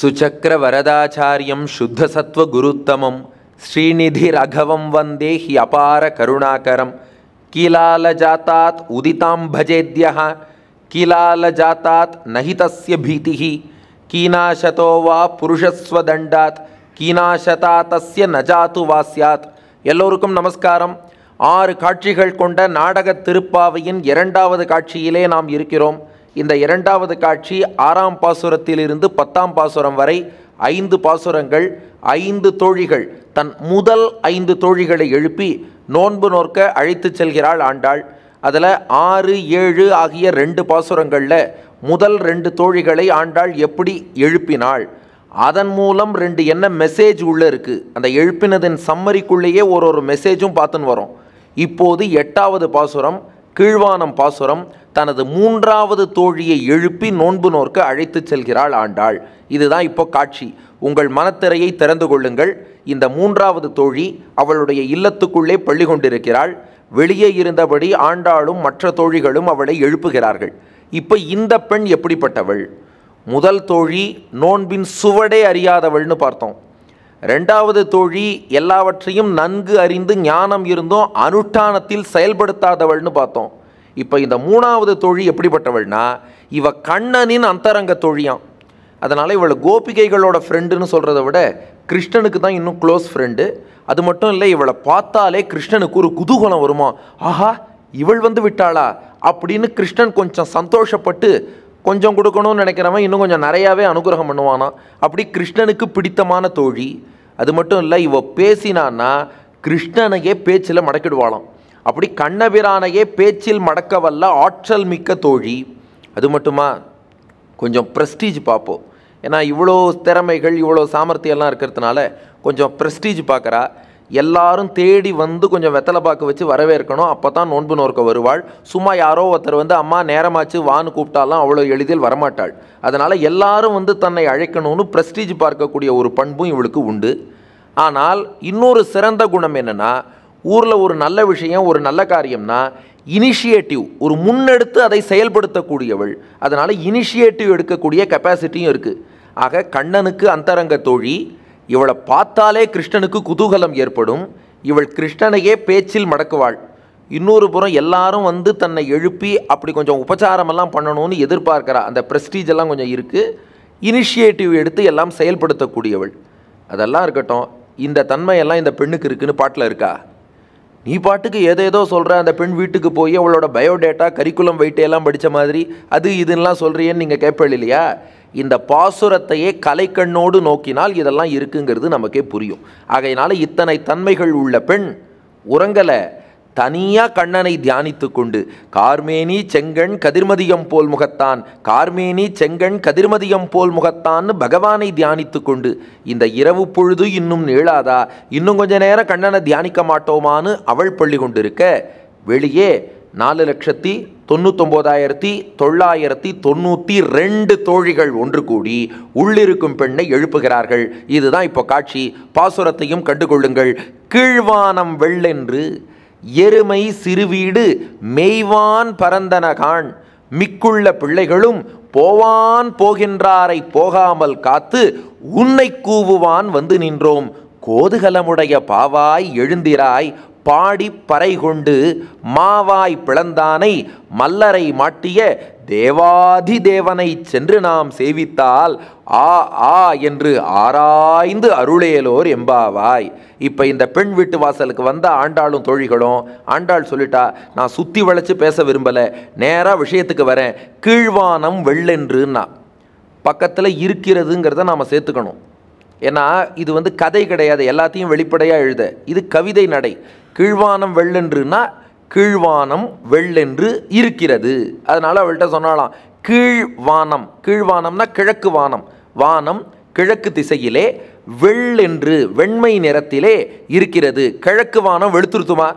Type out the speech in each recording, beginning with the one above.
सुचक्रवरदाचार्यं शुद्धसत्त्वगुरुत्तमं श्रीनिधिराघवं अपार ह्यपारकरुणाकरं किलालजातात् उदितां भजेद्यः किलालजातात् न हि तस्य भीतिः कीनाशतो वा पुरुषस्वदण्डात् கீனாசதா தஸ்ய நஜாத்து வாசியாத் எல்லோருக்கும் நமஸ்காரம் ஆறு காட்சிகள் கொண்ட நாடக திருப்பாவையின் இரண்டாவது காட்சியிலே நாம் இந்த இரண்டாவது காட்சி ஆறாம் பாசுரத்திலிருந்து பத்தாம் பாசுரம் வரை ஐந்து பாசுரங்கள் ஐந்து தோழிகள் தன் முதல் ஐந்து தோழிகளை எழுப்பி நோன்பு நோக்க அழைத்து செல்கிறாள் ஆண்டாள் அதில் ஆறு ஏழு ஆகிய ரெண்டு பாசுரங்களில் முதல் ரெண்டு தோழிகளை ஆண்டாள் எப்படி எழுப்பினாள் அதன் மூலம் ரெண்டு என்ன மெசேஜ் உள்ளே இருக்குது அந்த எழுப்பினதின் சம்மரிக்குள்ளேயே ஒரு ஒரு மெசேஜும் பார்த்துன்னு வரும் இப்போது எட்டாவது பாசுரம் கீழ்வானம் பாசுரம் தனது மூன்றாவது தோழியை எழுப்பி நோன்பு நோக்க அழைத்துச் செல்கிறாள் ஆண்டாள் இதுதான் இப்போ காட்சி உங்கள் மனத்திரையை திறந்து கொள்ளுங்கள் இந்த மூன்றாவது தோழி அவளுடைய இல்லத்துக்குள்ளே பள்ளி கொண்டிருக்கிறாள் வெளியே இருந்தபடி ஆண்டாளும் மற்ற தோழிகளும் அவளை எழுப்புகிறார்கள் இப்போ இந்த பெண் எப்படிப்பட்டவள் முதல் தோழி நோன்பின் சுவடே அறியாதவள்னு பார்த்தோம் ரெண்டாவது தோழி எல்லாவற்றையும் நன்கு அறிந்து ஞானம் இருந்தும் அனுஷ்டானத்தில் செயல்படுத்தாதவள்னு பார்த்தோம் இப்போ இந்த மூணாவது தோழி எப்படிப்பட்டவள்னா இவ கண்ணனின் அந்தரங்க தோழியாம் அதனால் இவளை கோபிகைகளோட ஃப்ரெண்டுன்னு சொல்கிறத விட கிருஷ்ணனுக்கு தான் இன்னும் க்ளோஸ் ஃப்ரெண்டு அது மட்டும் இல்லை இவளை பார்த்தாலே கிருஷ்ணனுக்கு ஒரு குதூகலம் வருமா ஆஹா இவள் வந்து விட்டாளா அப்படின்னு கிருஷ்ணன் கொஞ்சம் சந்தோஷப்பட்டு கொஞ்சம் கொடுக்கணும்னு நினைக்கிறவன் இன்னும் கொஞ்சம் நிறையாவே அனுகிரகம் பண்ணுவானா அப்படி கிருஷ்ணனுக்கு பிடித்தமான தோழி அது மட்டும் இல்லை இவ பேசினான்னா கிருஷ்ணனையே பேச்சில் மடக்கிடுவாளாம் அப்படி கண்ணபிரானையே பேச்சில் மடக்கவல்ல ஆற்றல் மிக்க தோழி அது மட்டுமா கொஞ்சம் ப்ரெஸ்டீஜ் பார்ப்போம் ஏன்னா இவ்வளோ திறமைகள் இவ்வளோ சாமர்த்தியெல்லாம் இருக்கிறதுனால கொஞ்சம் ப்ரெஸ்டீஜ் பார்க்குறா எல்லாரும் தேடி வந்து கொஞ்சம் வெத்தலை பாக்கு வச்சு வரவேற்கணும் அப்போ தான் நோன்பு நோர்க்க வருவாள் சும்மா யாரோ ஒருத்தர் வந்து அம்மா நேரமாச்சு வான்னு கூப்பிட்டாலாம் அவ்வளோ எளிதில் வரமாட்டாள் அதனால் எல்லாரும் வந்து தன்னை அழைக்கணும்னு ப்ரெஸ்டீஜ் பார்க்கக்கூடிய ஒரு பண்பும் இவளுக்கு உண்டு ஆனால் இன்னொரு சிறந்த குணம் என்னென்னா ஊரில் ஒரு நல்ல விஷயம் ஒரு நல்ல காரியம்னா இனிஷியேட்டிவ் ஒரு முன்னெடுத்து அதை செயல்படுத்தக்கூடியவள் அதனால் இனிஷியேட்டிவ் எடுக்கக்கூடிய கெப்பாசிட்டியும் இருக்குது ஆக கண்ணனுக்கு அந்தரங்க தோழி இவளை பார்த்தாலே கிருஷ்ணனுக்கு குதூகலம் ஏற்படும் இவள் கிருஷ்ணனையே பேச்சில் மடக்குவாள் இன்னொரு புறம் எல்லாரும் வந்து தன்னை எழுப்பி அப்படி கொஞ்சம் உபச்சாரமெல்லாம் பண்ணணும்னு எதிர்பார்க்கிறா அந்த ப்ரெஸ்டீஜ் எல்லாம் கொஞ்சம் இருக்குது இனிஷியேட்டிவ் எடுத்து எல்லாம் செயல்படுத்தக்கூடியவள் அதெல்லாம் இருக்கட்டும் இந்த தன்மையெல்லாம் இந்த பெண்ணுக்கு இருக்குன்னு பாட்டில் இருக்கா நீ பாட்டுக்கு ஏதேதோ சொல்கிற அந்த பெண் வீட்டுக்கு போய் அவளோட பயோடேட்டா கரிக்குலம் வைட்டே எல்லாம் படித்த மாதிரி அது இதுன்னெலாம் சொல்கிறியேன்னு நீங்கள் கேட்பேள் இல்லையா இந்த பாசுரத்தையே கலைக்கண்ணோடு நோக்கினால் இதெல்லாம் இருக்குங்கிறது நமக்கே புரியும் ஆகையினால இத்தனை தன்மைகள் உள்ள பெண் உறங்கலை தனியாக கண்ணனை தியானித்து கொண்டு கார்மேனி செங்கண் கதிர்மதியம் போல் முகத்தான் கார்மேனி செங்கண் கதிர்மதியம் போல் முகத்தான்னு பகவானை தியானித்து கொண்டு இந்த இரவு பொழுது இன்னும் நீளாதா இன்னும் கொஞ்ச நேரம் கண்ணனை தியானிக்க மாட்டோமான்னு அவள் பள்ளி கொண்டிருக்க வெளியே நாலு லட்சத்தி தொண்ணூத்தொம்போதாயிரத்தி தொள்ளாயிரத்தி தொண்ணூற்றி ரெண்டு தோழிகள் ஒன்று கூடி உள்ளிருக்கும் பெண்ணை எழுப்புகிறார்கள் இதுதான் இப்போ காட்சி பாசுரத்தையும் கண்டுகொள்ளுங்கள் கீழ்வானம் வெள்ளென்று எருமை சிறுவீடு மெய்வான் பரந்தனகான் மிக்குள்ள பிள்ளைகளும் போவான் போகின்றாரை போகாமல் காத்து உன்னை கூவுவான் வந்து நின்றோம் கோதுகலமுடைய பாவாய் எழுந்திராய் பாடி பறை கொண்டு மாவாய் பிளந்தானை மல்லரை மாட்டிய தேவாதி தேவனை சென்று நாம் சேவித்தால் ஆ ஆ என்று ஆராய்ந்து அருளேலோர் எம்பாவாய் இப்போ இந்த பெண் வீட்டு வாசலுக்கு வந்த ஆண்டாளும் தோழிகளும் ஆண்டாள் சொல்லிட்டா நான் சுற்றி வளைச்சு பேச விரும்பலை நேராக விஷயத்துக்கு வரேன் கீழ்வானம் வெள்ளென்றுன்னா பக்கத்தில் இருக்கிறதுங்கிறத நாம் சேர்த்துக்கணும் ஏன்னா இது வந்து கதை கிடையாது எல்லாத்தையும் வெளிப்படையாக எழுத இது கவிதை நடை கீழ்வானம் வெள்ளென்றுனா கீழ்வானம் வெள்ளென்று இருக்கிறது அதனால் அவள்கிட்ட சொன்னாலாம் கீழ்வானம் கீழ்வானம்னா கிழக்கு வானம் வானம் கிழக்கு திசையிலே வெள்ளென்று வெண்மை நிறத்திலே இருக்கிறது கிழக்கு வானம் வெளுத்துருத்துமா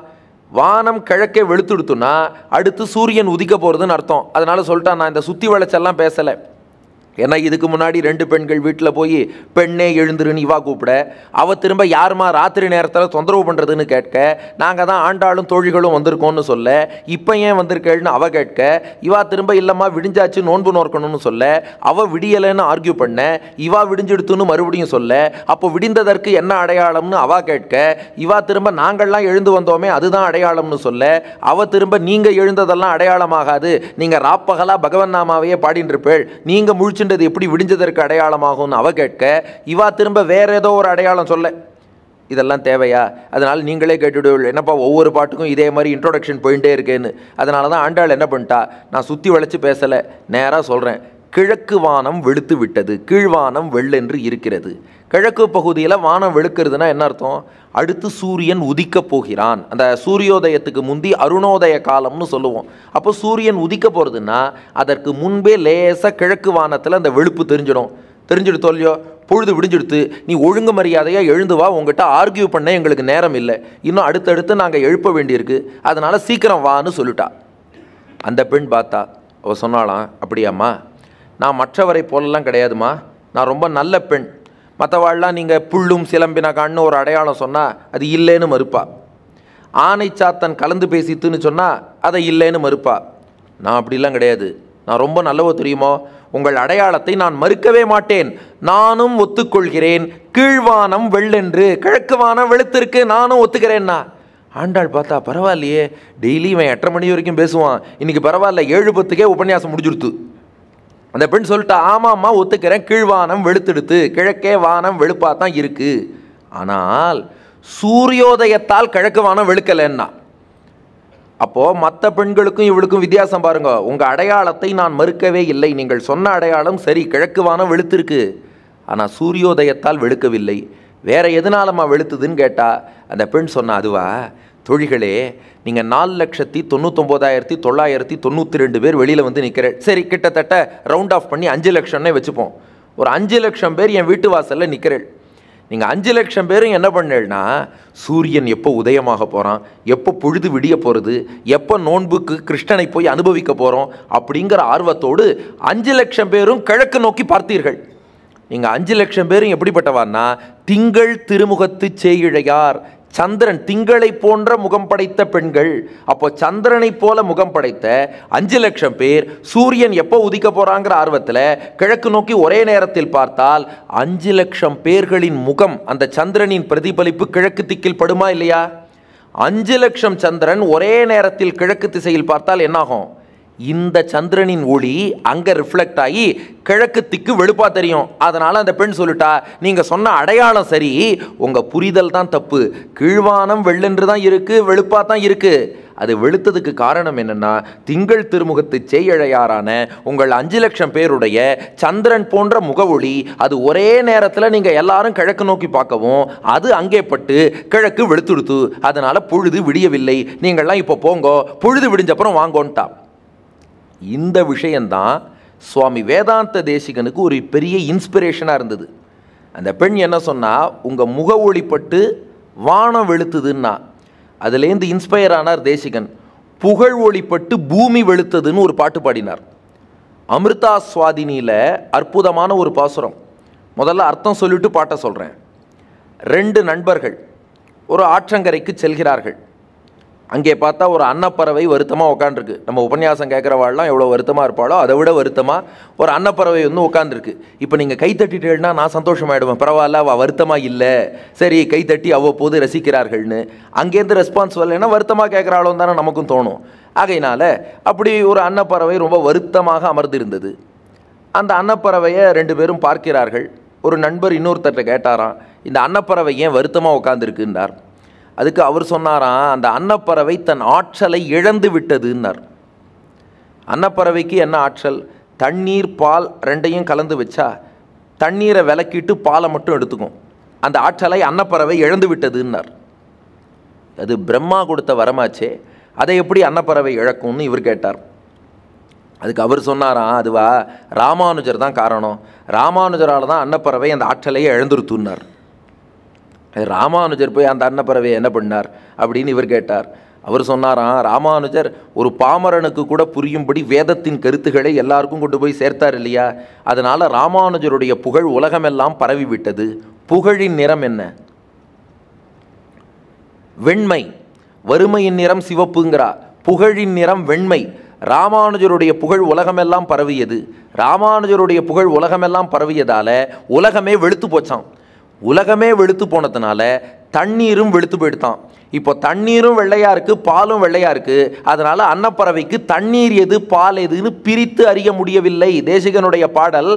வானம் கிழக்கே வெளுத்துடுத்துனா அடுத்து சூரியன் உதிக்க போகிறதுன்னு அர்த்தம் அதனால் சொல்லிட்டான் நான் இந்த சுற்றி வளைச்செல்லாம் பேசலை ஏன்னா இதுக்கு முன்னாடி ரெண்டு பெண்கள் வீட்டில் போய் பெண்ணே எழுந்துருன்னு இவா கூப்பிட அவள் திரும்ப யாருமா ராத்திரி நேரத்தில் தொந்தரவு பண்ணுறதுன்னு கேட்க நாங்கள் தான் ஆண்டாளும் தோழிகளும் வந்திருக்கோம்னு சொல்ல இப்போ ஏன் வந்திருக்கேன்னு அவள் கேட்க இவா திரும்ப இல்லைம்மா விடிஞ்சாச்சு நோன்பு நோக்கணும்னு சொல்ல அவள் விடியலைன்னு ஆர்கியூ பண்ண இவா விடிஞ்செடுத்துன்னு மறுபடியும் சொல்ல அப்போ விடிந்ததற்கு என்ன அடையாளம்னு அவள் கேட்க இவா திரும்ப நாங்கள்லாம் எழுந்து வந்தோமே அதுதான் அடையாளம்னு சொல்ல அவள் திரும்ப நீங்கள் எழுந்ததெல்லாம் அடையாளமாகாது நீங்கள் ராப்பகலாக பகவன் நாமாவையே பாடின்னு இருப்பேள் நீங்கள் முழிச்சு பிடிச்சின்றது எப்படி விடிஞ்சதற்கு அடையாளமாகும்னு அவ கேட்க இவா திரும்ப வேற ஏதோ ஒரு அடையாளம் சொல்ல இதெல்லாம் தேவையா அதனால் நீங்களே கேட்டுவிடுவீர்கள் என்னப்பா ஒவ்வொரு பாட்டுக்கும் இதே மாதிரி இன்ட்ரோடக்ஷன் போயிட்டே இருக்கேன்னு அதனால தான் ஆண்டாள் என்ன பண்ணிட்டா நான் சுற்றி வளைச்சி பேசலை நேராக சொல்கிறேன் கிழக்கு வானம் வெளுத்து விட்டது கீழ்வானம் வெள்ளென்று இருக்கிறது கிழக்கு பகுதியில் வானம் வெளுக்கிறதுனா என்ன அர்த்தம் அடுத்து சூரியன் உதிக்கப் போகிறான் அந்த சூரியோதயத்துக்கு முந்தி அருணோதய காலம்னு சொல்லுவோம் அப்போ சூரியன் உதிக்க போகிறதுன்னா அதற்கு முன்பே லேசாக கிழக்கு வானத்தில் அந்த வெளுப்பு தெரிஞ்சிடும் தெரிஞ்சிடுத்து இல்லையோ பொழுது விடிஞ்சிடுத்து நீ ஒழுங்கு மரியாதையாக எழுந்து வா உங்ககிட்ட ஆர்கியூ பண்ண எங்களுக்கு நேரம் இல்லை இன்னும் அடுத்தடுத்து நாங்கள் எழுப்ப வேண்டியிருக்கு அதனால் சீக்கிரம் வான்னு சொல்லிட்டா அந்த பெண் பார்த்தா அவள் சொன்னாலாம் அப்படியாம்மா நான் மற்றவரை போலெல்லாம் கிடையாதுமா நான் ரொம்ப நல்ல பெண் மற்றவாள்லாம் நீங்கள் புள்ளும் சிலம்பினகான்னு ஒரு அடையாளம் சொன்னால் அது இல்லைன்னு மறுப்பா ஆனை சாத்தன் கலந்து பேசித்துன்னு சொன்னால் அதை இல்லைன்னு மறுப்பா நான் அப்படிலாம் கிடையாது நான் ரொம்ப நல்லவோ தெரியுமோ உங்கள் அடையாளத்தை நான் மறுக்கவே மாட்டேன் நானும் ஒத்துக்கொள்கிறேன் கீழ்வானம் வெள்ளென்று கிழக்கு வானம் வெளுத்திருக்கு நானும் ஒத்துக்கிறேன்னா ஆண்டாள் பார்த்தா பரவாயில்லையே டெய்லி இவன் எட்டரை மணி வரைக்கும் பேசுவான் இன்றைக்கி பரவாயில்ல ஏழு பத்துக்கே உபன்யாசம் முடிஞ்சுடுத்து அந்த பெண் சொல்லிட்டா ஆமாம்மா ஒத்துக்கிறேன் கீழ்வானம் வெளுத்தெடுத்து கிழக்கே வானம் வெளுப்பாக தான் இருக்குது ஆனால் சூரியோதயத்தால் கிழக்கு வானம் வெளுக்கலைன்னா அப்போது மற்ற பெண்களுக்கும் இவளுக்கும் வித்தியாசம் பாருங்க உங்கள் அடையாளத்தை நான் மறுக்கவே இல்லை நீங்கள் சொன்ன அடையாளம் சரி கிழக்கு வானம் வெளுத்திருக்கு ஆனால் சூரியோதயத்தால் வெளுக்கவில்லை வேற எதனாலம்மா வெளுத்துதுன்னு கேட்டால் அந்த பெண் சொன்ன அதுவா தொழிகளே நீங்கள் நாலு லட்சத்தி தொண்ணூத்தொம்போதாயிரத்தி தொள்ளாயிரத்தி தொண்ணூற்றி ரெண்டு பேர் வெளியில் வந்து நிற்கிற சரி கிட்டத்தட்ட ரவுண்ட் ஆஃப் பண்ணி அஞ்சு லட்சம்னே வச்சுப்போம் ஒரு அஞ்சு லட்சம் பேர் என் வீட்டு வாசலில் நிற்கிறேள் நீங்கள் அஞ்சு லட்சம் பேரும் என்ன பண்ணேன்னா சூரியன் எப்போ உதயமாக போகிறான் எப்போ பொழுது விடிய போகிறது எப்போ நோன்புக்கு கிருஷ்ணனை போய் அனுபவிக்க போகிறோம் அப்படிங்கிற ஆர்வத்தோடு அஞ்சு லட்சம் பேரும் கிழக்கு நோக்கி பார்த்தீர்கள் நீங்கள் அஞ்சு லட்சம் பேரும் எப்படிப்பட்டவான்னா திங்கள் திருமுகத்து செய்யிழையார் சந்திரன் திங்களை போன்ற முகம் படைத்த பெண்கள் அப்போ சந்திரனை போல முகம் படைத்த அஞ்சு லட்சம் பேர் சூரியன் எப்போ உதிக்க போறாங்கிற ஆர்வத்தில் கிழக்கு நோக்கி ஒரே நேரத்தில் பார்த்தால் அஞ்சு லட்சம் பேர்களின் முகம் அந்த சந்திரனின் பிரதிபலிப்பு கிழக்கு திக்கில் படுமா இல்லையா அஞ்சு லட்சம் சந்திரன் ஒரே நேரத்தில் கிழக்கு திசையில் பார்த்தால் என்னாகும் இந்த சந்திரனின் ஒளி அங்கே ரிஃப்ளெக்ட் ஆகி கிழக்கு திக்கு வெளுப்பாக தெரியும் அதனால் அந்த பெண் சொல்லிட்டா நீங்கள் சொன்ன அடையாளம் சரி உங்கள் புரிதல் தான் தப்பு கீழ்வானம் வெள்ளென்று தான் இருக்குது வெளுப்பாக தான் இருக்குது அது வெளுத்ததுக்கு காரணம் என்னென்னா திங்கள் திருமுகத்து செய்யழையாரான உங்கள் அஞ்சு லட்சம் பேருடைய சந்திரன் போன்ற முகவொளி அது ஒரே நேரத்தில் நீங்கள் எல்லாரும் கிழக்கு நோக்கி பார்க்கவும் அது அங்கே பட்டு கிழக்கு வெளுத்துடுத்து அதனால் பொழுது விடியவில்லை நீங்கள்லாம் இப்போ போங்கோ பொழுது விடிஞ்சப்புறம் வாங்கோன்ட்டா இந்த விஷயந்தான் சுவாமி வேதாந்த தேசிகனுக்கு ஒரு பெரிய இன்ஸ்பிரேஷனாக இருந்தது அந்த பெண் என்ன சொன்னால் உங்கள் முக ஒளிப்பட்டு வானம் வெளுத்துதுன்னா அதுலேருந்து இன்ஸ்பயர் ஆனார் தேசிகன் புகழ் ஒளிப்பட்டு பூமி வெளுத்ததுன்னு ஒரு பாட்டு பாடினார் அமிர்தா சுவாதினியில் அற்புதமான ஒரு பாசுரம் முதல்ல அர்த்தம் சொல்லிவிட்டு பாட்டை சொல்கிறேன் ரெண்டு நண்பர்கள் ஒரு ஆற்றங்கரைக்கு செல்கிறார்கள் அங்கே பார்த்தா ஒரு அன்னப்பறவை வருத்தமாக உட்காந்துருக்கு நம்ம உபன்யாசம் கேட்குறவாள்லாம் எவ்வளோ வருத்தமாக இருப்பாளோ அதை விட வருத்தமாக ஒரு அன்னப்பறவை வந்து உட்காந்துருக்கு இப்போ நீங்கள் கை தட்டிட்டேன்னா நான் சந்தோஷமாயிடுவேன் பரவாயில்ல அவள் வருத்தமாக இல்லை சரி கை தட்டி அவ்வப்போது ரசிக்கிறார்கள்னு அங்கேருந்து ரெஸ்பான்ஸ் வரலைன்னா வருத்தமாக கேட்குறாளோ தானே நமக்கும் தோணும் ஆகையினால அப்படி ஒரு அன்னப்பறவை ரொம்ப வருத்தமாக அமர்ந்திருந்தது அந்த அன்னப்பறவையை ரெண்டு பேரும் பார்க்கிறார்கள் ஒரு நண்பர் இன்னொருத்தர்கிட்ட கேட்டாராம் இந்த அன்னப்பறவை ஏன் வருத்தமாக உட்காந்துருக்குன்றார் அதுக்கு அவர் சொன்னாராம் அந்த அன்னப்பறவை தன் ஆற்றலை இழந்து விட்டதுன்னார் அன்னப்பறவைக்கு என்ன ஆற்றல் தண்ணீர் பால் ரெண்டையும் கலந்து வச்சா தண்ணீரை விளக்கிட்டு பாலை மட்டும் எடுத்துக்கும் அந்த ஆற்றலை அன்னப்பறவை இழந்து விட்டதுன்னார் அது பிரம்மா கொடுத்த வரமாச்சே அதை எப்படி அன்னப்பறவை இழக்கும்னு இவர் கேட்டார் அதுக்கு அவர் சொன்னாராம் அதுவா ராமானுஜர் தான் காரணம் ராமானுஜரால் தான் அன்னப்பறவை அந்த ஆற்றலையே இழந்துருத்துன்னார் ராமானுஜர் போய் அந்த அன்னப்பறவை என்ன பண்ணார் அப்படின்னு இவர் கேட்டார் அவர் சொன்னாராம் ராமானுஜர் ஒரு பாமரனுக்கு கூட புரியும்படி வேதத்தின் கருத்துக்களை எல்லாருக்கும் கொண்டு போய் சேர்த்தார் இல்லையா அதனால் ராமானுஜருடைய புகழ் உலகமெல்லாம் பரவிவிட்டது புகழின் நிறம் என்ன வெண்மை வறுமையின் நிறம் சிவப்புங்கிறா புகழின் நிறம் வெண்மை ராமானுஜருடைய புகழ் உலகமெல்லாம் பரவியது ராமானுஜருடைய புகழ் உலகமெல்லாம் பரவியதால் உலகமே வெளுத்து போச்சான் உலகமே வெளுத்து போனதுனால தண்ணீரும் வெளுத்து போயிடுதான் இப்போ தண்ணீரும் வெள்ளையாக இருக்குது பாலும் வெள்ளையாக இருக்குது அதனால் அன்னப்பறவைக்கு தண்ணீர் எது பால் எதுன்னு பிரித்து அறிய முடியவில்லை தேசிகனுடைய பாடல்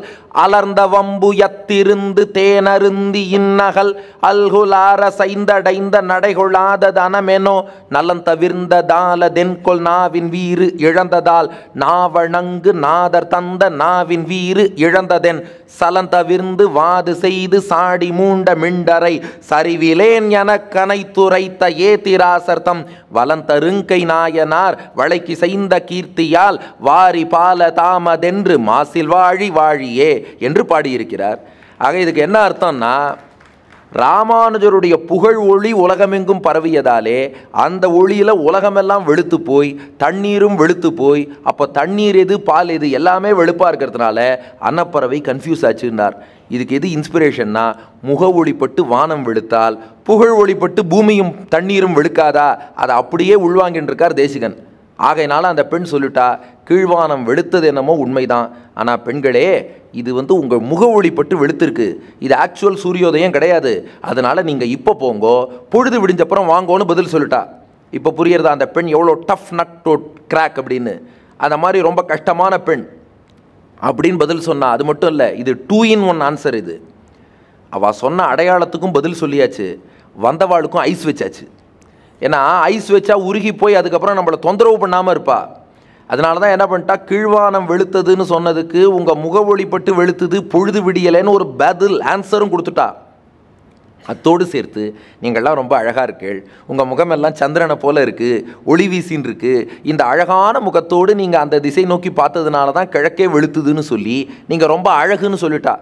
அலர்ந்த வம்பு யத்திருந்து தேனருந்தி இன்னகல் அல்குலார சைந்தடைந்த நடைகொள்ளாத தனமேனோ நலம் தவிர்ந்த தால தென்கொல் நாவின் வீறு இழந்ததால் நாவணங்கு நாதர் தந்த நாவின் வீறு இழந்ததென் தவிர்ந்து வாது செய்து சாடி மூண்ட மிண்டரை சரிவிலேன் எனக்கனை துரைத்த ஏ தீராசர்த்தம் வலந்தருங்கை நாயனார் வளைக்கு செய்த கீர்த்தியால் வாரி பால தாமதென்று மாசில் வாழி வாழியே என்று பாடியிருக்கிறார் ஆக இதுக்கு என்ன அர்த்தம்னா ராமானுஜருடைய புகழ் ஒளி உலகமெங்கும் பரவியதாலே அந்த ஒளியில் உலகமெல்லாம் வெளுத்து போய் தண்ணீரும் வெளுத்து போய் அப்போ தண்ணீர் எது பால் எது எல்லாமே வெளுப்பாக இருக்கிறதுனால அன்னப்பறவை கன்ஃபியூஸ் ஆச்சுன்னார் இதுக்கு எது இன்ஸ்பிரேஷன்னா முக ஒளிப்பட்டு வானம் வெளுத்தால் புகழ் ஒளிப்பட்டு பூமியும் தண்ணீரும் வெளுக்காதா அதை அப்படியே உள்வாங்கின்றிருக்கார் தேசிகன் ஆகையினால அந்த பெண் சொல்லிட்டா கீழ்வானம் வெளுத்தது என்னமோ உண்மைதான் ஆனால் பெண்களே இது வந்து உங்கள் முக ஒளிப்பட்டு வெளுத்திருக்கு இது ஆக்சுவல் சூரியோதயம் கிடையாது அதனால் நீங்கள் இப்போ போங்கோ பொழுது விடிஞ்சப்புறம் வாங்கோன்னு பதில் சொல்லிட்டா இப்போ புரியறதா அந்த பெண் எவ்வளோ டஃப் நட் டோ கிராக் அப்படின்னு அந்த மாதிரி ரொம்ப கஷ்டமான பெண் அப்படின்னு பதில் சொன்னா அது மட்டும் இல்லை இது டூ இன் ஒன் ஆன்சர் இது அவள் சொன்ன அடையாளத்துக்கும் பதில் சொல்லியாச்சு வந்தவாளுக்கும் ஐஸ் வச்சாச்சு ஏன்னா ஐஸ் வச்சா உருகி போய் அதுக்கப்புறம் நம்மளை தொந்தரவு பண்ணாமல் இருப்பா அதனால தான் என்ன பண்ணிட்டா கீழ்வானம் வெளுத்ததுன்னு சொன்னதுக்கு உங்கள் முகவொளிப்பட்டு வெளுத்தது பொழுது விடியலைன்னு ஒரு பதில் ஆன்சரும் கொடுத்துட்டா அத்தோடு சேர்த்து நீங்கள்லாம் ரொம்ப அழகாக இருக்கீள் உங்கள் முகமெல்லாம் சந்திரனை போல இருக்குது ஒளி வீசின்னு இருக்குது இந்த அழகான முகத்தோடு நீங்கள் அந்த திசை நோக்கி பார்த்ததுனால தான் கிழக்கே வெளுத்துதுன்னு சொல்லி நீங்கள் ரொம்ப அழகுன்னு சொல்லிட்டா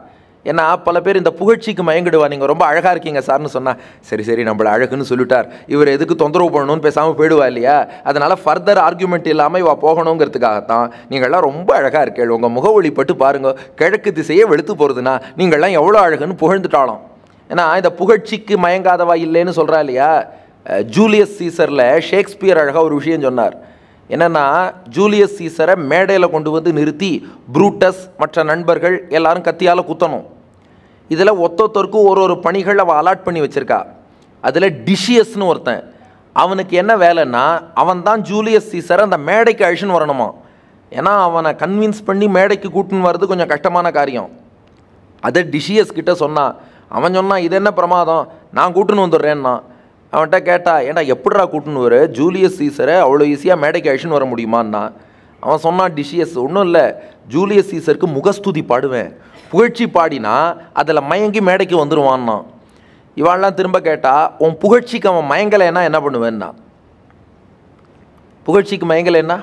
ஏன்னா பல பேர் இந்த புகழ்ச்சிக்கு மயங்கிடுவா நீங்கள் ரொம்ப அழகாக இருக்கீங்க சார்னு சொன்னால் சரி சரி நம்மளை அழகுன்னு சொல்லிட்டார் இவர் எதுக்கு தொந்தரவு பண்ணணும்னு பேசாமல் போயிடுவா இல்லையா அதனால் ஃபர்தர் ஆர்குமெண்ட் இல்லாமல் இவா போகணுங்கிறதுக்காகத்தான் நீங்கள்லாம் ரொம்ப அழகாக இருக்கேள் உங்கள் முக ஒளிப்பட்டு பாருங்கள் கிழக்கு திசையே வெளுத்து போகிறதுனா நீங்கள்லாம் எவ்வளோ அழகுன்னு புகழ்ந்துட்டாலும் ஏன்னா இந்த புகழ்ச்சிக்கு மயங்காதவா இல்லைன்னு சொல்கிறா இல்லையா ஜூலியஸ் சீசரில் ஷேக்ஸ்பியர் அழகாக ஒரு விஷயம் சொன்னார் என்னென்னா ஜூலியஸ் சீசரை மேடையில் கொண்டு வந்து நிறுத்தி ப்ரூட்டஸ் மற்ற நண்பர்கள் எல்லாரும் கத்தியால் குத்தணும் இதில் ஒத்தொத்தருக்கும் ஒரு ஒரு பணிகள் அவள் அலாட் பண்ணி வச்சுருக்கா அதில் டிஷியஸ்னு ஒருத்தன் அவனுக்கு என்ன வேலைன்னா அவன் தான் ஜூலியஸ் சீசரை அந்த மேடைக்கு அழிச்சுன்னு வரணுமா ஏன்னா அவனை கன்வின்ஸ் பண்ணி மேடைக்கு கூட்டுன்னு வர்றது கொஞ்சம் கஷ்டமான காரியம் அதை டிஷியஸ் கிட்ட சொன்னான் அவன் சொன்னான் இது என்ன பிரமாதம் நான் கூட்டுன்னு வந்துடுறேன்னா அவன்கிட்ட கேட்டா ஏண்டா எப்படிடா கூட்டுன்னு வர ஜூலியஸ் சீசரை அவ்வளோ ஈஸியாக மேடைக்கு அழிச்சுன்னு வர முடியுமான்னா அவன் சொன்னான் டிஷியஸ் ஒன்றும் இல்லை ஜூலியஸ் சீசருக்கு முகஸ்துதி பாடுவேன் புகழ்ச்சி பாடினா அதில் மயங்கி மேடைக்கு வந்துடுவான்னா இவாள்லாம் திரும்ப கேட்டால் உன் புகழ்ச்சிக்கு அவன் மயங்கலைன்னா என்ன பண்ணுவேன்னா புகழ்ச்சிக்கு மயங்கலைன்னா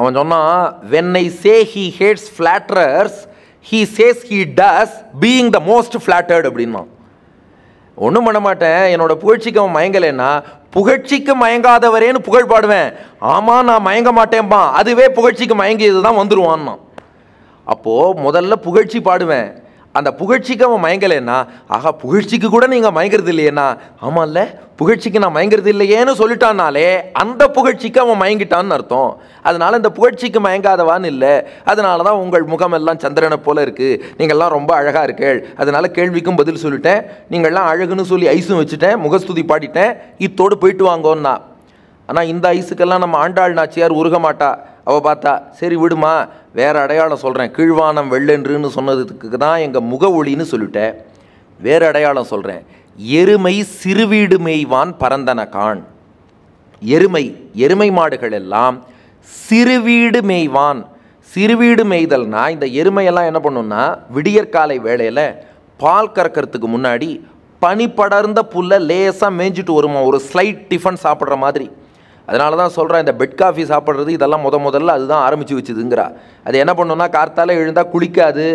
அவன் சொன்னான் when I say he hates flatterers he says he does being the most flattered அப்படின்னா ஒன்றும் பண்ண மாட்டேன் என்னோட புகழ்ச்சிக்கு அவன் மயங்கலைன்னா புகழ்ச்சிக்கு மயங்காதவரேன்னு புகழ் பாடுவேன் ஆமாம் நான் மயங்க மாட்டேன்பான் அதுவே புகழ்ச்சிக்கு மயங்கியது தான் வந்துடுவான்னா அப்போது முதல்ல புகழ்ச்சி பாடுவேன் அந்த புகழ்ச்சிக்கு அவன் மயங்கலைன்னா ஆகா புகழ்ச்சிக்கு கூட நீங்கள் மயங்கிறது இல்லையேண்ணா ஆமாம்ல புகழ்ச்சிக்கு நான் மயங்கிறது இல்லையேன்னு சொல்லிட்டான்னாலே அந்த புகழ்ச்சிக்கு அவன் மயங்கிட்டான்னு அர்த்தம் அதனால் இந்த புகழ்ச்சிக்கு மயங்காதவான்னு இல்லை அதனால தான் உங்கள் முகமெல்லாம் சந்திரனை போல இருக்குது நீங்கள்லாம் ரொம்ப அழகாக இருக்கேள் அதனால் கேள்விக்கும் பதில் சொல்லிட்டேன் நீங்கள்லாம் அழகுன்னு சொல்லி ஐஸும் வச்சுட்டேன் முகஸ்துதி பாடிட்டேன் இத்தோடு போயிட்டு வாங்கோன்னா ஆனால் இந்த ஐஸுக்கெல்லாம் நம்ம ஆண்டாள் நாச்சியார் உருக மாட்டா அவள் பார்த்தா சரி விடுமா வேறு அடையாளம் சொல்கிறேன் கீழ்வானம் வெள்ளென்றுன்னு சொன்னதுக்கு தான் எங்கள் முக ஒளின்னு சொல்லிட்டேன் வேறு அடையாளம் சொல்கிறேன் எருமை சிறுவீடு மெய்வான் பரந்தன கான் எருமை எருமை மாடுகள் எல்லாம் சிறுவீடு மேய்வான் சிறுவீடு மேய்தல்னா இந்த எருமையெல்லாம் என்ன பண்ணுன்னா விடியற்காலை வேளையில் பால் கறக்கிறதுக்கு முன்னாடி பனி படர்ந்த புல்லை லேசாக மேய்ஞ்சிட்டு வருமா ஒரு ஸ்லைட் டிஃபன் சாப்பிட்ற மாதிரி அதனால தான் சொல்கிறேன் இந்த பெட் காஃபி சாப்பிட்றது இதெல்லாம் முத முதல்ல அதுதான் ஆரம்பித்து வச்சுதுங்கிறா அது என்ன பண்ணுன்னா கார்த்தால எழுந்தால் குளிக்காது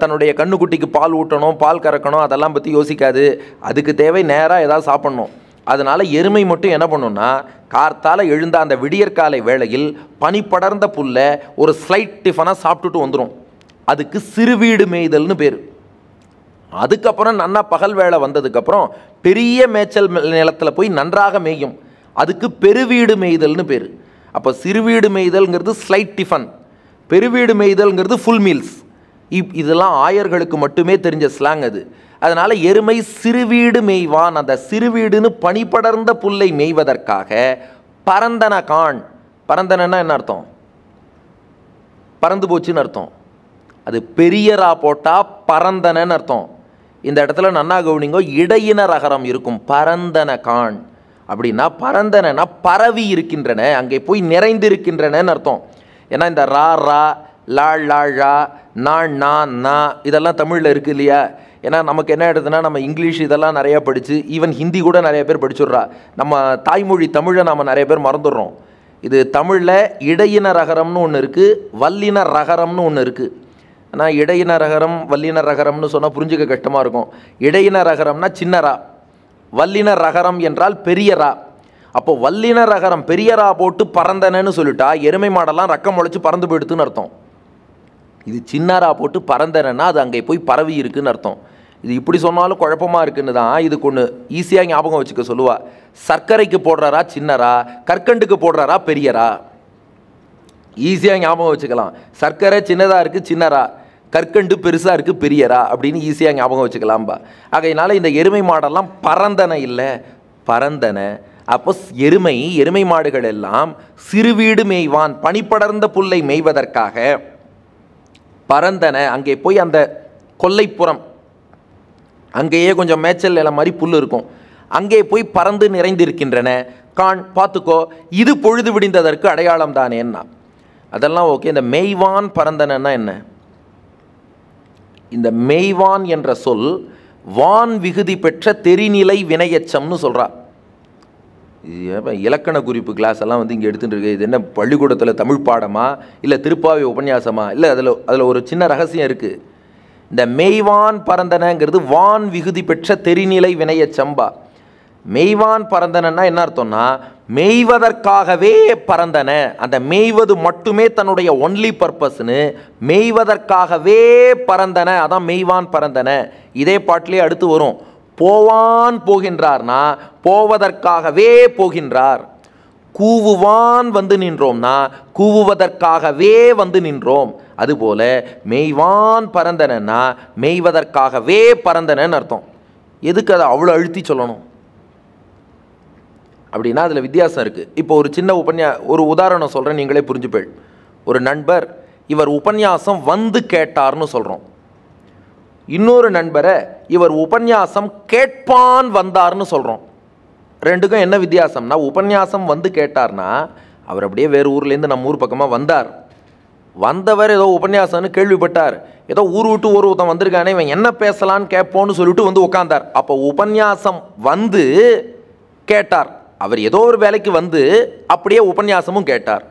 தன்னுடைய கண்ணுக்குட்டிக்கு பால் ஊட்டணும் பால் கறக்கணும் அதெல்லாம் பற்றி யோசிக்காது அதுக்கு தேவை நேராக ஏதாவது சாப்பிட்ணும் அதனால் எருமை மட்டும் என்ன பண்ணுன்னா கார்த்தால் எழுந்த அந்த விடியற்காலை வேளையில் பனி படர்ந்த புல்ல ஒரு ஸ்லைட் டிஃபனாக சாப்பிட்டுட்டு வந்துடும் அதுக்கு சிறுவீடு மேய்தல்னு பேர் அதுக்கப்புறம் நன்னா பகல் வேலை வந்ததுக்கப்புறம் பெரிய மேய்ச்சல் நிலத்தில் போய் நன்றாக மேயும் அதுக்கு பெருவீடு மேய்தல்னு பேர் அப்போ சிறுவீடு மேய்தல்ங்கிறது ஸ்லைட் டிஃபன் பெருவீடு மேய்தல்ங்கிறது ஃபுல் மீல்ஸ் இப் இதெல்லாம் ஆயர்களுக்கு மட்டுமே தெரிஞ்ச ஸ்லாங் அது அதனால் எருமை சிறுவீடு மேய்வான் அந்த சிறுவீடுன்னு பனிப்படர்ந்த புல்லை மேய்வதற்காக பரந்தன கான் பரந்தனா என்ன அர்த்தம் பறந்து போச்சுன்னு அர்த்தம் அது பெரியரா போட்டால் பரந்தனன்னு அர்த்தம் இந்த இடத்துல நன்னா கவுனிங்கோ இடையின ரகரம் இருக்கும் பரந்தன கான் அப்படின்னா பரந்தனனா பரவி இருக்கின்றன அங்கே போய் நிறைந்து அர்த்தம் ஏன்னா இந்த ரா ரா லா லா ரா நா நா நா இதெல்லாம் தமிழில் இருக்குது இல்லையா ஏன்னா நமக்கு என்ன ஆகிடுதுன்னா நம்ம இங்கிலீஷ் இதெல்லாம் நிறையா படித்து ஈவன் ஹிந்தி கூட நிறைய பேர் படிச்சுட்றா நம்ம தாய்மொழி தமிழை நாம் நிறைய பேர் மறந்துடுறோம் இது தமிழில் இடையின ரகரம்னு ஒன்று இருக்குது வல்லின ரகரம்னு ஒன்று இருக்குது ஆனால் இடையின ரகரம் வல்லின ரகரம்னு சொன்னால் புரிஞ்சுக்க கஷ்டமாக இருக்கும் இடையின ரகரம்னா சின்னரா வல்லின ரகரம் என்றால் பெரியரா அப்போ வல்லின ரகரம் பெரியரா போட்டு பறந்தனன்னு சொல்லிட்டா எருமை மாடெல்லாம் ரக்கம் முளைச்சி பறந்து போயிடுதுன்னு அர்த்தம் இது சின்னரா போட்டு பறந்தனன்னா அது அங்கே போய் பரவி இருக்குன்னு அர்த்தம் இது இப்படி சொன்னாலும் குழப்பமாக இருக்குன்னு தான் இது கொன்று ஈஸியாக ஞாபகம் வச்சுக்க சொல்லுவா சர்க்கரைக்கு போடுறாரா சின்னரா கற்கண்டுக்கு போடுறாரா பெரியரா ஈஸியாக ஞாபகம் வச்சுக்கலாம் சர்க்கரை சின்னதாக இருக்குது சின்னரா கற்கண்டு பெருசாக இருக்குது பெரியரா அப்படின்னு ஈஸியாக ஞாபகம் வச்சுக்கலாம்பா ஆகையினால இந்த எருமை மாடெல்லாம் பறந்தன இல்லை பறந்தன அப்போ எருமை எருமை மாடுகள் எல்லாம் சிறுவீடு மேய்வான் பனிப்படர்ந்த புல்லை மேய்வதற்காக பறந்தன அங்கே போய் அந்த கொல்லைப்புறம் அங்கேயே கொஞ்சம் மேய்ச்சல் நிலம் மாதிரி புல் இருக்கும் அங்கே போய் பறந்து நிறைந்திருக்கின்றன கான் பார்த்துக்கோ இது பொழுது விடிந்ததற்கு அடையாளம் தானேன்னா அதெல்லாம் ஓகே இந்த மேய்வான் பறந்தனன்னா என்ன இந்த மெய்வான் என்ற சொல் வான் விகுதி பெற்ற தெரிநிலை வினையச்சம்னு சொல்கிறா இலக்கண குறிப்பு கிளாஸ் எல்லாம் வந்து இங்கே எடுத்துகிட்டு இருக்கு இது என்ன பள்ளிக்கூடத்தில் தமிழ் பாடமா இல்லை திருப்பாவை உபன்யாசமா இல்லை அதில் அதில் ஒரு சின்ன ரகசியம் இருக்குது இந்த மெய்வான் பரந்தனங்கிறது வான் விகுதி பெற்ற தெரிநிலை வினையச்சம்பா மெய்வான் பறந்தனன்னா என்ன அர்த்தம்னா மெய்வதற்காகவே பறந்தன அந்த மெய்வது மட்டுமே தன்னுடைய ஒன்லி பர்பஸ்னு மெய்வதற்காகவே பறந்தன அதான் மெய்வான் பறந்தன இதே பாட்டிலே அடுத்து வரும் போவான் போகின்றார்னா போவதற்காகவே போகின்றார் கூவுவான் வந்து நின்றோம்னா கூவுவதற்காகவே வந்து நின்றோம் அதுபோல மெய்வான் பறந்தனன்னா மெய்வதற்காகவே பறந்தனன்னு அர்த்தம் எதுக்கு அதை அவ்வளோ அழுத்தி சொல்லணும் அப்படின்னா அதில் வித்தியாசம் இருக்குது இப்போ ஒரு சின்ன உபன்யா ஒரு உதாரணம் சொல்கிறேன் நீங்களே புரிஞ்சுப்பேள் ஒரு நண்பர் இவர் உபன்யாசம் வந்து கேட்டார்னு சொல்கிறோம் இன்னொரு நண்பரை இவர் உபன்யாசம் கேட்பான் வந்தார்னு சொல்கிறோம் ரெண்டுக்கும் என்ன வித்தியாசம்னா உபன்யாசம் வந்து கேட்டார்னா அவர் அப்படியே வேறு ஊர்லேருந்து நம்ம ஊர் பக்கமாக வந்தார் வந்தவர் ஏதோ உபன்யாசம்னு கேள்விப்பட்டார் ஏதோ ஊர் விட்டு ஒரு ஒருத்தன் வந்திருக்கானே இவன் என்ன பேசலான்னு கேட்போன்னு சொல்லிட்டு வந்து உட்காந்தார் அப்போ உபன்யாசம் வந்து கேட்டார் அவர் ஏதோ ஒரு வேலைக்கு வந்து அப்படியே உபன்யாசமும் கேட்டார்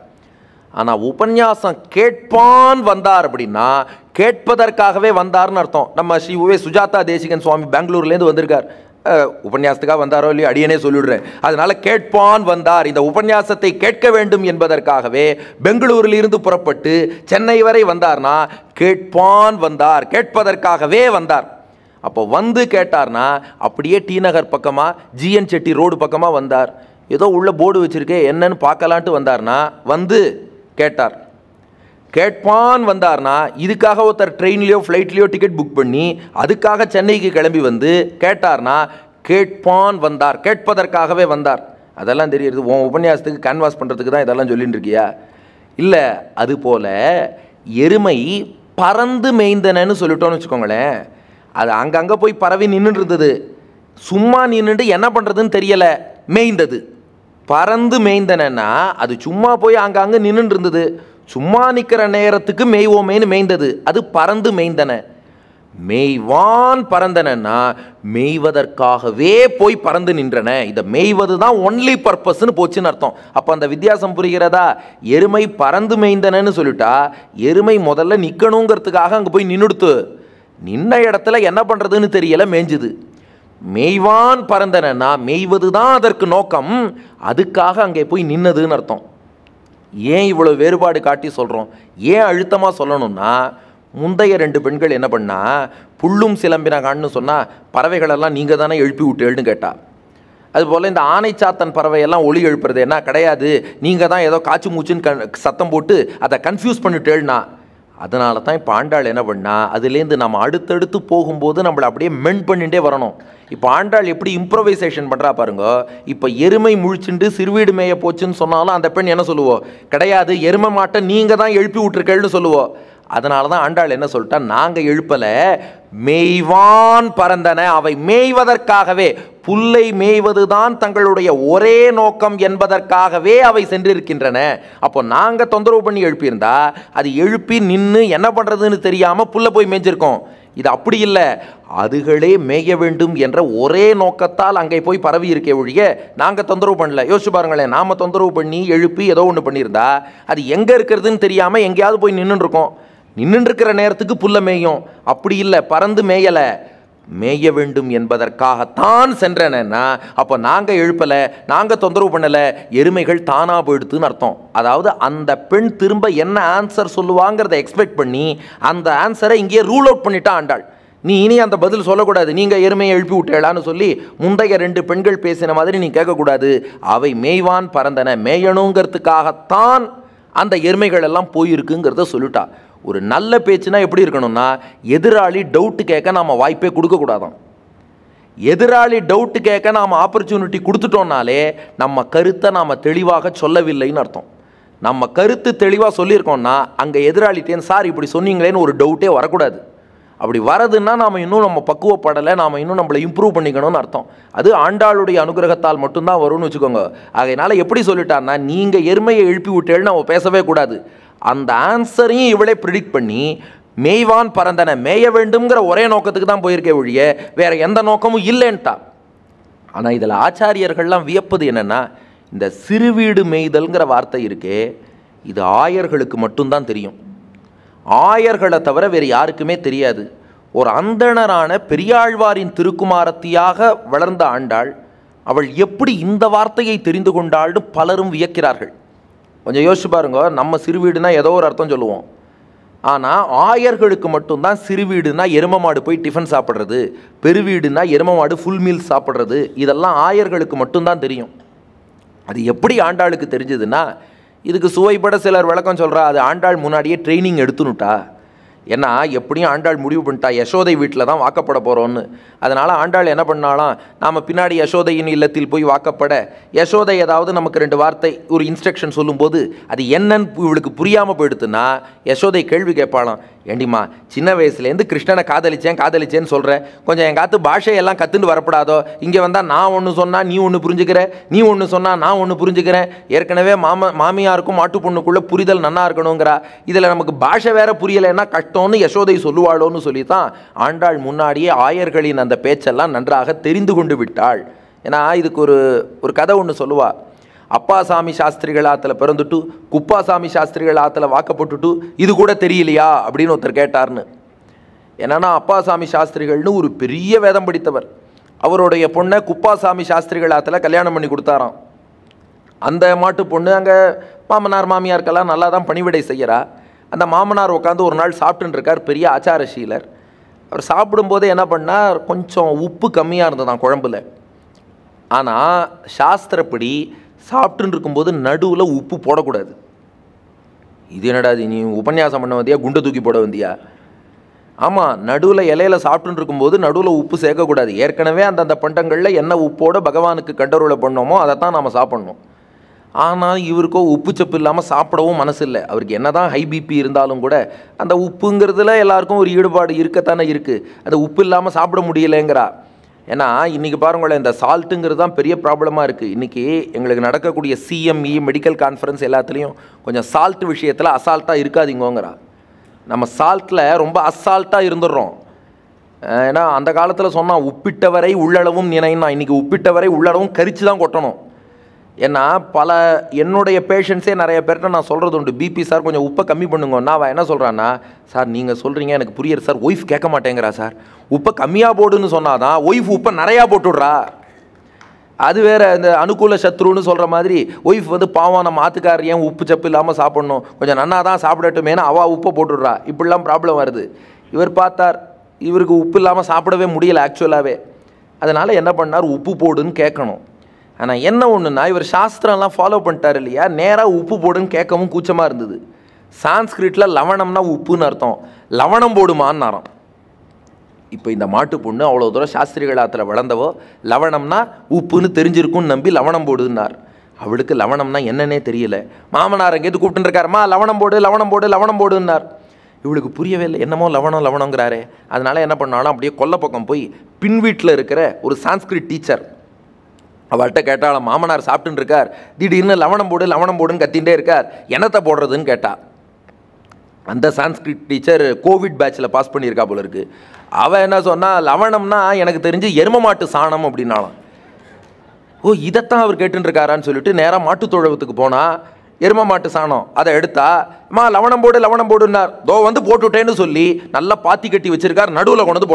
ஆனால் உபன்யாசம் கேட்பான் வந்தார் அப்படின்னா கேட்பதற்காகவே வந்தார்னு அர்த்தம் நம்ம ஸ்ரீ உவே சுஜாதா தேசிகன் சுவாமி பெங்களூர்லேருந்து வந்திருக்கார் உபன்யாசத்துக்காக வந்தாரோ இல்லையோ அடியனே சொல்லிடுறேன் அதனால் கேட்பான் வந்தார் இந்த உபன்யாசத்தை கேட்க வேண்டும் என்பதற்காகவே பெங்களூரிலிருந்து புறப்பட்டு சென்னை வரை வந்தார்னா கேட்பான் வந்தார் கேட்பதற்காகவே வந்தார் அப்போ வந்து கேட்டார்னா அப்படியே டி நகர் பக்கமாக ஜிஎன் செட்டி ரோடு பக்கமாக வந்தார் ஏதோ உள்ள போர்டு வச்சுருக்கே என்னன்னு பார்க்கலான்ட்டு வந்தார்னா வந்து கேட்டார் கேட்பான் வந்தார்னா இதுக்காக ஒருத்தர் ட்ரெயின்லேயோ ஃப்ளைட்லேயோ டிக்கெட் புக் பண்ணி அதுக்காக சென்னைக்கு கிளம்பி வந்து கேட்டார்னா கேட்பான் வந்தார் கேட்பதற்காகவே வந்தார் அதெல்லாம் தெரியுது உன் உபன்யாசத்துக்கு கேன்வாஸ் பண்ணுறதுக்கு தான் இதெல்லாம் சொல்லிட்டு இருக்கியா இல்லை அதுபோல் எருமை பறந்து மேய்ந்தனன்னு சொல்லிட்டோன்னு வச்சுக்கோங்களேன் அது அங்கங்கே போய் பரவி நின்றுட்டு இருந்தது சும்மா நின்றுட்டு என்ன பண்ணுறதுன்னு தெரியலை மேய்ந்தது பறந்து மேய்ந்தனன்னா அது சும்மா போய் அங்கங்கே நின்றுட்டு இருந்தது சும்மா நிற்கிற நேரத்துக்கு மேய்வோமேனு மேய்ந்தது அது பறந்து மேய்ந்தன மேய்வான் பறந்தனன்னா மேய்வதற்காகவே போய் பறந்து நின்றன இதை மேய்வது தான் ஒன்லி பர்பஸ்ன்னு போச்சுன்னு அர்த்தம் அப்போ அந்த வித்தியாசம் புரிகிறதா எருமை பறந்து மேய்ந்தனன்னு சொல்லிட்டா எருமை முதல்ல நிற்கணுங்கிறதுக்காக அங்கே போய் நின்றுடுத்து நின்ன இடத்துல என்ன பண்ணுறதுன்னு தெரியல மேய்ஞ்சுது மேய்வான் பறந்தனன்னா மேய்வது தான் அதற்கு நோக்கம் அதுக்காக அங்கே போய் நின்னதுன்னு அர்த்தம் ஏன் இவ்வளோ வேறுபாடு காட்டி சொல்கிறோம் ஏன் அழுத்தமாக சொல்லணும்னா முந்தைய ரெண்டு பெண்கள் என்ன பண்ணால் புல்லும் சிலம்பினகான்னு சொன்னால் பறவைகளெல்லாம் நீங்கள் தானே எழுப்பி விட்டேன்னு அதுபோல் இந்த ஆனைச்சாத்தன் பறவையெல்லாம் ஒளி எழுப்புறது என்ன கிடையாது நீங்கள் தான் ஏதோ காய்ச்சி மூச்சுன்னு கண் சத்தம் போட்டு அதை கன்ஃபியூஸ் பண்ணிட்டேன்னா அதனால தான் இப்போ ஆண்டாள் என்ன பண்ணால் அதுலேருந்து நம்ம அடுத்தடுத்து போகும்போது நம்மளை அப்படியே மென் பண்ணிகிட்டே வரணும் இப்போ ஆண்டாள் எப்படி இம்ப்ரவைசேஷன் பண்ணுறா பாருங்க இப்போ எருமை முழிச்சுண்டு சிறுவீடு மேய போச்சுன்னு சொன்னாலும் அந்த பெண் என்ன சொல்லுவோம் கிடையாது எருமை மாட்டை நீங்கள் தான் எழுப்பி விட்டுருக்கேன்னு சொல்லுவோம் அதனால தான் ஆண்டாள் என்ன சொல்லிட்டா நாங்கள் எழுப்பலை மேய்வான் பறந்தன அவை மேய்வதற்காகவே புல்லை மேய்வதுதான் தங்களுடைய ஒரே நோக்கம் என்பதற்காகவே அவை சென்றிருக்கின்றன அப்போ நாங்கள் தொந்தரவு பண்ணி எழுப்பியிருந்தா அது எழுப்பி நின்று என்ன பண்ணுறதுன்னு தெரியாமல் புல்லை போய் மேய்ஞ்சிருக்கோம் இது அப்படி இல்லை அதுகளே மேய வேண்டும் என்ற ஒரே நோக்கத்தால் அங்கே போய் பரவி இருக்க ஒழிய நாங்கள் தொந்தரவு பண்ணல யோசிச்சு பாருங்களேன் நாம் தொந்தரவு பண்ணி எழுப்பி ஏதோ ஒன்று பண்ணியிருந்தா அது எங்கே இருக்கிறதுன்னு தெரியாமல் எங்கேயாவது போய் நின்றுருக்கோம் நின்றுருக்கிற நேரத்துக்கு புல்ல மேயும் அப்படி இல்லை பறந்து மேயலை மேய வேண்டும் என்பதற்காகத்தான் சென்றனன்னா அப்போ நாங்கள் எழுப்பலை நாங்கள் தொந்தரவு பண்ணலை எருமைகள் தானாக போயிடுத்துன்னு அர்த்தம் அதாவது அந்த பெண் திரும்ப என்ன ஆன்சர் சொல்லுவாங்கிறத எக்ஸ்பெக்ட் பண்ணி அந்த ஆன்சரை இங்கேயே ரூல் அவுட் பண்ணிட்டா ஆண்டாள் நீ இனி அந்த பதில் சொல்லக்கூடாது நீங்கள் எருமையை எழுப்பி விட்டேளான்னு சொல்லி முந்தைய ரெண்டு பெண்கள் பேசின மாதிரி நீ கேட்கக்கூடாது அவை மேய்வான் பறந்தன மேயணுங்கிறதுக்காகத்தான் அந்த எருமைகள் எல்லாம் போயிருக்குங்கிறத சொல்லிட்டா ஒரு நல்ல பேச்சுனா எப்படி இருக்கணும்னா எதிராளி டவுட்டு கேட்க நாம் வாய்ப்பே கொடுக்கக்கூடாதான் எதிராளி டவுட்டு கேட்க நாம் ஆப்பர்ச்சுனிட்டி கொடுத்துட்டோம்னாலே நம்ம கருத்தை நாம் தெளிவாக சொல்லவில்லைன்னு அர்த்தம் நம்ம கருத்து தெளிவாக சொல்லியிருக்கோம்னா அங்கே எதிராளிட்டேன் சார் இப்படி சொன்னீங்களேன்னு ஒரு டவுட்டே வரக்கூடாது அப்படி வரதுன்னா நாம் இன்னும் நம்ம பக்குவப்படலை நாம் இன்னும் நம்மளை இம்ப்ரூவ் பண்ணிக்கணும்னு அர்த்தம் அது ஆண்டாளுடைய அனுகிரகத்தால் மட்டும்தான் வரும்னு வச்சுக்கோங்க அதனால் எப்படி சொல்லிட்டான்னா நீங்கள் எருமையை எழுப்பி விட்டேன்னு நம்ம பேசவே கூடாது அந்த ஆன்சரையும் இவளே ப்ரிடிக்ட் பண்ணி மேய்வான் பறந்தன மேய வேண்டும்ங்கிற ஒரே நோக்கத்துக்கு தான் போயிருக்கே ஒழிய வேறு எந்த நோக்கமும் இல்லைன்ட்டா ஆனால் இதில் ஆச்சாரியர்கள்லாம் வியப்பது என்னென்னா இந்த சிறுவீடு மேய்தல்ங்கிற வார்த்தை இருக்கே இது ஆயர்களுக்கு மட்டும்தான் தெரியும் ஆயர்களை தவிர வேறு யாருக்குமே தெரியாது ஒரு அந்தணரான பெரியாழ்வாரின் திருக்குமாரத்தியாக வளர்ந்த ஆண்டாள் அவள் எப்படி இந்த வார்த்தையை தெரிந்து கொண்டாள்னு பலரும் வியக்கிறார்கள் கொஞ்சம் யோசிச்சு பாருங்க நம்ம சிறு வீடுனா ஏதோ ஒரு அர்த்தம் சொல்லுவோம் ஆனால் ஆயர்களுக்கு மட்டும்தான் சிறு வீடுனா எரும மாடு போய் டிஃபன் சாப்பிட்றது பெரு வீடுனா எரும மாடு ஃபுல் மீல் சாப்பிட்றது இதெல்லாம் ஆயர்களுக்கு மட்டும்தான் தெரியும் அது எப்படி ஆண்டாளுக்கு தெரிஞ்சதுன்னா இதுக்கு சுவைப்பட சிலர் விளக்கம் சொல்கிறா அது ஆண்டாள் முன்னாடியே ட்ரைனிங் எடுத்துனுட்டா ஏன்னா எப்படியும் ஆண்டாள் முடிவு பண்ணிட்டா யசோதை வீட்டில் தான் வாக்கப்பட போகிறோன்னு அதனால் ஆண்டாள் என்ன பண்ணாலாம் நாம் பின்னாடி யசோதையின் இல்லத்தில் போய் வாக்கப்பட யசோதை ஏதாவது நமக்கு ரெண்டு வார்த்தை ஒரு இன்ஸ்ட்ரக்ஷன் சொல்லும்போது அது என்னன்னு இவளுக்கு புரியாமல் போயிடுத்துன்னா யசோதை கேள்வி கேட்பாளாம் ஏண்டிமா சின்ன வயசுலேருந்து கிருஷ்ணனை காதலிச்சேன் காதலிச்சேன்னு சொல்கிறேன் கொஞ்சம் என் காத்து பாஷையெல்லாம் கற்றுன்னு வரப்படாதோ இங்கே வந்தால் நான் ஒன்று சொன்னால் நீ ஒன்று புரிஞ்சுக்கிற நீ ஒன்று சொன்னால் நான் ஒன்று புரிஞ்சுக்கிறேன் ஏற்கனவே மாம மாமியாருக்கும் மாட்டு பொண்ணுக்குள்ளே புரிதல் நல்லா இருக்கணுங்கிறா இதில் நமக்கு பாஷை வேற புரியலைன்னா கஷ்டம்னு யசோதை சொல்லுவாளோன்னு சொல்லி தான் ஆண்டாள் முன்னாடியே ஆயர்களின் அந்த பேச்செல்லாம் நன்றாக தெரிந்து கொண்டு விட்டாள் ஏன்னா இதுக்கு ஒரு ஒரு கதை ஒன்று சொல்லுவாள் அப்பாசாமி சாஸ்திரிகள் ஆற்றுல பிறந்துட்டு குப்பாசாமி சாஸ்திரிகள் ஆற்றுல வாக்கப்பட்டுட்டு இது கூட தெரியலையா அப்படின்னு ஒருத்தர் கேட்டார்னு என்னன்னா அப்பாசாமி சாஸ்திரிகள்னு ஒரு பெரிய வேதம் படித்தவர் அவருடைய பொண்ணை குப்பாசாமி சாஸ்திரிகள் ஆற்றுல கல்யாணம் பண்ணி கொடுத்தாராம் அந்த மாட்டு பொண்ணு அங்கே மாமனார் மாமியாருக்கெல்லாம் நல்லா தான் பணிவிடை செய்கிறா அந்த மாமனார் உட்காந்து ஒரு நாள் சாப்பிட்டுருக்கார் பெரிய ஆச்சாரசீலர் அவர் சாப்பிடும்போது என்ன பண்ணால் கொஞ்சம் உப்பு கம்மியாக இருந்ததான் குழம்புல ஆனால் சாஸ்திரப்படி சாப்பிட்டு இருக்கும்போது நடுவில் உப்பு போடக்கூடாது இது என்னடா நீ உபன்யாசம் பண்ண வந்தியா குண்டை தூக்கி போட வந்தியா ஆமாம் நடுவில் இலையில சாப்பிட்டு இருக்கும்போது நடுவில் உப்பு சேர்க்கக்கூடாது ஏற்கனவே அந்தந்த பண்டங்களில் என்ன உப்போடு பகவானுக்கு கண்டருளை பண்ணோமோ அதை தான் நாம் சாப்பிட்ணும் ஆனால் இவருக்கோ உப்பு சப்பு இல்லாமல் சாப்பிடவும் மனசு இல்லை அவருக்கு என்ன தான் ஹை பிபி இருந்தாலும் கூட அந்த உப்புங்கிறதுல எல்லாருக்கும் ஒரு ஈடுபாடு இருக்கத்தானே இருக்குது அந்த உப்பு இல்லாமல் சாப்பிட முடியலைங்கிறா ஏன்னா இன்றைக்கி பாருங்களேன் இந்த சால்ட்டுங்கிறது தான் பெரிய ப்ராப்ளமாக இருக்குது இன்றைக்கி எங்களுக்கு நடக்கக்கூடிய சிஎம்இ மெடிக்கல் கான்ஃபரன்ஸ் e, எல்லாத்துலேயும் கொஞ்சம் சால்ட் விஷயத்தில் அசால்ட்டாக இருக்காதிங்கோங்கிறா நம்ம சால்ட்டில் ரொம்ப அசால்ட்டாக இருந்துடுறோம் ஏன்னா அந்த காலத்தில் சொன்னால் உப்பிட்டவரை உள்ளளவும் நினைனா இன்றைக்கி உப்பிட்டவரை உள்ளளவும் கரிச்சு தான் கொட்டணும் ஏன்னா பல என்னுடைய பேஷண்ட்ஸே நிறைய பேர்கிட்ட நான் சொல்கிறது உண்டு பிபி சார் கொஞ்சம் உப்பை கம்மி பண்ணுங்க அவன் என்ன சொல்கிறான்னா சார் நீங்கள் சொல்கிறீங்க எனக்கு புரியுது சார் ஒய்ஃப் கேட்க மாட்டேங்கிறா சார் உப்பை கம்மியாக போடுன்னு சொன்னால் தான் ஒய்ஃப் உப்பை நிறையா போட்டுடுறா அது வேறு இந்த அனுகூல சத்ருன்னு சொல்கிற மாதிரி ஒய்ஃப் வந்து பாவம் நம்ம ஆத்துக்கார் ஏன் உப்பு சப்பு இல்லாமல் சாப்பிட்ணும் கொஞ்சம் நன்னா தான் சாப்பிடட்டுமேனு அவா உப்பை போட்டுடுறா இப்படிலாம் ப்ராப்ளம் வருது இவர் பார்த்தார் இவருக்கு உப்பு இல்லாமல் சாப்பிடவே முடியல ஆக்சுவலாகவே அதனால் என்ன பண்ணார் உப்பு போடுன்னு கேட்கணும் ஆனால் என்ன ஒன்றுனா இவர் சாஸ்திரம்லாம் ஃபாலோ பண்ணிட்டார் இல்லையா நேராக உப்பு போடுன்னு கேட்கவும் கூச்சமாக இருந்தது சான்ஸ்கிரிட்டில் லவணம்னா உப்புன்னு அர்த்தம் லவணம் போடுமான்னு அறம் இப்போ இந்த மாட்டு பொண்ணு அவ்வளோ தூரம் சாஸ்திரிகளாத்தில் வளர்ந்தவோ லவணம்னா உப்புன்னு தெரிஞ்சிருக்குன்னு நம்பி லவணம் போடுதுனார் அவளுக்கு லவணம்னா என்னன்னே தெரியல மாமனார் எங்கேருந்து கூப்பிட்டுருக்காருமா லவணம் போடு லவணம் போடு லவணம் போடுன்னார் இவளுக்கு புரியவே இல்லை என்னமோ லவணம் லவணங்கிறாரே அதனால் என்ன பண்ணாலும் அப்படியே கொல்ல பக்கம் போய் பின் வீட்டில் இருக்கிற ஒரு சான்ஸ்கிரிட் டீச்சர் அவள்கிட்ட கேட்டாலும் மாமனார் சாப்பிட்டுன்னு இருக்கார் திடீர்னு லவணம் போடு லவணம் போடுன்னு கத்தின்ண்டே இருக்கார் என்னத்தை போடுறதுன்னு கேட்டாள் அந்த சான்ஸ்கிரிட் டீச்சர் கோவிட் பேட்சில் பாஸ் பண்ணியிருக்கா போல இருக்கு அவள் என்ன சொன்னால் லவணம்னா எனக்கு தெரிஞ்சு எரும மாட்டு சாணம் அப்படின்னாலாம் ஓ இதைத்தான் அவர் கேட்டுருக்காரான்னு சொல்லிட்டு நேராக மாட்டு தொழவத்துக்கு போனால் எரும மாட்டு சாணம் அதை எடுத்தா மா லவணம் போடு லவணம் போடுன்னார் தோ வந்து போட்டுட்டேன்னு சொல்லி நல்லா பாத்தி கட்டி வச்சிருக்கார் நடுவில் கொண்டு வந்து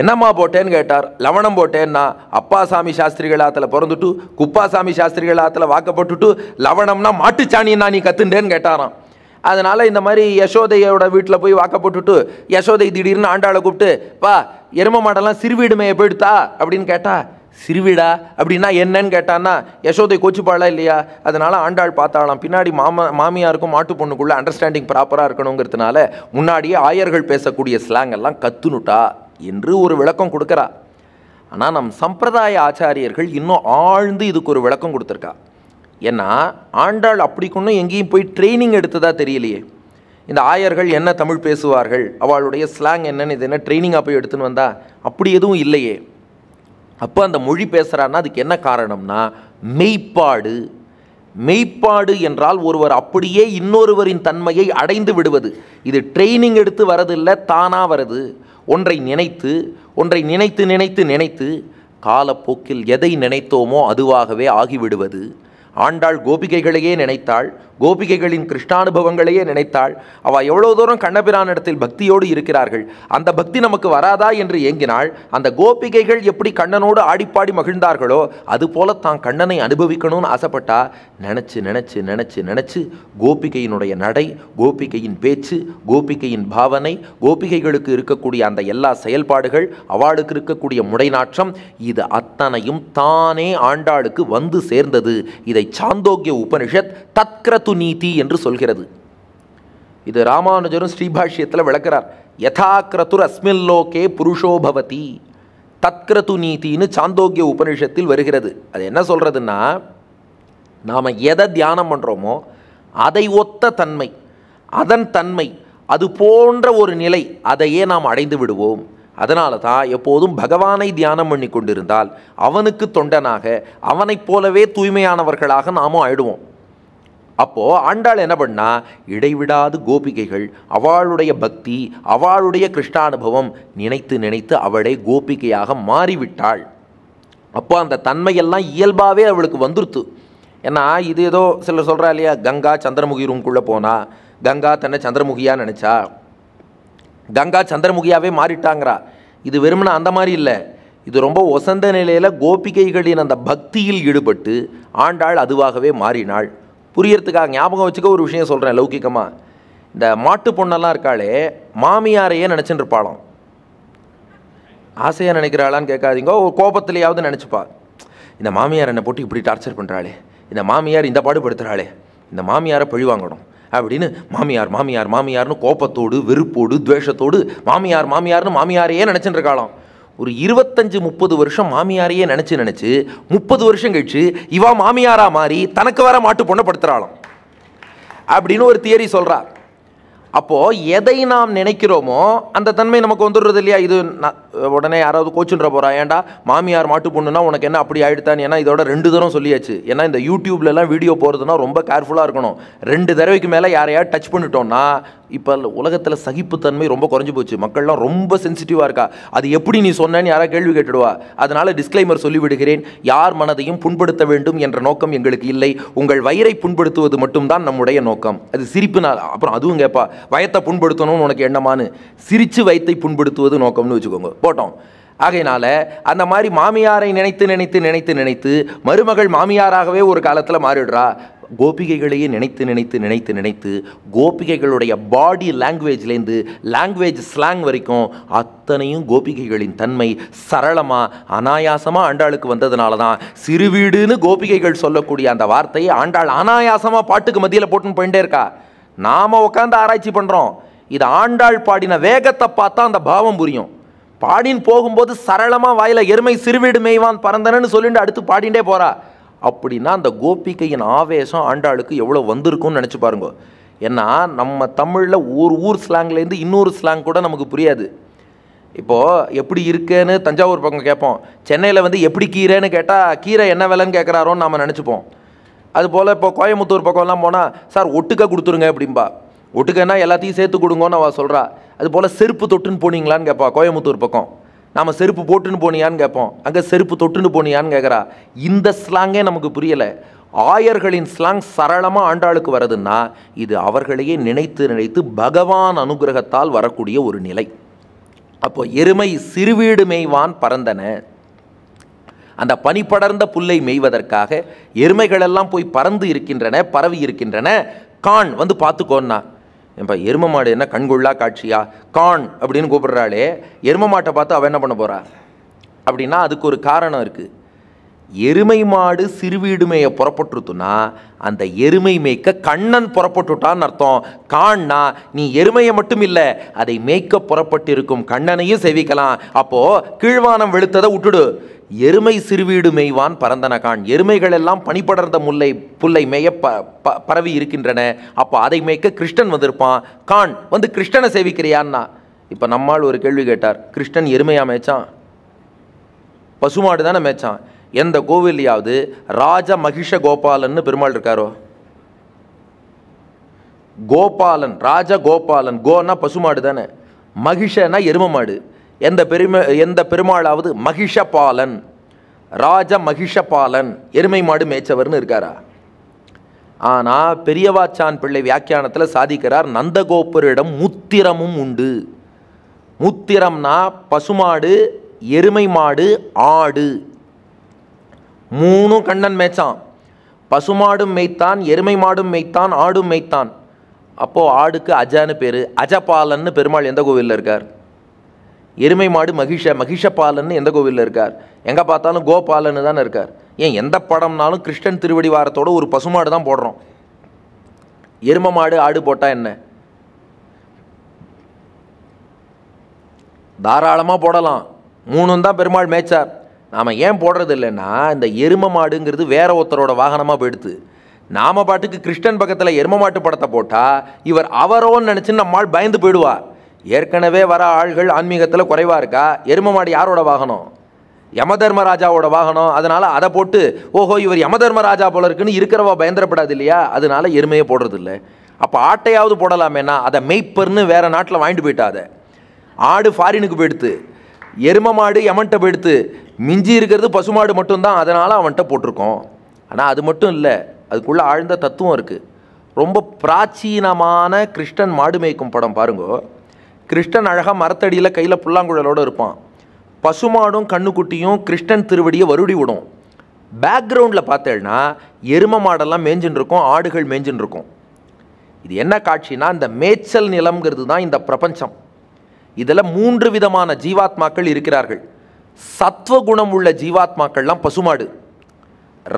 என்னம்மா போட்டேன்னு கேட்டார் லவணம் போட்டேன்னா அப்பா சாமி சாஸ்திரிகள் ஆத்தில் பிறந்துட்டு குப்பா சாமி சாஸ்திரிகள் ஆத்தில் வாக்கப்பட்டுட்டு லவணம்னா மாட்டுச்சாணின்னா நீ கத்துண்டேன்னு கேட்டாராம் அதனால் இந்த மாதிரி யசோதையோட வீட்டில் போய் வாக்கப்பட்டுட்டு யசோதை திடீர்னு ஆண்டாளை கூப்பிட்டு பா எரும மாடெல்லாம் சிறுவீடுமையை போயிடுத்தா அப்படின்னு கேட்டா சிறுவிடா அப்படின்னா என்னன்னு கேட்டான்னா யசோதை கோச்சுப்பாளா இல்லையா அதனால் ஆண்டாள் பார்த்தாலாம் பின்னாடி மாமா மாமியாருக்கும் மாட்டு பொண்ணுக்குள்ளே அண்டர்ஸ்டாண்டிங் ப்ராப்பராக இருக்கணுங்கிறதுனால முன்னாடியே ஆயர்கள் பேசக்கூடிய ஸ்லாங் எல்லாம் கத்துனுட்டா என்று ஒரு விளக்கம் கொடுக்குறா ஆனால் நம் சம்பிரதாய ஆச்சாரியர்கள் இன்னும் ஆழ்ந்து இதுக்கு ஒரு விளக்கம் கொடுத்துருக்கா ஏன்னா ஆண்டாள் அப்படி கொண்டும் எங்கேயும் போய் ட்ரைனிங் எடுத்ததாக தெரியலையே இந்த ஆயர்கள் என்ன தமிழ் பேசுவார்கள் அவளுடைய ஸ்லாங் என்னன்னு இது என்ன ட்ரைனிங்காக போய் எடுத்துன்னு வந்தா அப்படி எதுவும் இல்லையே அப்போ அந்த மொழி பேசுகிறான்னா அதுக்கு என்ன காரணம்னா மெய்ப்பாடு மெய்ப்பாடு என்றால் ஒருவர் அப்படியே இன்னொருவரின் தன்மையை அடைந்து விடுவது இது ட்ரைனிங் எடுத்து வரதில்லை தானாக வருது ஒன்றை நினைத்து ஒன்றை நினைத்து நினைத்து நினைத்து காலப்போக்கில் எதை நினைத்தோமோ அதுவாகவே ஆகிவிடுவது ஆண்டாள் கோபிகைகளையே நினைத்தாள் கோபிகைகளின் கிருஷ்ணானுபவங்களையே நினைத்தாள் அவ எவ்வளோ தூரம் இடத்தில் பக்தியோடு இருக்கிறார்கள் அந்த பக்தி நமக்கு வராதா என்று ஏங்கினாள் அந்த கோபிகைகள் எப்படி கண்ணனோடு ஆடிப்பாடி மகிழ்ந்தார்களோ அதுபோல தான் கண்ணனை அனுபவிக்கணும்னு ஆசைப்பட்டா நினச்சி நினச்சி நினச்சி நினச்சி கோபிகையினுடைய நடை கோபிகையின் பேச்சு கோபிகையின் பாவனை கோபிகைகளுக்கு இருக்கக்கூடிய அந்த எல்லா செயல்பாடுகள் அவளுக்கு இருக்கக்கூடிய முடைநாற்றம் இது அத்தனையும் தானே ஆண்டாளுக்கு வந்து சேர்ந்தது இதை சாந்தோக்கிய உபனிஷத் தத்கிரத் வஸ்து நீதி என்று சொல்கிறது இது ராமானுஜரும் ஸ்ரீபாஷ்யத்தில் விளக்கிறார் யதா கிரதுர் அஸ்மின் லோகே புருஷோபவதி தத்கிரது நீத்தின்னு சாந்தோக்கிய உபனிஷத்தில் வருகிறது அது என்ன சொல்கிறதுன்னா நாம் எதை தியானம் பண்ணுறோமோ அதை ஒத்த தன்மை அதன் தன்மை அது போன்ற ஒரு நிலை அதையே நாம் அடைந்து விடுவோம் அதனால தான் எப்போதும் பகவானை தியானம் பண்ணி கொண்டிருந்தால் அவனுக்கு தொண்டனாக அவனைப் போலவே தூய்மையானவர்களாக நாமும் ஆயிடுவோம் அப்போது ஆண்டாள் என்ன பண்ணா இடைவிடாது கோபிகைகள் அவளுடைய பக்தி அவளுடைய கிருஷ்ணானுபவம் நினைத்து நினைத்து அவளே கோபிகையாக மாறிவிட்டாள் அப்போ அந்த தன்மையெல்லாம் இயல்பாகவே அவளுக்கு வந்துருத்து ஏன்னா இது ஏதோ சிலர் சொல்கிறா இல்லையா கங்கா சந்திரமுகி ரூம்குள்ளே போனா கங்கா தன்னை சந்திரமுகியாக நினச்சா கங்கா சந்திரமுகியாகவே மாறிட்டாங்கிறா இது வெறுமனா அந்த மாதிரி இல்லை இது ரொம்ப ஒசந்த நிலையில் கோபிகைகளின் அந்த பக்தியில் ஈடுபட்டு ஆண்டாள் அதுவாகவே மாறினாள் புரியறதுக்காக ஞாபகம் வச்சுக்க ஒரு விஷயம் சொல்கிறேன் லௌக்கிகமாக இந்த மாட்டு பொண்ணெல்லாம் இருக்காளே மாமியாரையே நினச்சின்னு இருப்பாளாம் ஆசையாக நினைக்கிறாளான்னு கேட்காதீங்க ஒரு கோபத்திலேயாவது நினச்சிப்பா இந்த மாமியார் என்னை போட்டு இப்படி டார்ச்சர் பண்ணுறாளே இந்த மாமியார் இந்த பாடுபடுத்துகிறாளே இந்த மாமியாரை பழி வாங்கணும் அப்படின்னு மாமியார் மாமியார் மாமியார்னு கோபத்தோடு வெறுப்போடு துவேஷத்தோடு மாமியார் மாமியார்னு மாமியாரையே நினச்சிட்டு இருக்காளாம் ஒரு இருபத்தஞ்சு முப்பது வருஷம் மாமியாரையே நினச்சி நினச்சி முப்பது வருஷம் கழிச்சு இவா மாமியாராக மாறி தனக்கு வர மாட்டு பொண்ணை படுத்துகிறாளாம் அப்படின்னு ஒரு தியரி சொல்கிறார் அப்போது எதை நாம் நினைக்கிறோமோ அந்த தன்மை நமக்கு வந்துடுறது இல்லையா இது உடனே யாராவது கோச்சுன்ற போகிறா ஏன்டா மாமியார் மாட்டு பொண்ணுனா உனக்கு என்ன அப்படி ஆகிடுதான் ஏன்னா இதோட ரெண்டு தரம் சொல்லியாச்சு ஏன்னா இந்த யூடியூப்லலாம் வீடியோ போகிறதுனா ரொம்ப கேர்ஃபுல்லாக இருக்கணும் ரெண்டு தடவைக்கு மேலே யாரையாவது டச் பண்ணிட்டோம்னா இப்போ உலகத்தில் சகிப்புத்தன்மை ரொம்ப குறைஞ்சி போச்சு மக்கள்லாம் ரொம்ப சென்சிட்டிவாக இருக்கா அது எப்படி நீ சொன்னேன்னு யாராவது கேள்வி கேட்டுடுவா அதனால் டிஸ்க்ளைமர் சொல்லிவிடுகிறேன் யார் மனதையும் புண்படுத்த வேண்டும் என்ற நோக்கம் எங்களுக்கு இல்லை உங்கள் வயிறை புண்படுத்துவது மட்டும்தான் நம்முடைய நோக்கம் அது சிரிப்புனா அப்புறம் அதுவும் கேட்பா வயத்தை புண்படுத்தணும்னு உனக்கு எண்ணமானு சிரித்து வயத்தை புண்படுத்துவது நோக்கம்னு வச்சுக்கோங்க போட்டோம் ஆகையினால அந்த மாதிரி மாமியாரை நினைத்து நினைத்து நினைத்து நினைத்து மருமகள் மாமியாராகவே ஒரு காலத்தில் மாறிடுறா கோபிகைகளையே நினைத்து நினைத்து நினைத்து நினைத்து கோபிகைகளுடைய பாடி லாங்குவேஜ்லேருந்து லாங்குவேஜ் ஸ்லாங் வரைக்கும் அத்தனையும் கோபிகைகளின் தன்மை சரளமாக அனாயாசமாக ஆண்டாளுக்கு வந்ததுனால தான் சிறுவீடுன்னு கோபிகைகள் சொல்லக்கூடிய அந்த வார்த்தையை ஆண்டாள் அனாயாசமாக பாட்டுக்கு மத்தியில் போட்டுன்னு போயிட்டே இருக்கா நாம் உட்காந்து ஆராய்ச்சி பண்ணுறோம் இது ஆண்டாள் பாடின வேகத்தை பார்த்தா அந்த பாவம் புரியும் பாடின்னு போகும்போது சரளமாக வாயில் எருமை சிறுவீடு மெய்வான் பறந்தனன்னு சொல்லிட்டு அடுத்து பாடிண்டே போகிறா அப்படின்னா அந்த கோபிகையின் ஆவேசம் ஆண்டாளுக்கு எவ்வளோ வந்திருக்கும்னு நினச்சி பாருங்க ஏன்னா நம்ம தமிழில் ஒரு ஊர் ஸ்லாங்லேருந்து இன்னொரு ஸ்லாங் கூட நமக்கு புரியாது இப்போது எப்படி இருக்குன்னு தஞ்சாவூர் பக்கம் கேட்போம் சென்னையில் வந்து எப்படி கீரைன்னு கேட்டால் கீரை என்ன விலைன்னு கேட்குறாரோன்னு நாம் நினச்சிப்போம் அதுபோல் இப்போ கோயம்புத்தூர் பக்கம்லாம் போனால் சார் ஒட்டுக்கா கொடுத்துருங்க அப்படிம்பா ஒட்டுக்கன்னா எல்லாத்தையும் சேர்த்து கொடுங்கன்னு அவள் சொல்கிறா அதுபோல் செருப்பு தொட்டுன்னு போனீங்களான்னு கேட்பா கோயம்புத்தூர் பக்கம் நாம் செருப்பு போட்டுன்னு போனியான்னு கேட்போம் அங்கே செருப்பு தொட்டுன்னு போனியான்னு கேட்குறா இந்த ஸ்லாங்கே நமக்கு புரியலை ஆயர்களின் ஸ்லாங் சரளமாக ஆண்டாளுக்கு வருதுன்னா இது அவர்களையே நினைத்து நினைத்து பகவான் அனுகிரகத்தால் வரக்கூடிய ஒரு நிலை அப்போ எருமை சிறுவீடு பறந்தன அந்த பனி படர்ந்த புல்லை மேய்வதற்காக எருமைகளெல்லாம் போய் பறந்து இருக்கின்றன பரவி இருக்கின்றன கான் வந்து பார்த்துக்கோன்னா இப்போ எரும மாடு என்ன கண்கொள்ளா காட்சியா கான் அப்படின்னு கூப்பிடுறாளே எரும மாட்டை பார்த்து அவன் என்ன பண்ண போகிறா அப்படின்னா அதுக்கு ஒரு காரணம் இருக்குது எருமை மாடு சிறுவீடுமையை புறப்பட்டுருத்துனா அந்த எருமை மேய்க்க கண்ணன் புறப்பட்டுட்டான்னு அர்த்தம் கான்னா நீ எருமையை மட்டும் இல்லை அதை மேய்க்க புறப்பட்டிருக்கும் கண்ணனையும் செவிக்கலாம் அப்போது கீழ்வானம் வெளுத்ததை விட்டுடு எருமை சிறுவீடு மெய்வான் பரந்தனகான் எருமைகள் எல்லாம் பனிப்படர்ந்த முல்லை புல்லை மேய ப ப பரவி இருக்கின்றன அப்போ அதை மேய்க்க கிருஷ்ணன் வந்திருப்பான் கான் வந்து கிருஷ்ணனை சேவிக்கிறியான்னா இப்போ நம்மால் ஒரு கேள்வி கேட்டார் கிருஷ்ணன் எருமையாக மேய்ச்சான் பசுமாடு தானே மேய்ச்சான் எந்த கோவில்லையாவது ராஜ மகிஷ கோபாலன்னு பெருமாள் இருக்காரோ கோபாலன் ராஜ கோபாலன் கோன்னா பசுமாடு தானே மகிஷன்னா எரும மாடு எந்த பெருமை எந்த பெருமாளாவது மகிஷபாலன் ராஜ மகிஷபாலன் எருமை மாடு மேய்ச்சவர்னு இருக்காரா ஆனால் பெரியவாச்சான் பிள்ளை வியாக்கியானத்தில் சாதிக்கிறார் நந்தகோபுரிடம் முத்திரமும் உண்டு முத்திரம்னா பசுமாடு எருமை மாடு ஆடு மூணும் கண்ணன் மேய்ச்சான் பசுமாடும் மேய்த்தான் எருமை மாடும் மேய்த்தான் ஆடும் மேய்த்தான் அப்போது ஆடுக்கு அஜான்னு பேர் அஜபாலன்னு பெருமாள் எந்த கோவிலில் இருக்கார் எருமை மாடு மகிஷ மகிஷபாலன் எந்த கோவிலில் இருக்கார் எங்கே பார்த்தாலும் கோபாலன்னு தானே இருக்கார் ஏன் எந்த படம்னாலும் கிருஷ்ணன் திருவடி வாரத்தோட ஒரு பசுமாடு தான் போடுறோம் எரும மாடு ஆடு போட்டால் என்ன தாராளமாக போடலாம் மூணும் தான் பெருமாள் மேய்ச்சார் நாம் ஏன் போடுறது இல்லைன்னா இந்த எரும மாடுங்கிறது வேற ஒருத்தரோட வாகனமாக போயிடுது நாம பாட்டுக்கு கிருஷ்ணன் பக்கத்தில் எரும மாட்டு படத்தை போட்டால் இவர் அவரோன்னு நினச்சின்னு நம்மால் பயந்து போயிடுவார் ஏற்கனவே வர ஆள்கள் ஆன்மீகத்தில் குறைவாக இருக்கா எரும மாடு யாரோட வாகனம் யமதர்மராஜாவோட வாகனம் அதனால் அதை போட்டு ஓஹோ இவர் தர்மராஜா போல இருக்குன்னு இருக்கிறவா பயந்தரப்படாது இல்லையா அதனால் எருமையை போடுறதில்ல அப்போ ஆட்டையாவது போடலாமேனா அதை மெய்ப்பர்னு வேறு நாட்டில் வாங்கிட்டு போயிட்டாத ஆடு ஃபாரினுக்கு போயிடுத்து எரும மாடு எமன்கிட்ட போயிடுத்து மிஞ்சி இருக்கிறது பசுமாடு மட்டும்தான் அதனால் அவன்கிட்ட போட்டிருக்கோம் ஆனால் அது மட்டும் இல்லை அதுக்குள்ளே ஆழ்ந்த தத்துவம் இருக்குது ரொம்ப பிராச்சீனமான கிருஷ்ணன் மாடு மேய்க்கும் படம் பாருங்கோ கிருஷ்ணன் அழகாக மரத்தடியில் கையில் புல்லாங்குழலோடு இருப்பான் பசுமாடும் கண்ணுக்குட்டியும் கிருஷ்ணன் திருவடியை வருடி விடும் பேக்ரவுண்டில் பார்த்தேன்னா எரும மாடெல்லாம் மேய்ஞ்சின்னு இருக்கும் ஆடுகள் மேய்ஞ்சின்னு இருக்கும் இது என்ன காட்சினா இந்த மேய்ச்சல் நிலம்ங்கிறது தான் இந்த பிரபஞ்சம் இதில் மூன்று விதமான ஜீவாத்மாக்கள் இருக்கிறார்கள் சத்வகுணம் உள்ள ஜீவாத்மாக்கள்லாம் பசுமாடு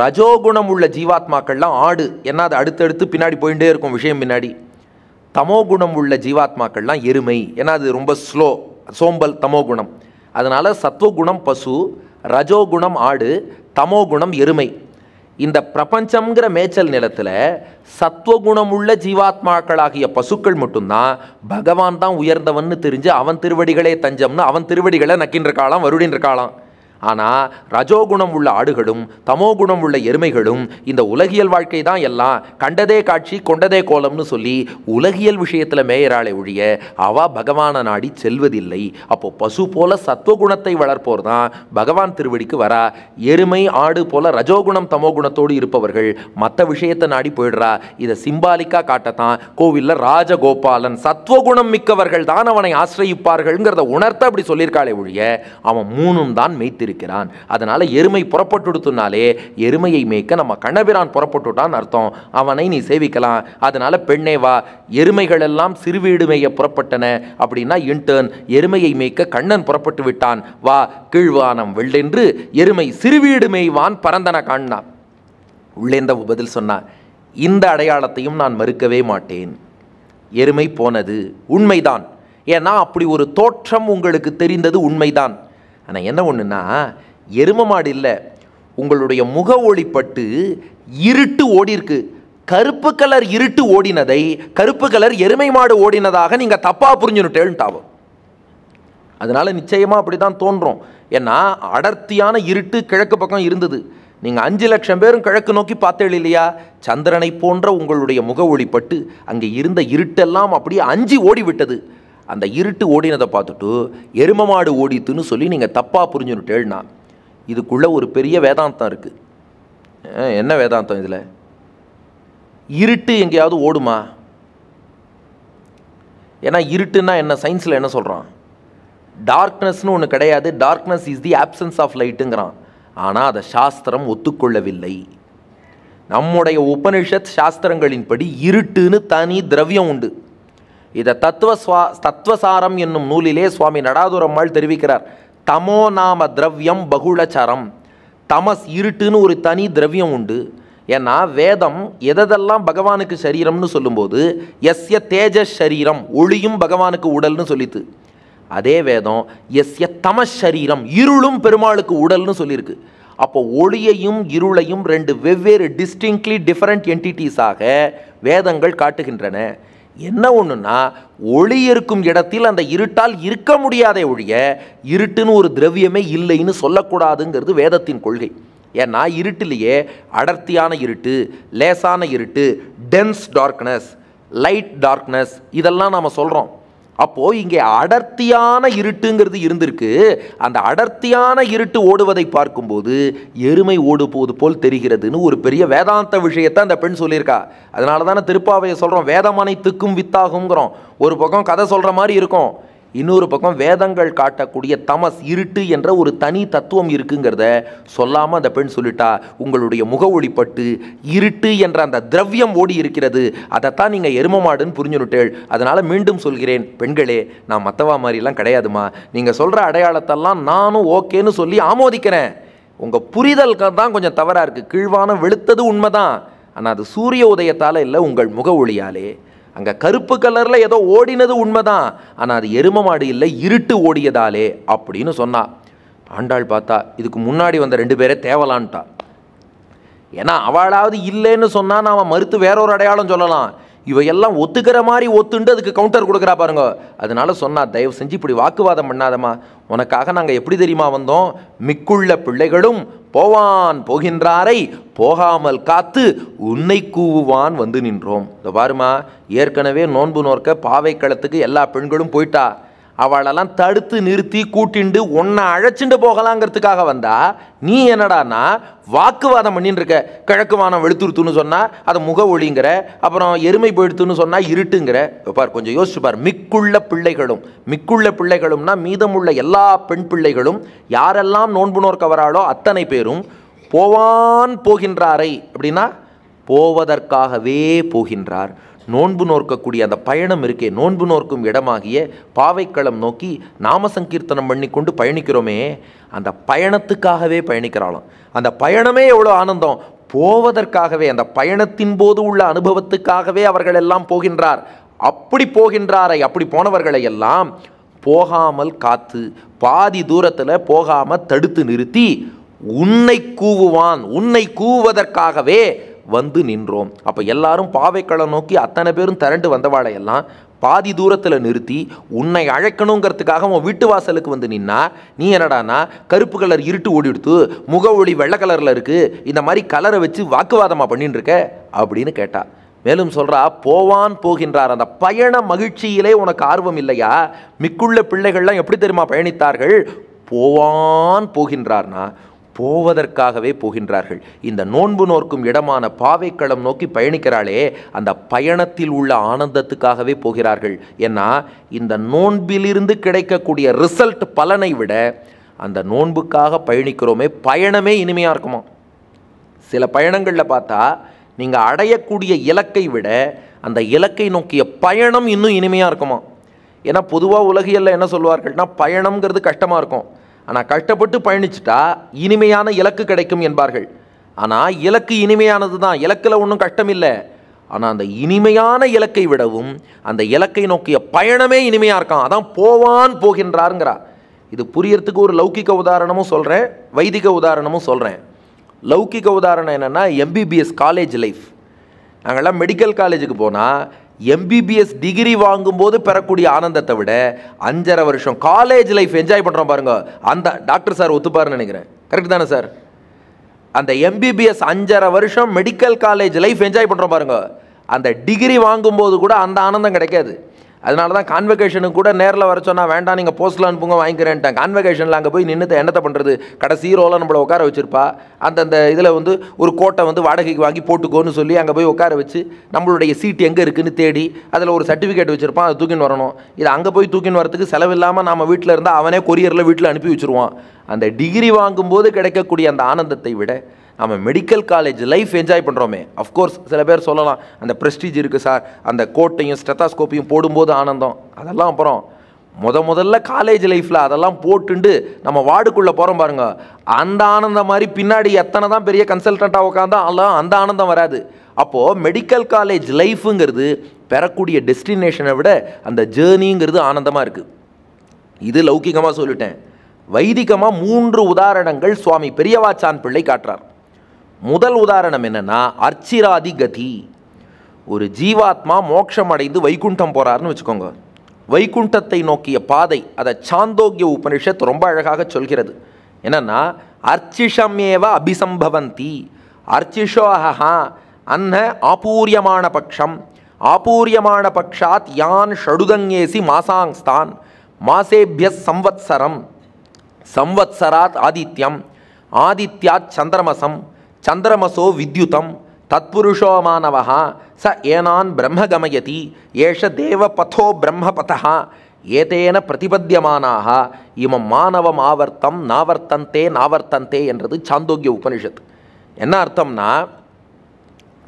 ரஜோகுணம் உள்ள ஜீவாத்மாக்கள்லாம் ஆடு என்ன அது அடுத்தடுத்து பின்னாடி போயிட்டே இருக்கும் விஷயம் பின்னாடி தமோ குணம் உள்ள ஜீவாத்மாக்கள்லாம் எருமை ஏன்னா அது ரொம்ப ஸ்லோ சோம்பல் தமோ குணம் அதனால் சத்வகுணம் பசு ரஜோகுணம் ஆடு தமோ குணம் எருமை இந்த பிரபஞ்சங்கிற மேய்ச்சல் நிலத்தில் சத்வகுணமுள்ள ஜீவாத்மாக்களாகிய பசுக்கள் மட்டும்தான் பகவான் தான் உயர்ந்தவன் தெரிஞ்சு அவன் திருவடிகளே தஞ்சம்னு அவன் திருவடிகளை நக்கின்ற காலம் வருடின்ற காலம் ஆனால் ரஜோகுணம் உள்ள ஆடுகளும் தமோகுணம் உள்ள எருமைகளும் இந்த உலகியல் வாழ்க்கை தான் எல்லாம் கண்டதே காட்சி கொண்டதே கோலம்னு சொல்லி உலகியல் விஷயத்தில் மேயராளை ஒழிய அவா பகவானை நாடி செல்வதில்லை அப்போது பசு போல சத்துவகுணத்தை வளர்ப்போர் தான் பகவான் திருவடிக்கு வரா எருமை ஆடு போல ரஜோகுணம் தமோகுணத்தோடு இருப்பவர்கள் மற்ற விஷயத்தை நாடி போயிடுறா இதை சிம்பாலிக்காக காட்டத்தான் கோவிலில் ராஜகோபாலன் சத்துவகுணம் மிக்கவர்கள் தான் அவனை ஆசிரியிப்பார்கள்ங்கிறத உணர்த்த அப்படி சொல்லியிருக்காளே ஒழிய அவன் மூணும் தான் மெய்த்திரு இருக்கிறான் அதனால் எருமை புறப்பட்டுடுத்துனாலே எருமையை மேய்க்க நம்ம கண்ணபிரான் புறப்பட்டுட்டான் அர்த்தம் அவனை நீ சேவிக்கலாம் அதனால் பெண்ணே வா எருமைகள் எல்லாம் சிறுவீடுமையை புறப்பட்டன அப்படின்னா இன்டர்ன் எருமையை மேய்க்க கண்ணன் புறப்பட்டு விட்டான் வா கீழ்வானம் வெள்ளென்று எருமை சிறுவீடுமைவான் மேய்வான் பரந்தன காண்ணா உள்ளேந்த பதில் சொன்னான் இந்த அடையாளத்தையும் நான் மறுக்கவே மாட்டேன் எருமை போனது உண்மைதான் ஏன்னா அப்படி ஒரு தோற்றம் உங்களுக்கு தெரிந்தது உண்மைதான் ஆனால் என்ன ஒன்றுன்னா எரும மாடு இல்லை உங்களுடைய முக ஒளிப்பட்டு இருட்டு ஓடி இருக்கு கருப்பு கலர் இருட்டு ஓடினதை கருப்பு கலர் எருமை மாடு ஓடினதாக நீங்கள் தப்பாக புரிஞ்சுனுட்டேன்ட்டாவும் அதனால் நிச்சயமாக அப்படி தான் தோன்றும் ஏன்னா அடர்த்தியான இருட்டு கிழக்கு பக்கம் இருந்தது நீங்கள் அஞ்சு லட்சம் பேரும் கிழக்கு நோக்கி பார்த்தேள் இல்லையா சந்திரனை போன்ற உங்களுடைய முக ஒளிப்பட்டு அங்கே இருந்த இருட்டெல்லாம் அப்படியே அஞ்சு ஓடிவிட்டது அந்த இருட்டு ஓடினதை பார்த்துட்டு எரும மாடு ஓடித்துன்னு சொல்லி நீங்கள் தப்பாக புரிஞ்சுன்னுட்டேன்னா இதுக்குள்ளே ஒரு பெரிய வேதாந்தம் இருக்குது என்ன வேதாந்தம் இதில் இருட்டு எங்கேயாவது ஓடுமா ஏன்னா இருட்டுன்னா என்ன சயின்ஸில் என்ன சொல்கிறான் டார்க்னஸ்னு ஒன்று கிடையாது darkness is the absence of லைட்டுங்கிறான் ஆனால் அதை சாஸ்திரம் ஒத்துக்கொள்ளவில்லை நம்முடைய உபனிஷத் சாஸ்திரங்களின்படி இருட்டுன்னு தனி திரவியம் உண்டு இதை தத்துவ சுவா தத்துவசாரம் என்னும் நூலிலே சுவாமி நடாதுரம்மாள் தெரிவிக்கிறார் தமோ நாம திரவியம் பகுளச்சரம் தமஸ் இருட்டுன்னு ஒரு தனி திரவியம் உண்டு ஏன்னா வேதம் எதெல்லாம் பகவானுக்கு சரீரம்னு சொல்லும்போது எஸ்ய தேஜ சரீரம் ஒளியும் பகவானுக்கு உடல்னு சொல்லித்து அதே வேதம் எஸ்ய தம சரீரம் இருளும் பெருமாளுக்கு உடல்னு சொல்லியிருக்கு அப்போ ஒளியையும் இருளையும் ரெண்டு வெவ்வேறு டிஸ்டிங்க்லி டிஃப்ரெண்ட் என்டிட்டிஸாக வேதங்கள் காட்டுகின்றன என்ன ஒன்றுன்னா ஒளி இருக்கும் இடத்தில் அந்த இருட்டால் இருக்க முடியாதே ஒழிய இருட்டுன்னு ஒரு திரவியமே இல்லைன்னு சொல்லக்கூடாதுங்கிறது வேதத்தின் கொள்கை ஏன்னா இருட்டிலேயே அடர்த்தியான இருட்டு லேசான இருட்டு டென்ஸ் டார்க்னஸ் லைட் டார்க்னஸ் இதெல்லாம் நாம் சொல்கிறோம் அப்போது இங்கே அடர்த்தியான இருட்டுங்கிறது இருந்திருக்கு அந்த அடர்த்தியான இருட்டு ஓடுவதை பார்க்கும்போது எருமை ஓடு போது போல் தெரிகிறதுன்னு ஒரு பெரிய வேதாந்த விஷயத்தை அந்த பெண் சொல்லியிருக்கா அதனால தானே திருப்பாவையை சொல்கிறோம் வேதமானை திக்கும் வித்தாகுங்கிறோம் ஒரு பக்கம் கதை சொல்கிற மாதிரி இருக்கும் இன்னொரு பக்கம் வேதங்கள் காட்டக்கூடிய தமஸ் இருட்டு என்ற ஒரு தனி தத்துவம் இருக்குங்கிறத சொல்லாமல் அந்த பெண் சொல்லிட்டா உங்களுடைய முக ஒளிப்பட்டு இருட்டு என்ற அந்த திரவியம் ஓடி இருக்கிறது அதைத்தான் நீங்கள் எரும மாடுன்னு புரிஞ்சுனுட்டேள் அதனால் மீண்டும் சொல்கிறேன் பெண்களே நான் மற்றவா மாதிரிலாம் கிடையாதுமா நீங்கள் சொல்கிற அடையாளத்தெல்லாம் நானும் ஓகேன்னு சொல்லி ஆமோதிக்கிறேன் உங்கள் புரிதல் தான் கொஞ்சம் தவறாக இருக்குது கீழ்வானம் வெளுத்தது உண்மைதான் ஆனால் அது சூரிய உதயத்தால் இல்லை உங்கள் முக ஒளியாலே அங்கே கருப்பு கலரில் ஏதோ ஓடினது உண்மைதான் ஆனால் அது எரும மாடு இல்லை இருட்டு ஓடியதாலே அப்படின்னு சொன்னா ஆண்டாள் பார்த்தா இதுக்கு முன்னாடி வந்த ரெண்டு பேரே தேவலான்ட்டா ஏன்னா அவளாவது இல்லைன்னு சொன்னால் நாம் மறுத்து வேற ஒரு அடையாளம் சொல்லலாம் இவையெல்லாம் ஒத்துக்கிற மாதிரி ஒத்துண்டு அதுக்கு கவுண்டர் கொடுக்குறா பாருங்க அதனால சொன்னா தயவு செஞ்சு இப்படி வாக்குவாதம் பண்ணாதம்மா உனக்காக நாங்கள் எப்படி தெரியுமா வந்தோம் மிக்குள்ள பிள்ளைகளும் போவான் போகின்றாரை போகாமல் காத்து உன்னை கூவுவான் வந்து நின்றோம் இதை பாருமா ஏற்கனவே நோன்பு நோர்க்க பாவை களத்துக்கு எல்லா பெண்களும் போயிட்டா அவளெல்லாம் தடுத்து நிறுத்தி கூட்டிண்டு உன்னை அழைச்சிண்டு போகலாங்கிறதுக்காக வந்தா நீ என்னடானா வாக்குவாதம் பண்ணின்னு இருக்க கிழக்கு வானம் வெளுத்துருத்துன்னு சொன்னால் அது முக ஒளிங்கிற அப்புறம் எருமை போயிடுத்துன்னு சொன்னால் இருட்டுங்கிற பார் கொஞ்சம் யோசிச்சு பார் மிக்குள்ள பிள்ளைகளும் மிக்குள்ள பிள்ளைகளும்னா மீதமுள்ள எல்லா பெண் பிள்ளைகளும் யாரெல்லாம் நோன்பு நோர்க்க வராளோ அத்தனை பேரும் போவான் போகின்றாரை அப்படின்னா போவதற்காகவே போகின்றார் நோன்பு நோக்கக்கூடிய அந்த பயணம் இருக்கே நோன்பு நோர்க்கும் இடமாகிய பாவைக்களம் நோக்கி நாம சங்கீர்த்தனம் பண்ணி கொண்டு பயணிக்கிறோமே அந்த பயணத்துக்காகவே பயணிக்கிறாளாம் அந்த பயணமே எவ்வளோ ஆனந்தம் போவதற்காகவே அந்த பயணத்தின் போது உள்ள அனுபவத்துக்காகவே அவர்கள் எல்லாம் போகின்றார் அப்படி போகின்றாரை அப்படி போனவர்களை எல்லாம் போகாமல் காத்து பாதி தூரத்தில் போகாமல் தடுத்து நிறுத்தி உன்னை கூவுவான் உன்னை கூவுவதற்காகவே வந்து நின்றோம் அப்போ எல்லாரும் பாவைக்களை நோக்கி அத்தனை பேரும் திரண்டு வந்தவாளையெல்லாம் பாதி தூரத்தில் நிறுத்தி உன்னை அழைக்கணுங்கிறதுக்காக உன் வீட்டு வாசலுக்கு வந்து நின்னா நீ என்னடானா கருப்பு கலர் இருட்டு ஓடி எடுத்து முக ஒளி வெள்ளை கலரில் இருக்குது இந்த மாதிரி கலரை வச்சு வாக்குவாதமாக பண்ணின்னு இருக்க அப்படின்னு கேட்டா மேலும் சொல்கிறா போவான் போகின்றார் அந்த பயண மகிழ்ச்சியிலே உனக்கு ஆர்வம் இல்லையா மிக்குள்ள பிள்ளைகள்லாம் எப்படி தெரியுமா பயணித்தார்கள் போவான் போகின்றார்னா போவதற்காகவே போகின்றார்கள் இந்த நோன்பு நோர்க்கும் இடமான பாவைக்களம் நோக்கி பயணிக்கிறாளே அந்த பயணத்தில் உள்ள ஆனந்தத்துக்காகவே போகிறார்கள் ஏன்னா இந்த நோன்பிலிருந்து கிடைக்கக்கூடிய ரிசல்ட் பலனை விட அந்த நோன்புக்காக பயணிக்கிறோமே பயணமே இனிமையாக இருக்குமா சில பயணங்களில் பார்த்தா நீங்கள் அடையக்கூடிய இலக்கை விட அந்த இலக்கை நோக்கிய பயணம் இன்னும் இனிமையாக இருக்குமா ஏன்னா பொதுவாக உலகியல்ல என்ன சொல்வார்கள்னா பயணம்ங்கிறது கஷ்டமாக இருக்கும் ஆனால் கஷ்டப்பட்டு பயணிச்சுட்டா இனிமையான இலக்கு கிடைக்கும் என்பார்கள் ஆனால் இலக்கு இனிமையானது தான் இலக்கில் ஒன்றும் கஷ்டம் இல்லை ஆனால் அந்த இனிமையான இலக்கை விடவும் அந்த இலக்கை நோக்கிய பயணமே இனிமையாக இருக்கான் அதான் போவான் போகின்றாருங்கிறா இது புரியறதுக்கு ஒரு லௌக்கிக உதாரணமும் சொல்கிறேன் வைதிக உதாரணமும் சொல்கிறேன் லௌக்கிக உதாரணம் என்னென்னா எம்பிபிஎஸ் காலேஜ் லைஃப் நாங்கள்லாம் மெடிக்கல் காலேஜுக்கு போனால் எம்பிபிஎஸ் டிகிரி வாங்கும்போது பெறக்கூடிய ஆனந்தத்தை விட அஞ்சரை வருஷம் காலேஜ் லைஃப் என்ஜாய் பண்ணுறோம் பாருங்க அந்த டாக்டர் சார் ஒத்துப்பாருன்னு நினைக்கிறேன் கரெக்ட் தானே சார் அந்த எம்பிபிஎஸ் அஞ்சரை வருஷம் மெடிக்கல் காலேஜ் லைஃப் என்ஜாய் பண்ணுறோம் பாருங்க அந்த டிகிரி வாங்கும்போது கூட அந்த ஆனந்தம் கிடைக்காது அதனால தான் கான்வெகேஷனுக்கு கூட நேரில் வர சொன்னால் வேண்டாம் நீங்கள் போஸ்ட்டில் அனுப்புங்க வாங்கிக்கிறேன்ட்டேன் கான்வெகேஷனில் அங்கே போய் நின்று என்னத்தை பண்ணுறது கடைசி ரோவில் நம்மளை உட்கார வச்சுருப்பா அந்தந்த இதில் வந்து ஒரு கோட்டை வந்து வாடகைக்கு வாங்கி போட்டுக்கோன்னு சொல்லி அங்கே போய் உட்கார வச்சு நம்மளுடைய சீட் எங்கே இருக்குதுன்னு தேடி அதில் ஒரு சர்டிஃபிகேட் வச்சுருப்பான் அதை தூக்கின்னு வரணும் இது அங்கே போய் தூக்கின்னு வரத்துக்கு செலவில்லாமல் நம்ம வீட்டில் இருந்தால் அவனே கொரியரில் வீட்டில் அனுப்பி வச்சுருவான் அந்த டிகிரி வாங்கும்போது கிடைக்கக்கூடிய அந்த ஆனந்தத்தை விட நம்ம மெடிக்கல் காலேஜ் லைஃப் என்ஜாய் பண்ணுறோமே அஃப்கோர்ஸ் சில பேர் சொல்லலாம் அந்த ப்ரெஸ்டீஜ் இருக்குது சார் அந்த கோட்டையும் ஸ்டெத்தாஸ்கோப்பையும் போடும்போது ஆனந்தம் அதெல்லாம் அப்புறம் முத முதல்ல காலேஜ் லைஃப்பில் அதெல்லாம் போட்டுண்டு நம்ம வார்டுக்குள்ளே போகிறோம் பாருங்க அந்த ஆனந்தம் மாதிரி பின்னாடி எத்தனை தான் பெரிய கன்சல்டண்ட்டாக உட்காந்தா அதெல்லாம் அந்த ஆனந்தம் வராது அப்போது மெடிக்கல் காலேஜ் லைஃபுங்கிறது பெறக்கூடிய டெஸ்டினேஷனை விட அந்த ஜேர்னிங்கிறது ஆனந்தமாக இருக்குது இது லௌக்கிகமாக சொல்லிட்டேன் வைதிகமாக மூன்று உதாரணங்கள் சுவாமி பெரியவாச்சான் பிள்ளை காட்டுறார் முதல் உதாரணம் என்னென்னா அர்ச்சிராதி கதி ஒரு ஜீவாத்மா மோட்சம் அடைந்து வைகுண்டம் போகிறாருன்னு வச்சுக்கோங்க வைகுண்டத்தை நோக்கிய பாதை அதை சாந்தோக்கிய உபனிஷத் ரொம்ப அழகாக சொல்கிறது என்னென்னா அர்ச்சிஷமேவ அபிசம்பவந்தி அர்ச்சிஷோஹா அன்ன ஆபூரியமான பட்சம் ஆபூரியமான பக்ஷாத் யான் ஷடுதங்கேசி மாசாங்ஸ்தான் மாசேபிய சம்வத்சரம் சம்வத்சராத் ஆதித்யம் ஆதித்யாத் சந்திரமசம் சந்திரமசோ வித்யுதம் தத்புருஷோ மாணவா ச ஏனான் பிரம்ம ஏஷ ஏஷ தேவபதோ பிரம்மபதா ஏதேன பிரதிபத்தியமானாக இமம் மாணவம் ஆவர்த்தம் நாவர்த்தந்தே நாவர்த்தந்தே என்றது சாந்தோக்கிய உபனிஷத் என்ன அர்த்தம்னா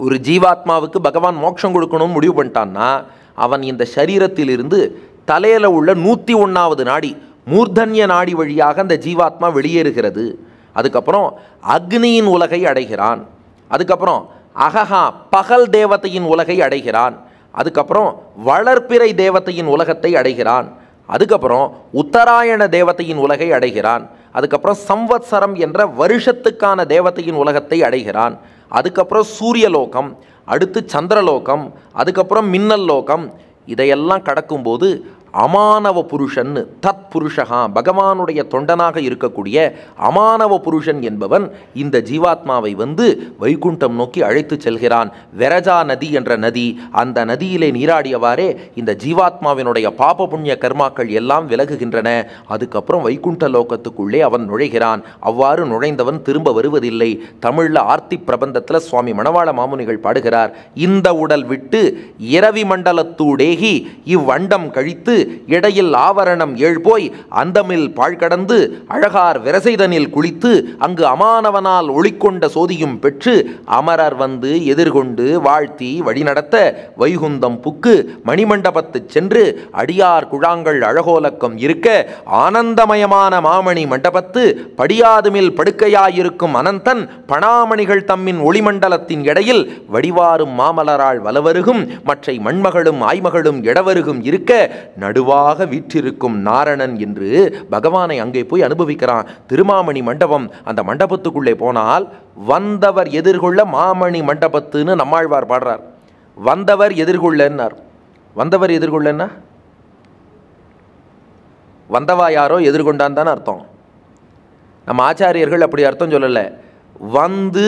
ஒரு ஜீவாத்மாவுக்கு பகவான் மோட்சம் கொடுக்கணும்னு முடிவு பண்ணிட்டான்னா அவன் இந்த சரீரத்திலிருந்து தலையில் உள்ள நூற்றி ஒன்றாவது நாடி மூர்தன்ய நாடி வழியாக அந்த ஜீவாத்மா வெளியேறுகிறது அதுக்கப்புறம் அக்னியின் உலகை அடைகிறான் அதுக்கப்புறம் அகஹா பகல் தேவத்தையின் உலகை அடைகிறான் அதுக்கப்புறம் வளர்ப்பிறை தேவத்தையின் உலகத்தை அடைகிறான் அதுக்கப்புறம் உத்தராயண தேவத்தையின் உலகை அடைகிறான் அதுக்கப்புறம் சம்வத்சரம் என்ற வருஷத்துக்கான தேவத்தையின் உலகத்தை அடைகிறான் அதுக்கப்புறம் சூரியலோகம் அடுத்து சந்திரலோகம் அதுக்கப்புறம் மின்னல் லோகம் இதையெல்லாம் கடக்கும்போது அமானவ புருஷன் தத் புருஷகா பகவானுடைய தொண்டனாக இருக்கக்கூடிய அமானவ புருஷன் என்பவன் இந்த ஜீவாத்மாவை வந்து வைகுண்டம் நோக்கி அழைத்து செல்கிறான் வெரஜா நதி என்ற நதி அந்த நதியிலே நீராடியவாறே இந்த ஜீவாத்மாவினுடைய பாப புண்ணிய கர்மாக்கள் எல்லாம் விலகுகின்றன அதுக்கப்புறம் வைகுண்ட லோகத்துக்குள்ளே அவன் நுழைகிறான் அவ்வாறு நுழைந்தவன் திரும்ப வருவதில்லை தமிழில் ஆர்த்தி பிரபந்தத்தில் சுவாமி மணவாள மாமுனிகள் பாடுகிறார் இந்த உடல் விட்டு இரவி மண்டலத்தூடேகி இவ்வண்டம் கழித்து இடையில் ஆவரணம் போய் அந்தமில் பாழ்கடந்து அழகார் விரசைதனில் குளித்து அங்கு அமானவனால் ஒளிக்கொண்ட சோதியும் பெற்று அமரர் வந்து எதிர்கொண்டு வாழ்த்தி வழிநடத்த வைகுந்தம் புக்கு மணிமண்டபத்து சென்று அடியார் குழாங்கள் அழகோலக்கம் இருக்க ஆனந்தமயமான மாமணி மண்டபத்து படியாதுமில் படுக்கையாயிருக்கும் அனந்தன் பணாமணிகள் தம்மின் ஒளிமண்டலத்தின் இடையில் வடிவாரும் மாமலரால் வலவருகும் மற்றை மண்மகளும் ஆய்மகளும் இடவருகும் இருக்க நடுவாக வீற்றிருக்கும் நாரணன் என்று பகவானை அங்கே போய் அனுபவிக்கிறான் திருமாமணி மண்டபம் அந்த மண்டபத்துக்குள்ளே போனால் வந்தவர் எதிர்கொள்ள மாமணி மண்டபத்துன்னு நம்மாழ்வார் பாடுறார் வந்தவர் எதிர்கொள்ளன்னார் வந்தவர் எதிர்கொள்ளன்னா வந்தவா யாரோ எதிர்கொண்டான் தானே அர்த்தம் நம்ம ஆச்சாரியர்கள் அப்படி அர்த்தம் சொல்லலை வந்து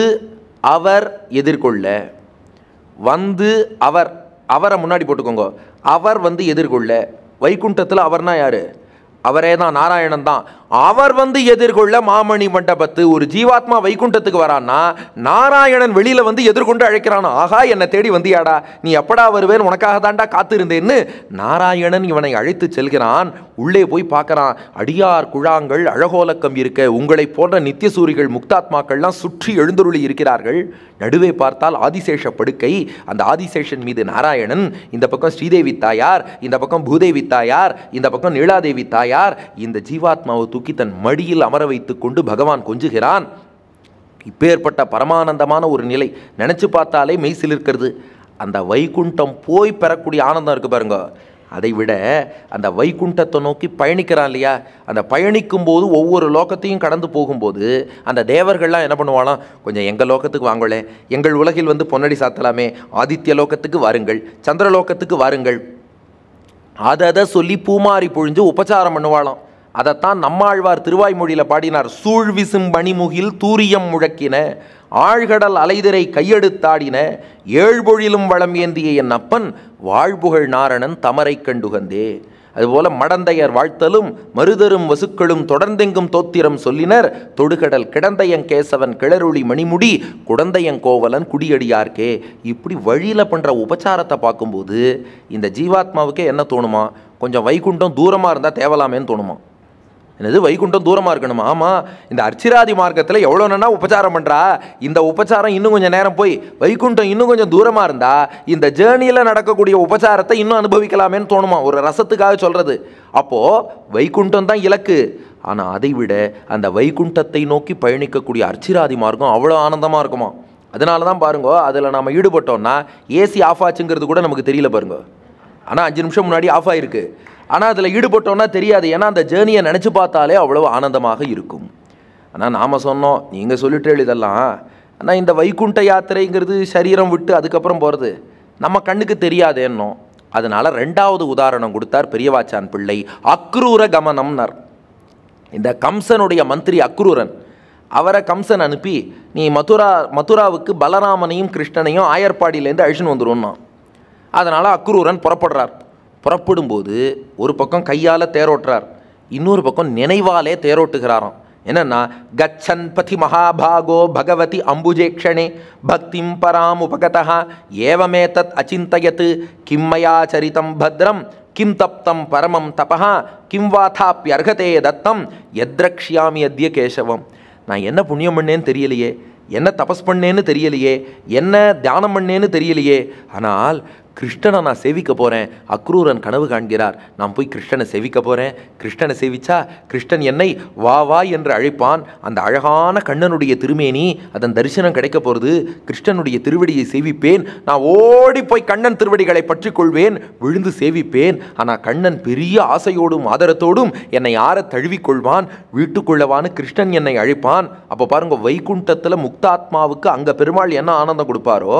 அவர் எதிர்கொள்ள வந்து அவர் அவரை முன்னாடி போட்டுக்கோங்க அவர் வந்து எதிர்கொள்ள வைகுண்டத்தில் அவர்னா யார் அவரே தான் நாராயணன் தான் அவர் வந்து எதிர்கொள்ள மாமணி மண்டபத்து ஒரு ஜீவாத்மா வைகுண்டத்துக்கு வரான்னா நாராயணன் வெளியில் வந்து எதிர்கொண்டு அழைக்கிறான் ஆகா என்னை தேடி வந்தியாடா நீ எப்படா வருவேன் உனக்காக தாண்டா காத்திருந்தேன்னு நாராயணன் இவனை அழைத்து செல்கிறான் உள்ளே போய் பார்க்கறான் அடியார் குழாங்கள் அழகோலக்கம் இருக்க உங்களை போன்ற நித்தியசூரிகள் முக்தாத்மாக்கள்லாம் சுற்றி எழுந்தருளி இருக்கிறார்கள் நடுவே பார்த்தால் ஆதிசேஷ படுக்கை அந்த ஆதிசேஷன் மீது நாராயணன் இந்த பக்கம் ஸ்ரீதேவி தாயார் இந்த பக்கம் பூதேவி தாயார் இந்த பக்கம் நீலாதேவி தாயார் இந்த ஜீவாத்மாவை தூக்கி தன் மடியில் அமர வைத்துக்கொண்டு பகவான் கொஞ்சுகிறான் இப்பேற்பட்ட பரமானந்தமான ஒரு நிலை நினச்சி பார்த்தாலே மெய் சிலிருக்கிறது அந்த வைகுண்டம் போய் பெறக்கூடிய ஆனந்தம் இருக்குது பாருங்க அதை விட அந்த வைகுண்டத்தை நோக்கி பயணிக்கிறான் இல்லையா அந்த பயணிக்கும் போது ஒவ்வொரு லோகத்தையும் கடந்து போகும்போது அந்த தேவர்கள்லாம் என்ன பண்ணுவாலாம் கொஞ்சம் எங்கள் லோகத்துக்கு வாங்களே எங்கள் உலகில் வந்து பொன்னடி சாத்தலாமே ஆதித்ய லோகத்துக்கு வாருங்கள் சந்திர லோகத்துக்கு வாருங்கள் அதை அதை சொல்லி பூமாரி பொழிஞ்சு உபச்சாரம் பண்ணுவாளாம் அதைத்தான் நம்மாழ்வார் திருவாய்மொழியில் பாடினார் சூழ்விசும் பணிமுகில் தூரியம் முழக்கின ஆழ்கடல் அலைதிரை கையெடுத்தாடின ஏழ்பொழிலும் வளம் ஏந்திய என் அப்பன் வாழ்புகழ் நாரணன் தமரை கண்டுகந்தே அதுபோல மடந்தையர் வாழ்த்தலும் மருதரும் வசுக்களும் தொடர்ந்தெங்கும் தோத்திரம் சொல்லினர் தொடுகடல் கிடந்தையங் கேசவன் கிளருளி மணிமுடி குடந்தையங் கோவலன் குடியடியார்க்கே இப்படி வழியில் பண்ணுற உபச்சாரத்தை பார்க்கும்போது இந்த ஜீவாத்மாவுக்கே என்ன தோணுமா கொஞ்சம் வைகுண்டம் தூரமாக இருந்தால் தேவலாமேன்னு தோணுமா என்னது வைகுண்டம் தூரமாக இருக்கணும் ஆமாம் இந்த அர்ச்சிராதி மார்க்கத்தில் எவ்வளோ எவ்வளோனா உபச்சாரம் பண்ணுறா இந்த உபச்சாரம் இன்னும் கொஞ்சம் நேரம் போய் வைகுண்டம் இன்னும் கொஞ்சம் தூரமாக இருந்தால் இந்த ஜேர்னியில் நடக்கக்கூடிய உபச்சாரத்தை இன்னும் அனுபவிக்கலாமேன்னு தோணுமா ஒரு ரசத்துக்காக சொல்கிறது அப்போது வைகுண்டம் தான் இலக்கு ஆனால் அதை விட அந்த வைகுண்டத்தை நோக்கி பயணிக்கக்கூடிய அர்ச்சிராதி மார்க்கம் அவ்வளோ ஆனந்தமாக இருக்குமா அதனால தான் பாருங்க அதில் நம்ம ஈடுபட்டோம்னா ஏசி ஆஃப் ஆச்சுங்கிறது கூட நமக்கு தெரியல பாருங்க ஆனால் அஞ்சு நிமிஷம் முன்னாடி ஆஃப் ஆகிருக்கு ஆனால் அதில் ஈடுபட்டோன்னா தெரியாது ஏன்னா அந்த ஜேர்னியை நினச்சி பார்த்தாலே அவ்வளோ ஆனந்தமாக இருக்கும் ஆனால் நாம் சொன்னோம் நீங்கள் சொல்லிட்டே இதெல்லாம் ஆனால் இந்த வைகுண்ட யாத்திரைங்கிறது சரீரம் விட்டு அதுக்கப்புறம் போகிறது நம்ம கண்ணுக்கு தெரியாதேன்னோ அதனால் ரெண்டாவது உதாரணம் கொடுத்தார் பெரியவாச்சான் பிள்ளை அக்ரூர கமனம்னர் இந்த கம்சனுடைய மந்திரி அக்ரூரன் அவரை கம்சன் அனுப்பி நீ மதுரா மதுராவுக்கு பலராமனையும் கிருஷ்ணனையும் ஆயர்பாடியிலேருந்து அழிச்சுன்னு வந்துடுவோம்னா அதனால் அக்ரூரன் புறப்படுறார் புறப்படும்போது ஒரு பக்கம் கையால் தேரோட்டுறார் இன்னொரு பக்கம் நினைவாலே தேரோட்டுகிறாராம் என்னன்னா கச்சன் பதி மகாபாகோ பகவதி அம்புஜேக்ஷணே பக்திம் பராம் உபகதா ஏவமே தத் அச்சிந்தயத்து கிம்மயா சரிதம் பத்ரம் கிம் தப்தம் பரமம் தபா கிம் வாத்தாப்பியர்ஹதே தத்தம் எத்ரக்ஷியாமி அத்திய கேசவம் நான் என்ன புண்ணியம் பண்ணேன்னு தெரியலையே என்ன தபஸ் பண்ணேன்னு தெரியலையே என்ன தியானம் பண்ணேன்னு தெரியலையே ஆனால் கிருஷ்ணனை நான் சேவிக்க போகிறேன் அக்ரூரன் கனவு காண்கிறார் நான் போய் கிருஷ்ணனை சேவிக்க போகிறேன் கிருஷ்ணனை சேவிச்சா கிருஷ்ணன் என்னை வா வா என்று அழைப்பான் அந்த அழகான கண்ணனுடைய திருமேனி அதன் தரிசனம் கிடைக்க போகிறது கிருஷ்ணனுடைய திருவடியை சேவிப்பேன் நான் ஓடி போய் கண்ணன் திருவடிகளை பற்றி கொள்வேன் விழுந்து சேவிப்பேன் ஆனால் கண்ணன் பெரிய ஆசையோடும் ஆதரத்தோடும் என்னை ஆற தழுவிக்கொள்வான் வீட்டுக்குள்ளவான்னு கிருஷ்ணன் என்னை அழைப்பான் அப்போ பாருங்கள் வைகுண்டத்தில் முக்தாத்மாவுக்கு அங்கே பெருமாள் என்ன ஆனந்தம் கொடுப்பாரோ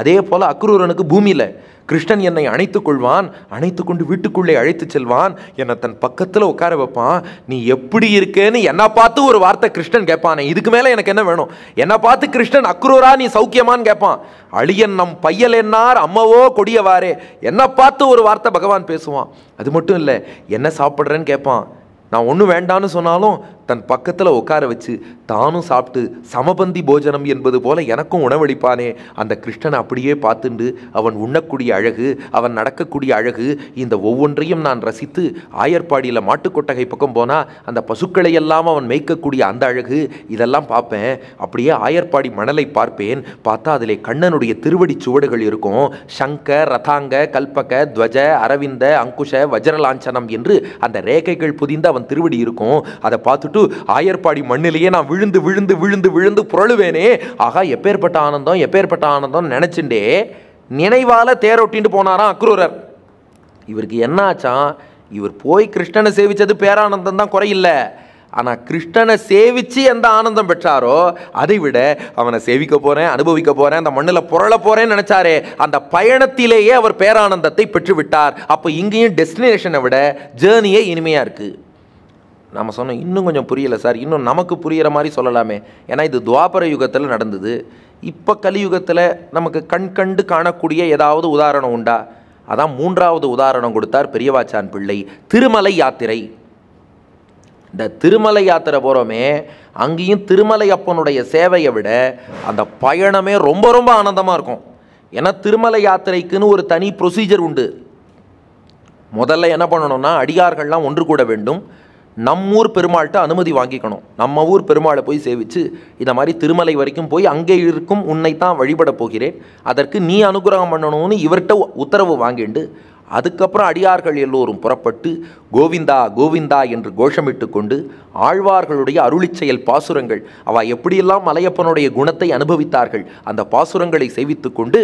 அதே போல் அக்ரூரனுக்கு பூமியில் கிருஷ்ணன் என்னை அணைத்து கொள்வான் அணைத்து கொண்டு வீட்டுக்குள்ளே அழைத்து செல்வான் என்னை தன் பக்கத்தில் உட்கார வைப்பான் நீ எப்படி இருக்கேன்னு என்னை பார்த்து ஒரு வார்த்தை கிருஷ்ணன் கேட்பானே இதுக்கு மேலே எனக்கு என்ன வேணும் என்னை பார்த்து கிருஷ்ணன் அக்ரூரா நீ சௌக்கியமான்னு கேட்பான் அழியன் நம் பையல் என்னார் அம்மாவோ கொடியவாரே என்னை பார்த்து ஒரு வார்த்தை பகவான் பேசுவான் அது மட்டும் இல்லை என்ன சாப்பிட்றேன்னு கேட்பான் நான் ஒன்றும் வேண்டான்னு சொன்னாலும் தன் பக்கத்தில் உட்கார வச்சு தானும் சாப்பிட்டு சமபந்தி போஜனம் என்பது போல எனக்கும் உணவளிப்பானே அந்த கிருஷ்ணனை அப்படியே பார்த்துண்டு அவன் உண்ணக்கூடிய அழகு அவன் நடக்கக்கூடிய அழகு இந்த ஒவ்வொன்றையும் நான் ரசித்து ஆயர்பாடியில் மாட்டுக்கொட்டகை பக்கம் போனால் அந்த பசுக்களை எல்லாம் அவன் மேய்க்கக்கூடிய அந்த அழகு இதெல்லாம் பார்ப்பேன் அப்படியே ஆயர்பாடி மணலை பார்ப்பேன் பார்த்தா அதிலே கண்ணனுடைய திருவடி சுவடுகள் இருக்கும் சங்க ரதாங்க கல்பக துவஜ அரவிந்த அங்குஷ வஜ்ரலாஞ்சனம் என்று அந்த ரேகைகள் புதிந்து அவன் திருவடி இருக்கும் அதை பார்த்துட்டு பார்த்துட்டு ஆயர்பாடி மண்ணிலேயே நான் விழுந்து விழுந்து விழுந்து விழுந்து புரழுவேனே ஆகா எப்பேற்பட்ட ஆனந்தம் எப்பேற்பட்ட ஆனந்தம்னு நினச்சிண்டே நினைவால் தேரோட்டின்ட்டு போனாராம் அக்ரூரர் இவருக்கு என்னாச்சா இவர் போய் கிருஷ்ணனை சேவித்தது பேரானந்தம் தான் குறையில்லை ஆனால் கிருஷ்ணனை சேவித்து எந்த ஆனந்தம் பெற்றாரோ அதை விட அவனை சேவிக்க போகிறேன் அனுபவிக்க போகிறேன் அந்த மண்ணில் புரள போகிறேன்னு நினச்சாரே அந்த பயணத்திலேயே அவர் பேரானந்தத்தை பெற்றுவிட்டார் அப்போ இங்கேயும் டெஸ்டினேஷனை விட ஜேர்னியே இனிமையாக இருக்குது நாம் சொன்னோம் இன்னும் கொஞ்சம் புரியலை சார் இன்னும் நமக்கு புரிகிற மாதிரி சொல்லலாமே ஏன்னா இது துவாபர யுகத்தில் நடந்தது இப்போ கலியுகத்தில் நமக்கு கண் கண்டு காணக்கூடிய ஏதாவது உதாரணம் உண்டா அதான் மூன்றாவது உதாரணம் கொடுத்தார் பெரியவாச்சான் பிள்ளை திருமலை யாத்திரை இந்த திருமலை யாத்திரை போகிறோமே அங்கேயும் திருமலை அப்பனுடைய சேவையை விட அந்த பயணமே ரொம்ப ரொம்ப ஆனந்தமாக இருக்கும் ஏன்னா திருமலை யாத்திரைக்குன்னு ஒரு தனி ப்ரொசீஜர் உண்டு முதல்ல என்ன பண்ணணும்னா அடியார்கள்லாம் ஒன்று கூட வேண்டும் நம்ம ஊர் பெருமாள்கிட்ட அனுமதி வாங்கிக்கணும் நம்ம ஊர் பெருமாளை போய் சேவித்து இந்த மாதிரி திருமலை வரைக்கும் போய் அங்கே இருக்கும் உன்னைத்தான் வழிபட போகிறேன் அதற்கு நீ அனுகிரகம் பண்ணணும்னு இவர்கிட்ட உத்தரவு வாங்கிண்டு அதுக்கப்புறம் அடியார்கள் எல்லோரும் புறப்பட்டு கோவிந்தா கோவிந்தா என்று கோஷமிட்டு கொண்டு ஆழ்வார்களுடைய அருளி செயல் பாசுரங்கள் அவ எப்படியெல்லாம் மலையப்பனுடைய குணத்தை அனுபவித்தார்கள் அந்த பாசுரங்களை செய்வித்து கொண்டு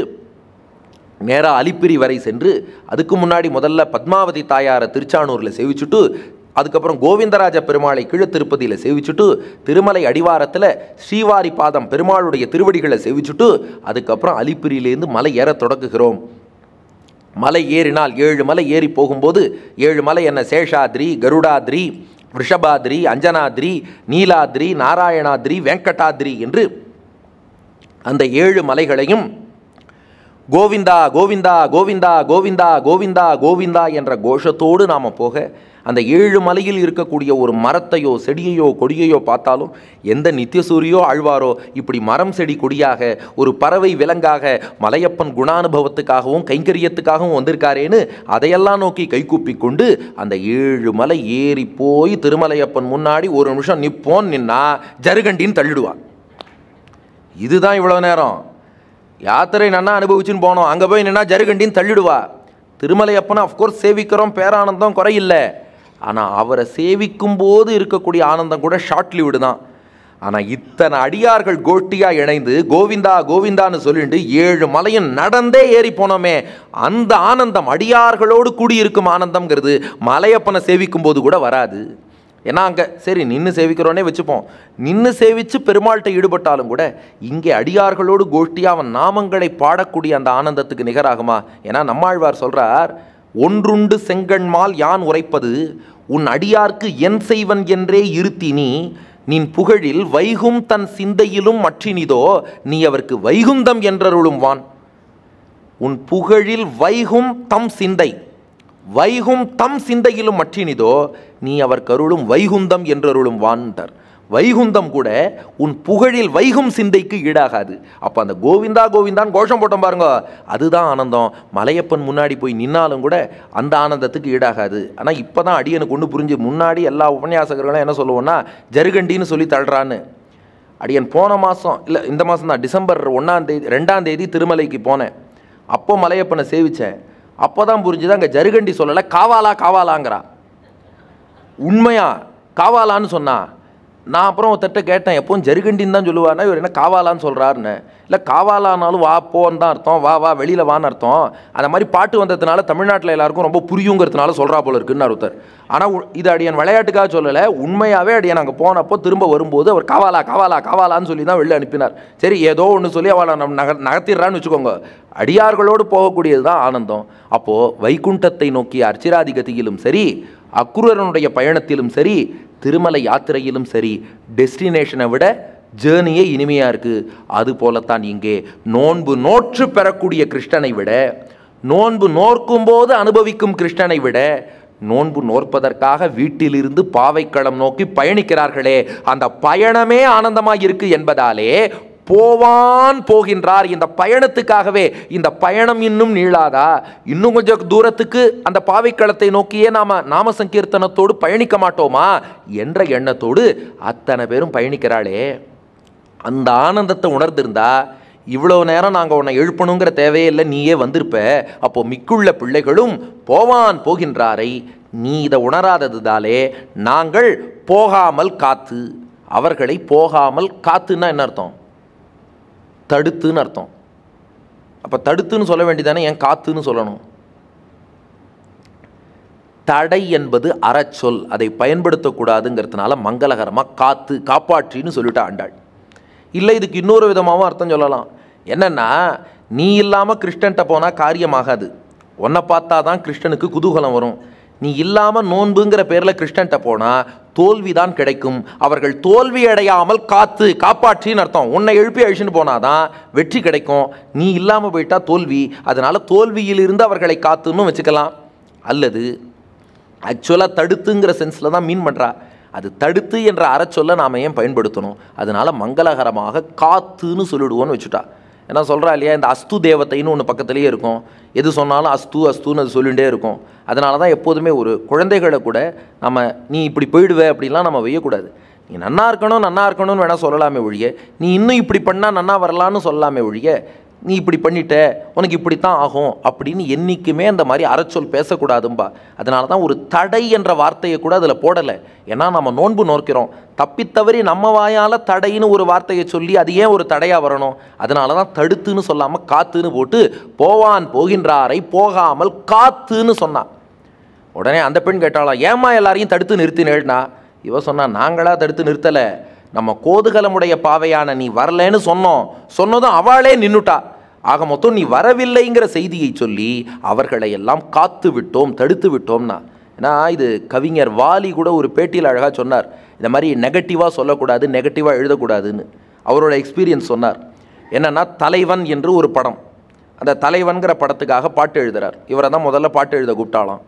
நேராக அலிப்பிரி வரை சென்று அதுக்கு முன்னாடி முதல்ல பத்மாவதி தாயாரை திருச்சானூரில் சேவிச்சுட்டு அதுக்கப்புறம் கோவிந்தராஜ பெருமாளை கீழ திருப்பதியில் சேவிச்சுட்டு திருமலை அடிவாரத்தில் ஸ்ரீவாரி பாதம் பெருமாளுடைய திருவடிகளை சேவிச்சுட்டு அதுக்கப்புறம் அலிப்பிரியிலேருந்து மலை ஏற தொடங்குகிறோம் மலை ஏறினால் ஏழு மலை ஏறி போகும்போது ஏழு மலை என்ன சேஷாத்ரி கருடாத்ரி ரிஷபாத்ரி அஞ்சனாத்ரி நீலாத்ரி நாராயணாத்ரி வெங்கடாத்ரி என்று அந்த ஏழு மலைகளையும் கோவிந்தா கோவிந்தா கோவிந்தா கோவிந்தா கோவிந்தா கோவிந்தா என்ற கோஷத்தோடு நாம் போக அந்த ஏழு மலையில் இருக்கக்கூடிய ஒரு மரத்தையோ செடியையோ கொடியையோ பார்த்தாலும் எந்த நித்தியசூரியோ ஆழ்வாரோ இப்படி மரம் செடி கொடியாக ஒரு பறவை விலங்காக மலையப்பன் குணானுபவத்துக்காகவும் கைங்கரியத்துக்காகவும் வந்திருக்காரேன்னு அதையெல்லாம் நோக்கி கைகூப்பி கொண்டு அந்த ஏழு மலை ஏறி போய் திருமலையப்பன் முன்னாடி ஒரு நிமிஷம் நிற்போம் நின்னா ஜருகண்டின்னு தள்ளிடுவான் இதுதான் இவ்வளோ நேரம் யாத்திரை நன்னா அனுபவிச்சுன்னு போனோம் அங்கே போய் நின்னா ஜருகண்டின்னு தள்ளிடுவா திருமலையப்பனை அஃப்கோர்ஸ் சேவிக்கிறோம் பேரானந்தம் குறையில்லை ஆனால் அவரை சேவிக்கும் போது இருக்கக்கூடிய ஆனந்தம் கூட ஷார்ட் தான் ஆனால் இத்தனை அடியார்கள் கோட்டியாக இணைந்து கோவிந்தா கோவிந்தான்னு சொல்லிட்டு ஏழு மலையும் நடந்தே ஏறி போனோமே அந்த ஆனந்தம் அடியார்களோடு கூடியிருக்கும் ஆனந்தங்கிறது மலையப்பனை சேவிக்கும் போது கூட வராது ஏன்னா அங்கே சரி நின்று சேவிக்கிறோன்னே வச்சுப்போம் நின்று சேவித்து பெருமாள்கிட்ட ஈடுபட்டாலும் கூட இங்கே அடியார்களோடு கோஷ்டியாக அவன் நாமங்களை பாடக்கூடிய அந்த ஆனந்தத்துக்கு நிகராகுமா ஏன்னா நம்மாழ்வார் சொல்கிறார் ஒன்றுண்டு செங்கண்மால் யான் உரைப்பது உன் அடியார்க்கு என் செய்வன் என்றே இருத்தினி நீ புகழில் வைகும் தன் சிந்தையிலும் மற்றினிதோ நீ அவருக்கு வைகுந்தம் என்றருளும் வான் உன் புகழில் வைகும் தம் சிந்தை வைகும் தம் சிந்தையிலும் மற்றினிதோ நீ அவர் கருளும் வைகுந்தம் என்றருளும் வான்தர் வைகுந்தம் கூட உன் புகழில் வைகும் சிந்தைக்கு ஈடாகாது அப்போ அந்த கோவிந்தா கோவிந்தான் கோஷம் போட்டோம் பாருங்க அதுதான் ஆனந்தம் மலையப்பன் முன்னாடி போய் நின்னாலும் கூட அந்த ஆனந்தத்துக்கு ஈடாகாது ஆனால் இப்போ தான் அடியனுக்கு ஒன்று புரிஞ்சு முன்னாடி எல்லா உபன்யாசகர்களும் என்ன சொல்லுவோன்னா ஜருகண்டின்னு சொல்லி தள்ளுறான்னு அடியன் போன மாதம் இல்லை இந்த மாதம் தான் டிசம்பர் ஒன்றாந்தேதி ரெண்டாந்தேதி திருமலைக்கு போனேன் அப்போ மலையப்பனை சேவித்தேன் அப்போ தான் புரிஞ்சுதான் அங்கே ஜருகண்டி சொல்லலை காவாலா காவாலாங்கிறா உண்மையா காவாலான்னு சொன்னா நான் அப்புறம் ஒருத்தட்ட கேட்டேன் எப்பவும் ஜருகண்டின்னு தான் சொல்லுவானா இவர் என்ன காவாலான்னு சொல்கிறாருன்னு இல்லை காவாலானாலும் வா போன்னு தான் அர்த்தம் வா வா வெளியில் வான்னு அர்த்தம் அந்த மாதிரி பாட்டு வந்ததுனால தமிழ்நாட்டில் எல்லாருக்கும் ரொம்ப புரியுங்கிறதுனால சொல்கிறா போல இருக்குன்னு ஒருத்தர் ஆனால் இது அடியன் விளையாட்டுக்காக சொல்லலை உண்மையாகவே அடியன் அங்கே போனப்போ திரும்ப வரும்போது அவர் காவாலா காவாலா காவாலான்னு சொல்லி தான் வெளியில் அனுப்பினார் சரி ஏதோ ஒன்று சொல்லி அவளை நம்ம நக நகர்த்திடுறான்னு வச்சுக்கோங்க அடியார்களோடு போகக்கூடியது தான் ஆனந்தம் அப்போது வைகுண்டத்தை நோக்கி அர்ச்சிராதிகதியிலும் சரி அக்ரூரனுடைய பயணத்திலும் சரி திருமலை யாத்திரையிலும் சரி டெஸ்டினேஷனை விட ஜேர்னியே இனிமையாக இருக்குது அதுபோலத்தான் இங்கே நோன்பு நோற்று பெறக்கூடிய கிருஷ்ணனை விட நோன்பு நோர்க்கும்போது போது அனுபவிக்கும் கிருஷ்ணனை விட நோன்பு நோற்பதற்காக வீட்டிலிருந்து பாவைக்களம் நோக்கி பயணிக்கிறார்களே அந்த பயணமே ஆனந்தமாக இருக்குது என்பதாலே போவான் போகின்றார் இந்த பயணத்துக்காகவே இந்த பயணம் இன்னும் நீளாதா இன்னும் கொஞ்சம் தூரத்துக்கு அந்த பாவைக்களத்தை நோக்கியே நாம நாம சங்கீர்த்தனத்தோடு பயணிக்க மாட்டோமா என்ற எண்ணத்தோடு அத்தனை பேரும் பயணிக்கிறாளே அந்த ஆனந்தத்தை உணர்ந்திருந்தா இவ்வளோ நேரம் நாங்கள் உன்னை எழுப்பணுங்கிற தேவையில்லை நீயே வந்திருப்ப அப்போது மிக்குள்ள பிள்ளைகளும் போவான் போகின்றாரை நீ இதை உணராததுதாலே நாங்கள் போகாமல் காத்து அவர்களை போகாமல் காத்துன்னா என்ன அர்த்தம் தடுத்துன்னு அர்த்தம் அப்போ தடுத்துன்னு சொல்ல வேண்டியதானே ஏன் காத்துன்னு சொல்லணும் தடை என்பது அறச்சொல் அதை பயன்படுத்தக்கூடாதுங்கிறதுனால மங்களகரமாக காத்து காப்பாற்றின்னு சொல்லிவிட்டா ஆண்டாள் இல்லை இதுக்கு இன்னொரு விதமாகவும் அர்த்தம் சொல்லலாம் என்னென்னா நீ இல்லாமல் கிருஷ்ணன்ட்ட போனால் காரியமாகாது உன்னை பார்த்தா தான் கிருஷ்ணனுக்கு குதூகலம் வரும் நீ இல்லாமல் நோன்புங்கிற பேரில் கிருஷ்ணன்ட்ட போனால் தோல்வி தான் கிடைக்கும் அவர்கள் தோல்வி அடையாமல் காத்து காப்பாற்றின்னு அர்த்தம் உன்னை எழுப்பி அழிச்சுன்னு போனாதான் வெற்றி கிடைக்கும் நீ இல்லாமல் போயிட்டா தோல்வி அதனால் தோல்வியிலிருந்து அவர்களை காத்துன்னு வச்சுக்கலாம் அல்லது ஆக்சுவலாக தடுத்துங்கிற சென்ஸில் தான் மீன் பண்ணுறா அது தடுத்து என்ற அறச்சொல்ல நாம் ஏன் பயன்படுத்தணும் அதனால் மங்களகரமாக காத்துன்னு சொல்லிடுவோன்னு வச்சுட்டா ஏன்னா சொல்கிறா இல்லையா இந்த அஸ்து தேவத்தைன்னு ஒன்று பக்கத்துலேயே இருக்கும் எது சொன்னாலும் அஸ்து அஸ்துன்னு அது சொல்லிகிட்டே இருக்கும் அதனால தான் எப்போதுமே ஒரு குழந்தைகளை கூட நம்ம நீ இப்படி போயிடுவே அப்படிலாம் நம்ம வெய்யக்கூடாது நீ நன்னா இருக்கணும் நன்னா இருக்கணும்னு வேணால் சொல்லலாமே ஒழிய நீ இன்னும் இப்படி பண்ணால் நன்னா வரலான்னு சொல்லலாமே ஒழிய நீ இப்படி பண்ணிட்ட உனக்கு இப்படி தான் ஆகும் அப்படின்னு என்றைக்குமே அந்த மாதிரி அறச்சொல் பேசக்கூடாதும்பா அதனால தான் ஒரு தடை என்ற வார்த்தையை கூட அதில் போடலை ஏன்னா நம்ம நோன்பு நோக்கிறோம் தப்பித்தவறி நம்ம வாயால் தடைன்னு ஒரு வார்த்தையை சொல்லி அது ஏன் ஒரு தடையாக வரணும் அதனால தான் தடுத்துன்னு சொல்லாமல் காத்துன்னு போட்டு போவான் போகின்றாரை போகாமல் காத்துன்னு சொன்னான் உடனே அந்த பெண் கேட்டாலாம் ஏமா எல்லாரையும் தடுத்து நிறுத்தினேன்னா இவன் சொன்னா நாங்களாக தடுத்து நிறுத்தலை நம்ம கோதுகலமுடைய பாவையான நீ வரலன்னு சொன்னோம் சொன்னதும் அவளே நின்னுட்டா ஆக மொத்தம் நீ வரவில்லைங்கிற செய்தியை சொல்லி அவர்களை எல்லாம் காத்து விட்டோம் தடுத்து விட்டோம்னா ஏன்னா இது கவிஞர் வாலி கூட ஒரு பேட்டியில் அழகாக சொன்னார் இந்த மாதிரி நெகட்டிவாக சொல்லக்கூடாது நெகட்டிவாக எழுதக்கூடாதுன்னு அவரோட எக்ஸ்பீரியன்ஸ் சொன்னார் என்னென்னா தலைவன் என்று ஒரு படம் அந்த தலைவன்கிற படத்துக்காக பாட்டு எழுதுகிறார் இவரை தான் முதல்ல பாட்டு எழுத கூப்பிட்டாலாம்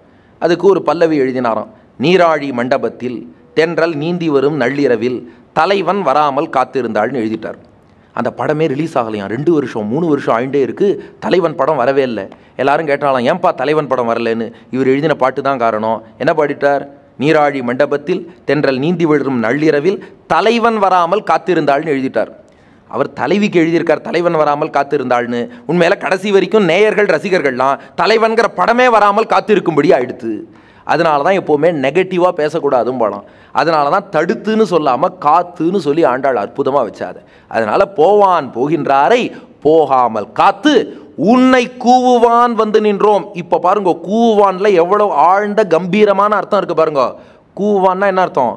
அதுக்கு ஒரு பல்லவி எழுதினாராம் நீராழி மண்டபத்தில் தென்றல் நீந்தி வரும் நள்ளிரவில் தலைவன் வராமல் காத்திருந்தாள்னு எழுதிட்டார் அந்த படமே ரிலீஸ் ஆகலையாம் ரெண்டு வருஷம் மூணு வருஷம் ஆயிட்டே இருக்குது தலைவன் படம் வரவே இல்லை எல்லாரும் கேட்டாலாம் ஏன்பா தலைவன் படம் வரலன்னு இவர் எழுதின பாட்டு தான் காரணம் என்ன பாடிட்டார் நீராழி மண்டபத்தில் தென்றல் நீந்தி விழும் நள்ளிரவில் தலைவன் வராமல் காத்திருந்தாள்னு எழுதிட்டார் அவர் தலைவிக்கு எழுதியிருக்கார் தலைவன் வராமல் காத்திருந்தாள்னு உண்மையில் கடைசி வரைக்கும் நேயர்கள் ரசிகர்கள்லாம் தலைவன்கிற படமே வராமல் காத்திருக்கும்படி ஆயிடுத்து அதனால தான் எப்போவுமே நெகட்டிவாக பேசக்கூடாதும் படம் அதனால தான் தடுத்துன்னு சொல்லாமல் காத்துன்னு சொல்லி ஆண்டாள் அற்புதமாக வச்சாது அதனால் போவான் போகின்றாரை போகாமல் காத்து உன்னை கூவுவான் வந்து நின்றோம் இப்போ பாருங்க கூவான்ல எவ்வளோ ஆழ்ந்த கம்பீரமான அர்த்தம் இருக்குது பாருங்க கூவான்னா என்ன அர்த்தம்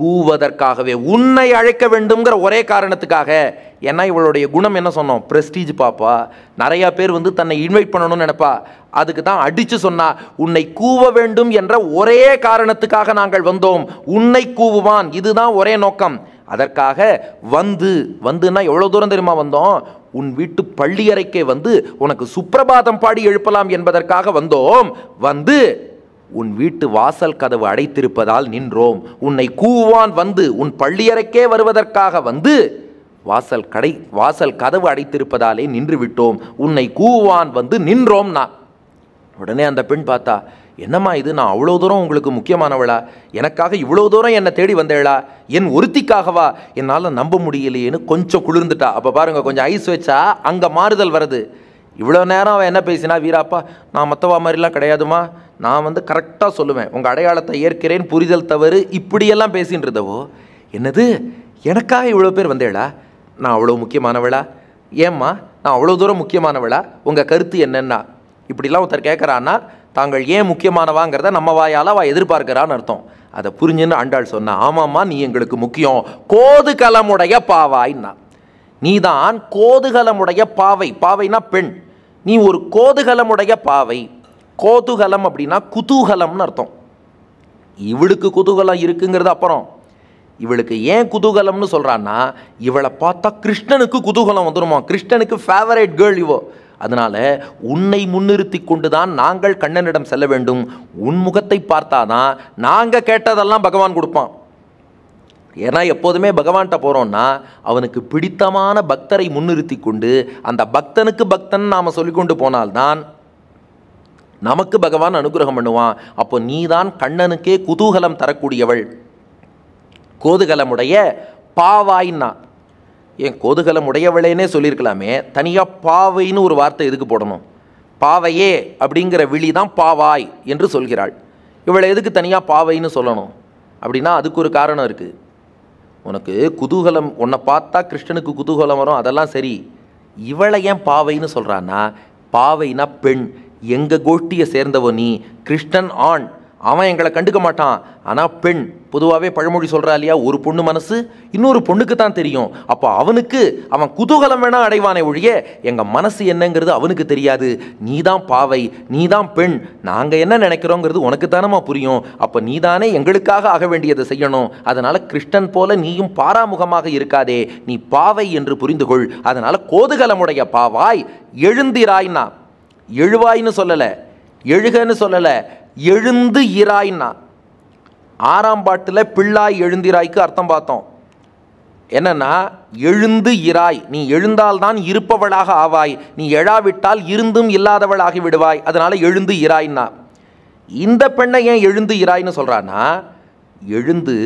கூவதற்காகவே உன்னை அழைக்க வேண்டும்ங்கிற ஒரே காரணத்துக்காக ஏன்னா இவளுடைய குணம் என்ன சொன்னோம் ப்ரெஸ்டீஜ் பாப்பா நிறையா பேர் வந்து தன்னை இன்வைட் பண்ணணும்னு நினைப்பா அதுக்கு தான் அடித்து சொன்னா உன்னை கூவ வேண்டும் என்ற ஒரே காரணத்துக்காக நாங்கள் வந்தோம் உன்னை கூவுவான் இதுதான் ஒரே நோக்கம் அதற்காக வந்து வந்துன்னா எவ்வளோ தூரம் தெரியுமா வந்தோம் உன் வீட்டு பள்ளியறைக்கே வந்து உனக்கு சுப்பிரபாதம் பாடி எழுப்பலாம் என்பதற்காக வந்தோம் வந்து உன் வீட்டு வாசல் கதவு அடைத்திருப்பதால் நின்றோம் உன்னை கூவான் வந்து உன் பள்ளியறைக்கே வருவதற்காக வந்து வாசல் கடை வாசல் கதவு அடைத்திருப்பதாலே நின்று விட்டோம் உன்னை கூவான் வந்து நின்றோம் நான் உடனே அந்த பெண் பார்த்தா என்னம்மா இது நான் அவ்வளோ தூரம் உங்களுக்கு முக்கியமானவளா எனக்காக இவ்வளோ தூரம் என்னை தேடி வந்தேளா என் ஒருத்திக்காகவா என்னால் நம்ப முடியலையேன்னு கொஞ்சம் குளிர்ந்துட்டா அப்போ பாருங்கள் கொஞ்சம் ஐஸ் வச்சா அங்கே மாறுதல் வருது இவ்வளோ நேரம் அவன் என்ன பேசினா வீராப்பா நான் மற்றவா மாதிரிலாம் கிடையாதுமா நான் வந்து கரெக்டாக சொல்லுவேன் உங்கள் அடையாளத்தை ஏற்கிறேன் புரிதல் தவறு இப்படியெல்லாம் பேசின்றதவோ என்னது எனக்காக இவ்வளோ பேர் வந்தேளா நான் அவ்வளோ முக்கியமானவளா ஏம்மா நான் அவ்வளோ தூரம் முக்கியமானவளா உங்கள் கருத்து என்னென்னா இப்படிலாம் ஒருத்தர் கேட்குறான்னா தாங்கள் ஏன் முக்கியமானவாங்கிறத நம்ம வாயால் அவள் எதிர்பார்க்கிறான்னு அர்த்தம் அதை புரிஞ்சுன்னு அண்டாள் சொன்னா ஆமாம்மா நீ எங்களுக்கு முக்கியம் கோது கலமுடைய பாவாய்னா நீதான் கோதுகலமுடைய பாவை பாவைனா பெண் நீ ஒரு கோதுகலமுடைய பாவை கோதுகலம் அப்படின்னா குதூகலம்னு அர்த்தம் இவளுக்கு குதூகலம் இருக்குங்கிறது அப்புறம் இவளுக்கு ஏன் குதூகலம்னு சொல்கிறான்னா இவளை பார்த்தா கிருஷ்ணனுக்கு குதூகலம் வந்துடுமா கிருஷ்ணனுக்கு ஃபேவரேட் கேர்ள் இவோ அதனால் உன்னை முன்னிறுத்தி கொண்டு தான் நாங்கள் கண்ணனிடம் செல்ல வேண்டும் உன் முகத்தை பார்த்தாதான் நாங்கள் கேட்டதெல்லாம் பகவான் கொடுப்பான் ஏன்னா எப்போதுமே பகவான்கிட்ட போகிறோம்னா அவனுக்கு பிடித்தமான பக்தரை முன்னிறுத்தி கொண்டு அந்த பக்தனுக்கு பக்தன் நாம் சொல்லிக்கொண்டு போனால்தான் நமக்கு பகவான் அனுகிரகம் பண்ணுவான் அப்போ நீதான் கண்ணனுக்கே குதூகலம் தரக்கூடியவள் கோதுகலமுடைய பாவாயின்னா ஏன் கோதுகலம் உடையவளேனே சொல்லியிருக்கலாமே தனியாக பாவைன்னு ஒரு வார்த்தை எதுக்கு போடணும் பாவையே அப்படிங்கிற விழி தான் பாவாய் என்று சொல்கிறாள் இவளை எதுக்கு தனியாக பாவைன்னு சொல்லணும் அப்படின்னா அதுக்கு ஒரு காரணம் இருக்குது உனக்கு குதூகலம் உன்னை பார்த்தா கிருஷ்ணனுக்கு குதூகலம் வரும் அதெல்லாம் சரி இவளை ஏன் பாவைன்னு சொல்கிறான்னா பாவைனா பெண் எங்கள் கோஷ்டியை சேர்ந்தவோ நீ கிருஷ்ணன் ஆண் அவன் எங்களை கண்டுக்க மாட்டான் ஆனால் பெண் பொதுவாகவே பழமொழி சொல்கிறா இல்லையா ஒரு பொண்ணு மனசு இன்னொரு பொண்ணுக்கு தான் தெரியும் அப்போ அவனுக்கு அவன் குதூகலம் வேணால் அடைவானே ஒழிய எங்கள் மனசு என்னங்கிறது அவனுக்கு தெரியாது நீ தான் பாவை நீ தான் பெண் நாங்கள் என்ன நினைக்கிறோங்கிறது உனக்கு தானமா புரியும் அப்போ நீ தானே எங்களுக்காக ஆக வேண்டியதை செய்யணும் அதனால் கிருஷ்ணன் போல நீயும் பாராமுகமாக இருக்காதே நீ பாவை என்று புரிந்து கொள் அதனால் கோதுகலமுடைய பாவாய் எழுந்திராய்னா எழுவாயின்னு சொல்லலை எழுகன்னு சொல்லலை எழுந்து இராயின்னா ஆறாம் பாட்டில் பிள்ளாய் எழுந்திராய்க்கு அர்த்தம் பார்த்தோம் என்னன்னா எழுந்து இராய் நீ எழுந்தால்தான் இருப்பவளாக ஆவாய் நீ எழாவிட்டால் இருந்தும் இல்லாதவளாகி விடுவாய் அதனால் எழுந்து இராய்னா இந்த பெண்ணை ஏன் எழுந்து இராய்னு சொல்கிறான்னா எழுந்து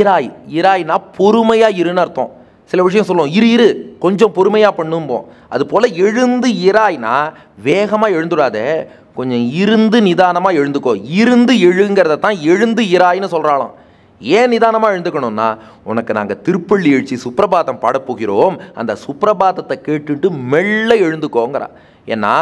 இராய் இராய்னா பொறுமையாக இருன்னு அர்த்தம் சில விஷயம் சொல்லுவோம் இரு இரு கொஞ்சம் பொறுமையாக பண்ணும்போம் அது போல் எழுந்து இராய்னா வேகமாக எழுந்துடாத கொஞ்சம் இருந்து நிதானமாக எழுந்துக்கோ இருந்து எழுங்கிறத தான் எழுந்து இராயின்னு சொல்கிறாளாம் ஏன் நிதானமாக எழுந்துக்கணும்னா உனக்கு நாங்கள் திருப்பள்ளி எழுச்சி சுப்பிரபாதம் பாடப்போகிறோம் அந்த சுப்பிரபாதத்தை கேட்டுட்டு மெல்ல எழுந்துக்கோங்கிறா ஏன்னா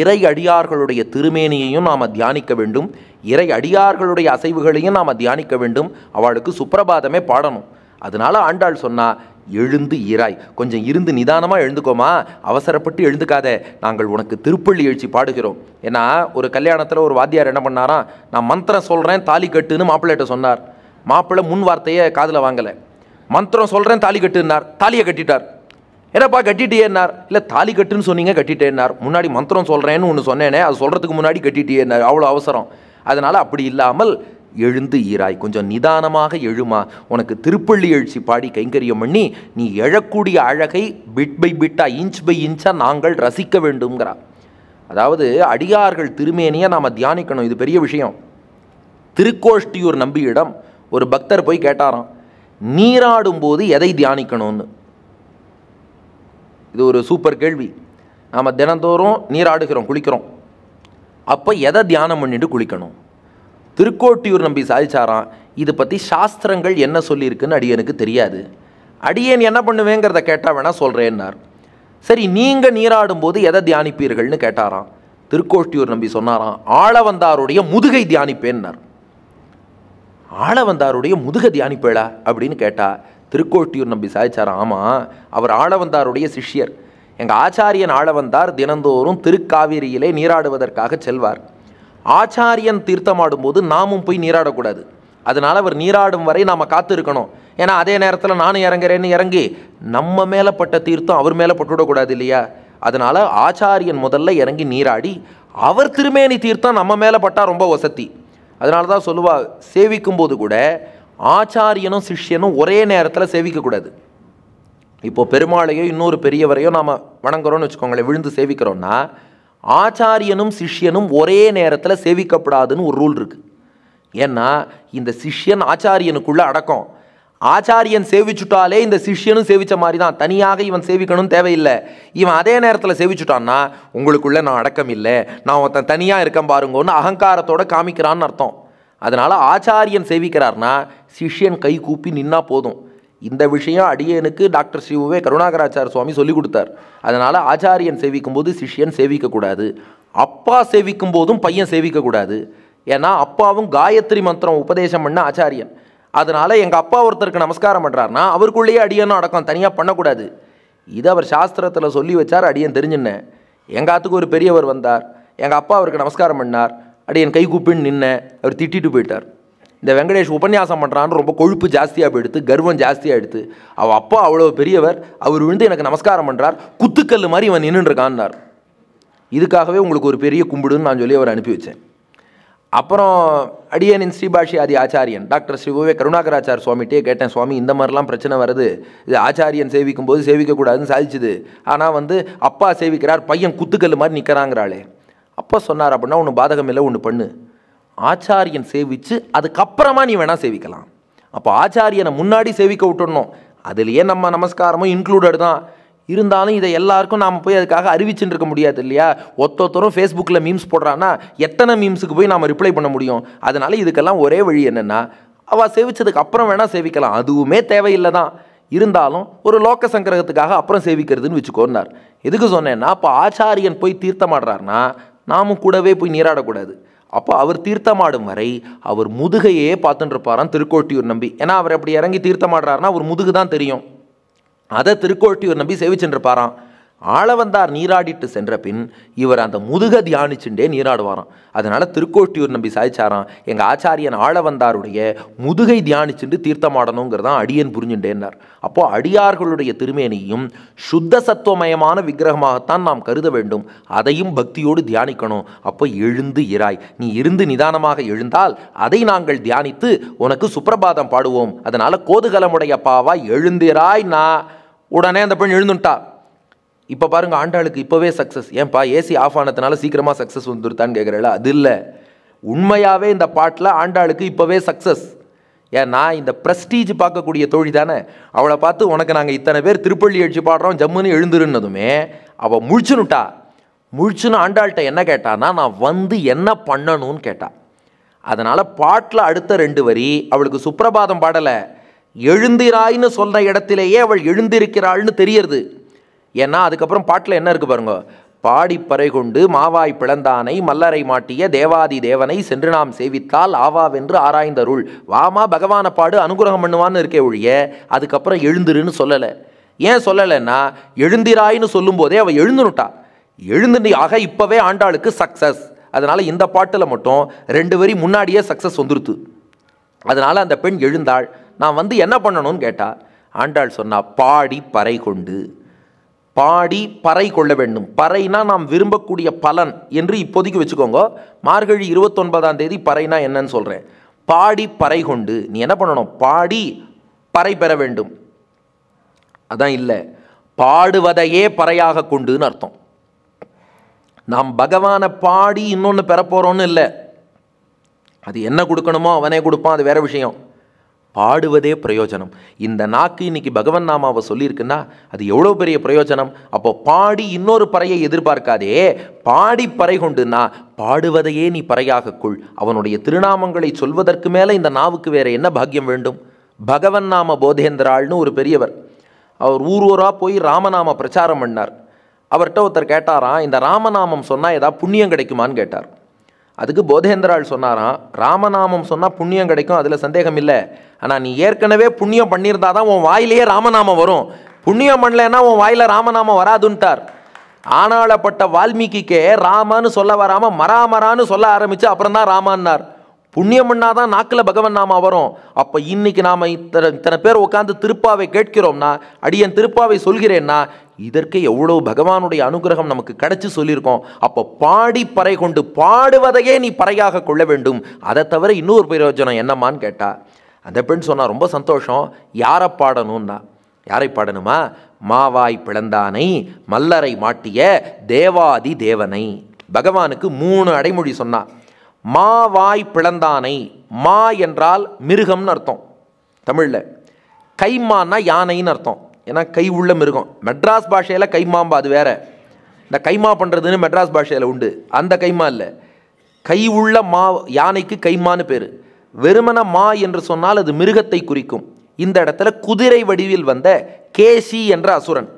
இறை அடியார்களுடைய திருமேனியையும் நாம் தியானிக்க வேண்டும் இறை அடியார்களுடைய அசைவுகளையும் நாம் தியானிக்க வேண்டும் அவளுக்கு சுப்பிரபாதமே பாடணும் அதனால ஆண்டாள் சொன்னால் எழுந்து ஈராய் கொஞ்சம் இருந்து நிதானமாக எழுந்துக்கோமா அவசரப்பட்டு எழுந்துக்காத நாங்கள் உனக்கு திருப்பள்ளி எழுச்சி பாடுகிறோம் ஏன்னா ஒரு கல்யாணத்தில் ஒரு வாத்தியார் என்ன பண்ணாராம் நான் மந்திரம் சொல்கிறேன் தாலி கட்டுன்னு மாப்பிள்ளைகிட்ட சொன்னார் மாப்பிள்ளை முன் வார்த்தையை காதில் வாங்கலை மந்திரம் சொல்கிறேன் தாலி கட்டுன்னார் தாலியை கட்டிட்டார் என்னப்பா கட்டிட்டேன்னார் இல்லை தாலி கட்டுன்னு சொன்னீங்க கட்டிட்டேன்னார் முன்னாடி மந்திரம் சொல்கிறேன்னு ஒன்று சொன்னேனே அது சொல்கிறதுக்கு முன்னாடி கட்டிட்டேன்னார் அவ்வளோ அவசரம் அதனால் அப்படி இல்லாமல் எழுந்து ஈராய் கொஞ்சம் நிதானமாக எழுமா உனக்கு திருப்பள்ளி எழுச்சி பாடி கைங்கரியம் பண்ணி நீ எழக்கூடிய அழகை பிட் பை பிட்டா இன்ச் பை இன்ச்சாக நாங்கள் ரசிக்க வேண்டும்ங்கிறா அதாவது அடியார்கள் திருமேனியை நாம் தியானிக்கணும் இது பெரிய விஷயம் திருக்கோஷ்டியூர் நம்பியிடம் ஒரு பக்தர் போய் கேட்டாராம் நீராடும் போது எதை தியானிக்கணும்னு இது ஒரு சூப்பர் கேள்வி நாம் தினந்தோறும் நீராடுகிறோம் குளிக்கிறோம் அப்போ எதை தியானம் பண்ணிட்டு குளிக்கணும் திருக்கோட்டியூர் நம்பி சாதிச்சாராம் இது பற்றி சாஸ்திரங்கள் என்ன சொல்லியிருக்குன்னு அடியனுக்கு தெரியாது அடியேன் என்ன பண்ணுவேங்கிறத கேட்டால் வேணால் சொல்கிறேன்னார் சரி நீங்கள் நீராடும் போது எதை தியானிப்பீர்கள்னு கேட்டாராம் திருக்கோஷ்டியூர் நம்பி சொன்னாராம் ஆளவந்தாருடைய முதுகை தியானிப்பேன்னார் ஆளவந்தாருடைய முதுகை தியானிப்பேளா அப்படின்னு கேட்டால் திருக்கோட்டியூர் நம்பி சாதிச்சாராம் ஆமாம் அவர் ஆளவந்தாருடைய சிஷ்யர் எங்கள் ஆச்சாரியன் ஆளவந்தார் தினந்தோறும் திருக்காவிரியிலே நீராடுவதற்காக செல்வார் ஆச்சாரியன் ஆடும்போது நாமும் போய் நீராடக்கூடாது அதனால் அவர் நீராடும் வரை நாம் காத்திருக்கணும் ஏன்னா அதே நேரத்தில் நானும் இறங்குறேன்னு இறங்கி நம்ம மேலே பட்ட தீர்த்தம் அவர் மேலே பட்டுவிடக்கூடாது இல்லையா அதனால் ஆச்சாரியன் முதல்ல இறங்கி நீராடி அவர் திருமேனி தீர்த்தம் நம்ம மேலே பட்டால் ரொம்ப வசதி அதனால தான் சொல்லுவா சேவிக்கும்போது கூட ஆச்சாரியனும் சிஷ்யனும் ஒரே நேரத்தில் சேவிக்கக்கூடாது இப்போது பெருமாளையோ இன்னொரு பெரியவரையோ நாம் வணங்குறோன்னு வச்சுக்கோங்களேன் விழுந்து சேவிக்கிறோன்னா ஆச்சாரியனும் சிஷ்யனும் ஒரே நேரத்தில் சேவிக்கப்படாதுன்னு ஒரு ரூல் இருக்குது ஏன்னா இந்த சிஷ்யன் ஆச்சாரியனுக்குள்ளே அடக்கம் ஆச்சாரியன் சேவிச்சுட்டாலே இந்த சிஷ்யனும் சேவித்த மாதிரி தான் தனியாக இவன் சேவிக்கணும் தேவையில்லை இவன் அதே நேரத்தில் சேவிச்சுட்டான்னா உங்களுக்குள்ளே நான் அடக்கம் இல்லை நான் ஒருத்தன் தனியாக இருக்கேன் பாருங்கன்னு அகங்காரத்தோடு காமிக்கிறான்னு அர்த்தம் அதனால் ஆச்சாரியன் சேவிக்கிறார்னா சிஷ்யன் கை கூப்பி நின்னா போதும் இந்த விஷயம் அடியனுக்கு டாக்டர் ஸ்ரீவுவே கருணாகராச்சார சுவாமி சொல்லிக் கொடுத்தார் அதனால் ஆச்சாரியன் சேவிக்கும் போது சிஷியன் சேவிக்கக்கூடாது அப்பா சேவிக்கும் போதும் பையன் சேவிக்கக்கூடாது ஏன்னா அப்பாவும் காயத்ரி மந்திரம் உபதேசம் பண்ண ஆச்சாரியன் அதனால் எங்கள் அப்பா ஒருத்தருக்கு நமஸ்காரம் பண்ணுறாருனா அவருக்குள்ளேயே அடியனும் அடக்கம் தனியாக பண்ணக்கூடாது இதை அவர் சாஸ்திரத்தில் சொல்லி வச்சார் அடியன் தெரிஞ்சுன்னேன் எங்கள் ஆத்துக்கு ஒரு பெரியவர் வந்தார் எங்கள் அப்பா அவருக்கு நமஸ்காரம் பண்ணார் அடியன் கை கூப்பின்னு நின்ன அவர் திட்டிட்டு போயிட்டார் இந்த வெங்கடேஷ் உபன்யாசம் பண்ணுறான்னு ரொம்ப கொழுப்பு ஜாஸ்தியாக போயிடுத்து கர்வம் ஜாஸ்தியாக எடுத்து அவள் அப்பா அவ்வளோ பெரியவர் அவர் விழுந்து எனக்கு நமஸ்காரம் பண்ணுறார் குத்துக்கல் மாதிரி இவன் நின்றுருக்கான்னார் இதுக்காகவே உங்களுக்கு ஒரு பெரிய கும்பிடுன்னு நான் சொல்லி அவர் அனுப்பி வச்சேன் அப்புறம் அடியனின் ஸ்ரீபாஷி ஆதி ஆச்சாரியன் டாக்டர் ஸ்ரீ ஓவே கருணாகராச்சார் சுவாமிகிட்டே கேட்டேன் சுவாமி இந்த மாதிரிலாம் பிரச்சனை வருது இது ஆச்சாரியன் சேவிக்கும் போது சேவிக்கக்கூடாதுன்னு சாதிச்சுது ஆனால் வந்து அப்பா சேவிக்கிறார் பையன் குத்துக்கல் மாதிரி நிற்கிறாங்கிறாளே அப்பா சொன்னார் அப்படின்னா ஒன்று பாதகம் இல்லை ஒன்று பண்ணு ஆச்சாரியன் சேவித்து அதுக்கப்புறமா நீ வேணால் சேவிக்கலாம் அப்போ ஆச்சாரியனை முன்னாடி சேவிக்க விட்டுடணும் அதுலேயே நம்ம நமஸ்காரமும் இன்க்ளூடட் தான் இருந்தாலும் இதை எல்லாருக்கும் நாம் போய் அதுக்காக அறிவிச்சுட்டு இருக்க முடியாது இல்லையா ஒத்தொத்தரும் ஃபேஸ்புக்கில் மீம்ஸ் போடுறான்னா எத்தனை மீம்ஸுக்கு போய் நாம் ரிப்ளை பண்ண முடியும் அதனால் இதுக்கெல்லாம் ஒரே வழி என்னென்னா அவள் சேவித்ததுக்கு அப்புறம் வேணால் சேவிக்கலாம் அதுவுமே தேவையில்லை தான் இருந்தாலும் ஒரு லோக்க சங்கிரகத்துக்காக அப்புறம் சேவிக்கிறதுன்னு வச்சுக்கோன்னார் எதுக்கு சொன்னேன்னா இப்போ ஆச்சாரியன் போய் தீர்த்தமாடுறாருன்னா நாமும் கூடவே போய் நீராடக்கூடாது அப்போ அவர் தீர்த்தமாடும் வரை அவர் முதுகையே பார்த்துட்டுருப்பாராம் திருக்கோட்டியூர் நம்பி ஏன்னா அவர் அப்படி இறங்கி தீர்த்தமாடுறாருன்னா அவர் முதுகு தான் தெரியும் அதை திருக்கோட்டியூர் நம்பி சேவிச்சுட்டு இருப்பாராம் ஆளவந்தார் நீராடிட்டு சென்ற பின் இவர் அந்த முதுக தியானிச்சுட்டே நீராடுவாராம் அதனால் திருக்கோட்டியூர் நம்பி சாய்ச்சாராம் எங்கள் ஆச்சாரியன் ஆளவந்தாருடைய முதுகை தியானிச்சுட்டு தீர்த்தமாடணுங்கிறதான் அடியன் புரிஞ்சுட்டேன்னார் அப்போது அடியார்களுடைய திருமேனியும் சுத்த சத்துவமயமான விக்கிரகமாகத்தான் நாம் கருத வேண்டும் அதையும் பக்தியோடு தியானிக்கணும் அப்போ எழுந்து இராய் நீ இருந்து நிதானமாக எழுந்தால் அதை நாங்கள் தியானித்து உனக்கு சுப்பிரபாதம் பாடுவோம் அதனால் கோதுகலமுடைய பாவா எழுந்திராய் நான் உடனே அந்த பெண் எழுந்துட்டா இப்போ பாருங்கள் ஆண்டாளுக்கு இப்போவே சக்ஸஸ் ஏன்பா ஏசி ஆஃப் ஆனதுனால சீக்கிரமாக சக்ஸஸ் வந்துருத்தான்னு கேட்குறல அது இல்லை உண்மையாகவே இந்த பாட்டில் ஆண்டாளுக்கு இப்போவே சக்ஸஸ் ஏன் நான் இந்த ப்ரெஸ்டீஜ் பார்க்கக்கூடிய தோழி தானே அவளை பார்த்து உனக்கு நாங்கள் இத்தனை பேர் திருப்பள்ளி அடிச்சு பாடுறோம் ஜம்முன்னு எழுந்துருன்னதுமே அவள் முழிச்சுனுட்டா முழிச்சுன்னு ஆண்டாள்கிட்ட என்ன கேட்டான்னா நான் வந்து என்ன பண்ணணும்னு கேட்டாள் அதனால் பாட்டில் அடுத்த ரெண்டு வரி அவளுக்கு சுப்பிரபாதம் பாடலை எழுந்திராயின்னு சொன்ன இடத்திலேயே அவள் எழுந்திருக்கிறாள்னு தெரியறது ஏன்னா அதுக்கப்புறம் பாட்டில் என்ன இருக்குது பாருங்க பாடி பறை கொண்டு மாவாய் பிளந்தானை மல்லரை மாட்டிய தேவாதி தேவனை சென்று நாம் சேவித்தால் ஆவாவென்று ஆராய்ந்தருள் வாமா பகவான பாடு அனுகிரகம் பண்ணுவான்னு இருக்கே ஒழிய அதுக்கப்புறம் எழுந்துருன்னு சொல்லலை ஏன் சொல்லலைன்னா எழுந்திராயின்னு சொல்லும்போதே அவள் எழுந்துனுட்டா எழுந்துனி ஆக இப்போவே ஆண்டாளுக்கு சக்ஸஸ் அதனால் இந்த பாட்டில் மட்டும் ரெண்டு வரி முன்னாடியே சக்ஸஸ் வந்துருத்து அதனால் அந்த பெண் எழுந்தாள் நான் வந்து என்ன பண்ணணும்னு கேட்டால் ஆண்டாள் சொன்னா பாடி பறை கொண்டு பாடி பறை கொள்ள வேண்டும் பறைனா நாம் விரும்பக்கூடிய பலன் என்று இப்போதைக்கு வச்சுக்கோங்க மார்கழி இருபத்தொன்பதாம் தேதி பறைனா என்னன்னு சொல்கிறேன் பாடி பறை கொண்டு நீ என்ன பண்ணணும் பாடி பறை பெற வேண்டும் அதான் இல்லை பாடுவதையே பறையாக கொண்டுன்னு அர்த்தம் நாம் பகவானை பாடி இன்னொன்று பெறப்போகிறோன்னு இல்லை அது என்ன கொடுக்கணுமோ அவனே கொடுப்பான் அது வேறு விஷயம் பாடுவதே பிரயோஜனம் இந்த நாக்கு இன்றைக்கி பகவன் நாமாவை சொல்லியிருக்குன்னா அது எவ்வளோ பெரிய பிரயோஜனம் அப்போ பாடி இன்னொரு பறையை எதிர்பார்க்காதே பாடி பறை கொண்டுனா பாடுவதையே நீ பறையாக கொள் அவனுடைய திருநாமங்களை சொல்வதற்கு மேலே இந்த நாவுக்கு வேறு என்ன பாக்கியம் வேண்டும் பகவன் நாம போதேந்திராள்னு ஒரு பெரியவர் அவர் ஊர் ஊராக போய் ராமநாம பிரச்சாரம் பண்ணார் அவர்கிட்ட ஒருத்தர் கேட்டாராம் இந்த ராமநாமம் சொன்னால் ஏதாவது புண்ணியம் கிடைக்குமான்னு கேட்டார் அதுக்கு போதேந்திரால் சொன்னாராம் ராமநாமம் சொன்னால் புண்ணியம் கிடைக்கும் அதில் சந்தேகம் இல்லை ஆனால் நீ ஏற்கனவே புண்ணியம் பண்ணியிருந்தா தான் உன் வாயிலேயே ராமநாமம் வரும் புண்ணியம் பண்ணலைன்னா உன் வாயில் ராமநாமம் வராதுன்ட்டார் ஆனாளப்பட்ட வால்மீகிக்கே ராமான்னு சொல்ல வராமல் மராமரான்னு சொல்ல ஆரம்பித்து அப்புறம் தான் ராமான்னார் புண்ணியம் பண்ணாதான் நாக்கில் பகவன் நாமா வரும் அப்போ இன்னைக்கு நாம் இத்தனை இத்தனை பேர் உட்காந்து திருப்பாவை கேட்கிறோம்னா அடியன் திருப்பாவை சொல்கிறேன்னா இதற்கு எவ்வளோ பகவானுடைய அனுகிரகம் நமக்கு கிடைச்சி சொல்லியிருக்கோம் அப்போ பாடி பறை கொண்டு பாடுவதையே நீ பறையாக கொள்ள வேண்டும் அதை தவிர இன்னொரு பிரயோஜனம் என்னம்மான்னு கேட்டால் அந்த பெண் சொன்னால் ரொம்ப சந்தோஷம் யாரை பாடணும்னா யாரை பாடணுமா மாவாய் பிளந்தானை மல்லரை மாட்டிய தேவாதி தேவனை பகவானுக்கு மூணு அடைமொழி சொன்னான் மாவாய் பிளந்தானை மா என்றால் மிருகம்னு அர்த்தம் தமிழில் கைமானா யானைன்னு அர்த்தம் ஏன்னா கை உள்ளம் இருக்கும் மெட்ராஸ் பாஷையில் கைமாம்பா அது வேறு இந்த கைமா பண்ணுறதுன்னு மெட்ராஸ் பாஷையில் உண்டு அந்த கைமா இல்லை கை உள்ள மா யானைக்கு கைமான்னு பேர் வெறுமன மா என்று சொன்னால் அது மிருகத்தை குறிக்கும் இந்த இடத்துல குதிரை வடிவில் வந்த கேசி என்ற அசுரன்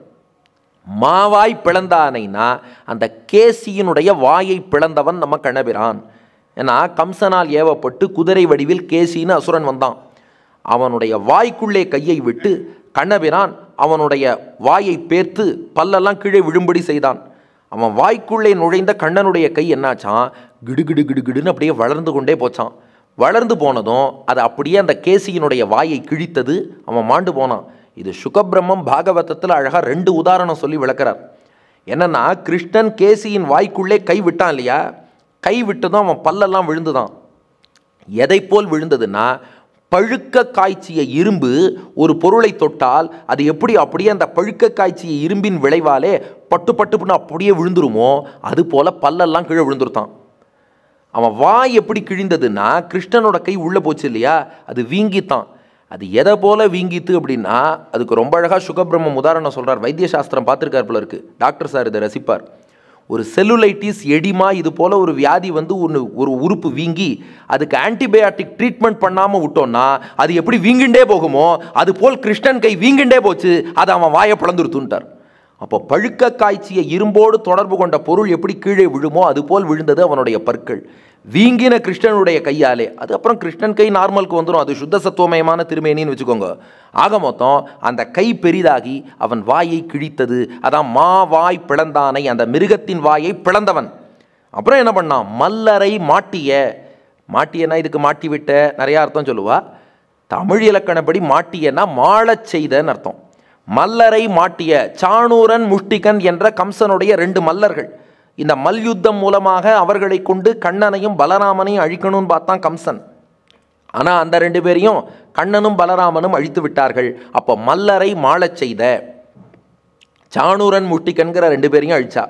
மாவாய் பிளந்தானைனா அந்த கேசியினுடைய வாயை பிளந்தவன் நம்ம கணபிரான் ஏன்னா கம்சனால் ஏவப்பட்டு குதிரை வடிவில் கேசின்னு அசுரன் வந்தான் அவனுடைய வாய்க்குள்ளே கையை விட்டு கண்ணபிரான் அவனுடைய வாயை பேர்த்து பல்லெல்லாம் கீழே விழும்படி செய்தான் அவன் வாய்க்குள்ளே நுழைந்த கண்ணனுடைய கை என்னாச்சான் கிடுகிடு கிடுகிடுன்னு அப்படியே வளர்ந்து கொண்டே போச்சான் வளர்ந்து போனதும் அது அப்படியே அந்த கேசியினுடைய வாயை கிழித்தது அவன் மாண்டு போனான் இது சுகபிரம்மம் பாகவதத்தில் அழகாக ரெண்டு உதாரணம் சொல்லி விளக்கிறார் என்னென்னா கிருஷ்ணன் கேசியின் வாய்க்குள்ளே கை விட்டான் இல்லையா கை விட்டதும் அவன் பல்லெல்லாம் விழுந்துதான் எதை போல் விழுந்ததுன்னா பழுக்க காய்ச்சிய இரும்பு ஒரு பொருளை தொட்டால் அது எப்படி அப்படியே அந்த பழுக்க காய்ச்சிய இரும்பின் விளைவாலே பட்டு பட்டு பட்டுப்புன்னு அப்படியே விழுந்துருமோ அது போல் பல்லெல்லாம் கீழே விழுந்துருத்தான் அவன் வாய் எப்படி கிழிந்ததுன்னா கிருஷ்ணனோட கை உள்ளே போச்சு இல்லையா அது வீங்கித்தான் அது எதை போல வீங்கித்து அப்படின்னா அதுக்கு ரொம்ப அழகாக சுகபிரம்மம் உதாரணம் சொல்கிறார் வைத்தியசாஸ்திரம் பார்த்துருக்கார் போல இருக்குது டாக்டர் சார் இதை ரசிப்பார் ஒரு செல்லுலைட்டிஸ் எடிமா இது போல் ஒரு வியாதி வந்து ஒன்று ஒரு உறுப்பு வீங்கி அதுக்கு ஆன்டிபயாட்டிக் ட்ரீட்மெண்ட் பண்ணாமல் விட்டோம்னா அது எப்படி வீங்கிண்டே போகுமோ அது போல் கிருஷ்ணன் கை வீங்கிண்டே போச்சு அதை அவன் வாயை பிளந்துருத்துன்ட்டார் அப்போ பழுக்க காய்ச்சியை இரும்போடு தொடர்பு கொண்ட பொருள் எப்படி கீழே விழுமோ அதுபோல் விழுந்தது அவனுடைய பற்கள் வீங்கின கிருஷ்ணனுடைய கையாலே அதுக்கப்புறம் கிருஷ்ணன் கை நார்மலுக்கு வந்துடும் அது சுத்த சத்துவமயமான திருமேனின்னு வச்சுக்கோங்க ஆக மொத்தம் அந்த கை பெரிதாகி அவன் வாயை கிழித்தது அதான் மா வாய் பிளந்தானை அந்த மிருகத்தின் வாயை பிளந்தவன் அப்புறம் என்ன பண்ணான் மல்லரை மாட்டிய மாட்டியன்னா இதுக்கு மாட்டி விட்ட நிறையா அர்த்தம் சொல்லுவா தமிழ் இலக்கணப்படி மாட்டியன்னா மாழச் செய்தன்னு அர்த்தம் மல்லரை மாட்டிய சாணூரன் முஷ்டிகன் என்ற கம்சனுடைய ரெண்டு மல்லர்கள் இந்த மல்யுத்தம் மூலமாக அவர்களை கொண்டு கண்ணனையும் பலராமனையும் அழிக்கணும்னு பார்த்தான் கம்சன் ஆனால் அந்த ரெண்டு பேரையும் கண்ணனும் பலராமனும் அழித்து விட்டார்கள் அப்போ மல்லரை மாலச் செய்த சானூரன் முட்டிக்கன்கிற ரெண்டு பேரையும் அழிச்சா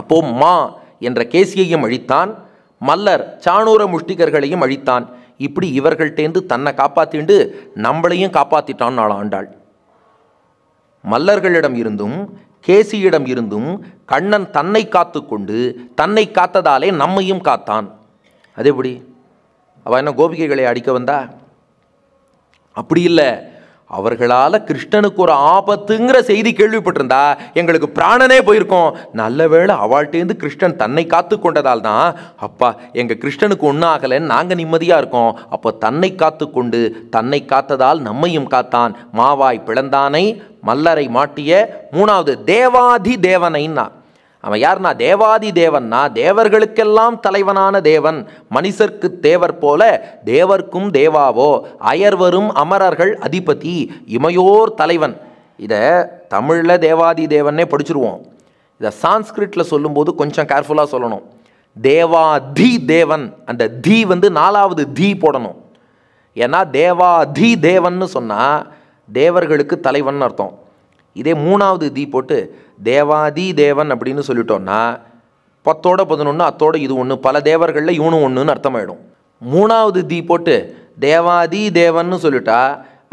அப்போ மா என்ற கேசியையும் அழித்தான் மல்லர் சானூர முஷ்டிகர்களையும் அழித்தான் இப்படி இவர்கள்டேந்து தன்னை காப்பாத்திண்டு நம்மளையும் காப்பாற்றிட்டான் நாள் ஆண்டாள் மல்லர்களிடம் இருந்தும் கேசியிடம் இருந்தும் கண்ணன் தன்னை காத்து கொண்டு தன்னை காத்ததாலே நம்மையும் காத்தான் அதேபடி அவள் என்ன கோபிகைகளை அடிக்க வந்தா அப்படி இல்லை அவர்களால் கிருஷ்ணனுக்கு ஒரு ஆபத்துங்கிற செய்தி கேள்விப்பட்டிருந்தா எங்களுக்கு பிராணனே போயிருக்கோம் நல்ல வேளை அவள்கிட்டேருந்து கிருஷ்ணன் தன்னை காத்து கொண்டதால் தான் அப்பா எங்கள் கிருஷ்ணனுக்கு ஒன்றும் ஆகலைன்னு நாங்கள் நிம்மதியாக இருக்கோம் அப்போ தன்னை காத்து கொண்டு தன்னை காத்ததால் நம்மையும் காத்தான் மாவாய் பிளந்தானை மல்லரை மாட்டிய மூணாவது தேவாதி தேவனைன்னா அவன் யார்னா தேவாதி தேவன்னா தேவர்களுக்கெல்லாம் தலைவனான தேவன் மனுஷர்க்கு தேவர் போல தேவர்க்கும் தேவாவோ அயர்வரும் அமரர்கள் அதிபதி இமையோர் தலைவன் இதை தமிழில் தேவாதி தேவன்னே படிச்சிருவோம் இதை சான்ஸ்கிரிட்டில் சொல்லும்போது கொஞ்சம் கேர்ஃபுல்லாக சொல்லணும் தேவா தேவன் அந்த தி வந்து நாலாவது தி போடணும் ஏன்னா தேவா தேவன்னு சொன்னால் தேவர்களுக்கு தலைவன் அர்த்தம் இதே மூணாவது தி போட்டு தேவாதி தேவன் அப்படின்னு சொல்லிட்டோன்னா பத்தோட பதினொன்று அத்தோட இது ஒன்று பல தேவர்களில் இவனும் ஒன்றுன்னு அர்த்தமாயிடும் மூணாவது தீ போட்டு தேவாதி தேவன்னு சொல்லிட்டா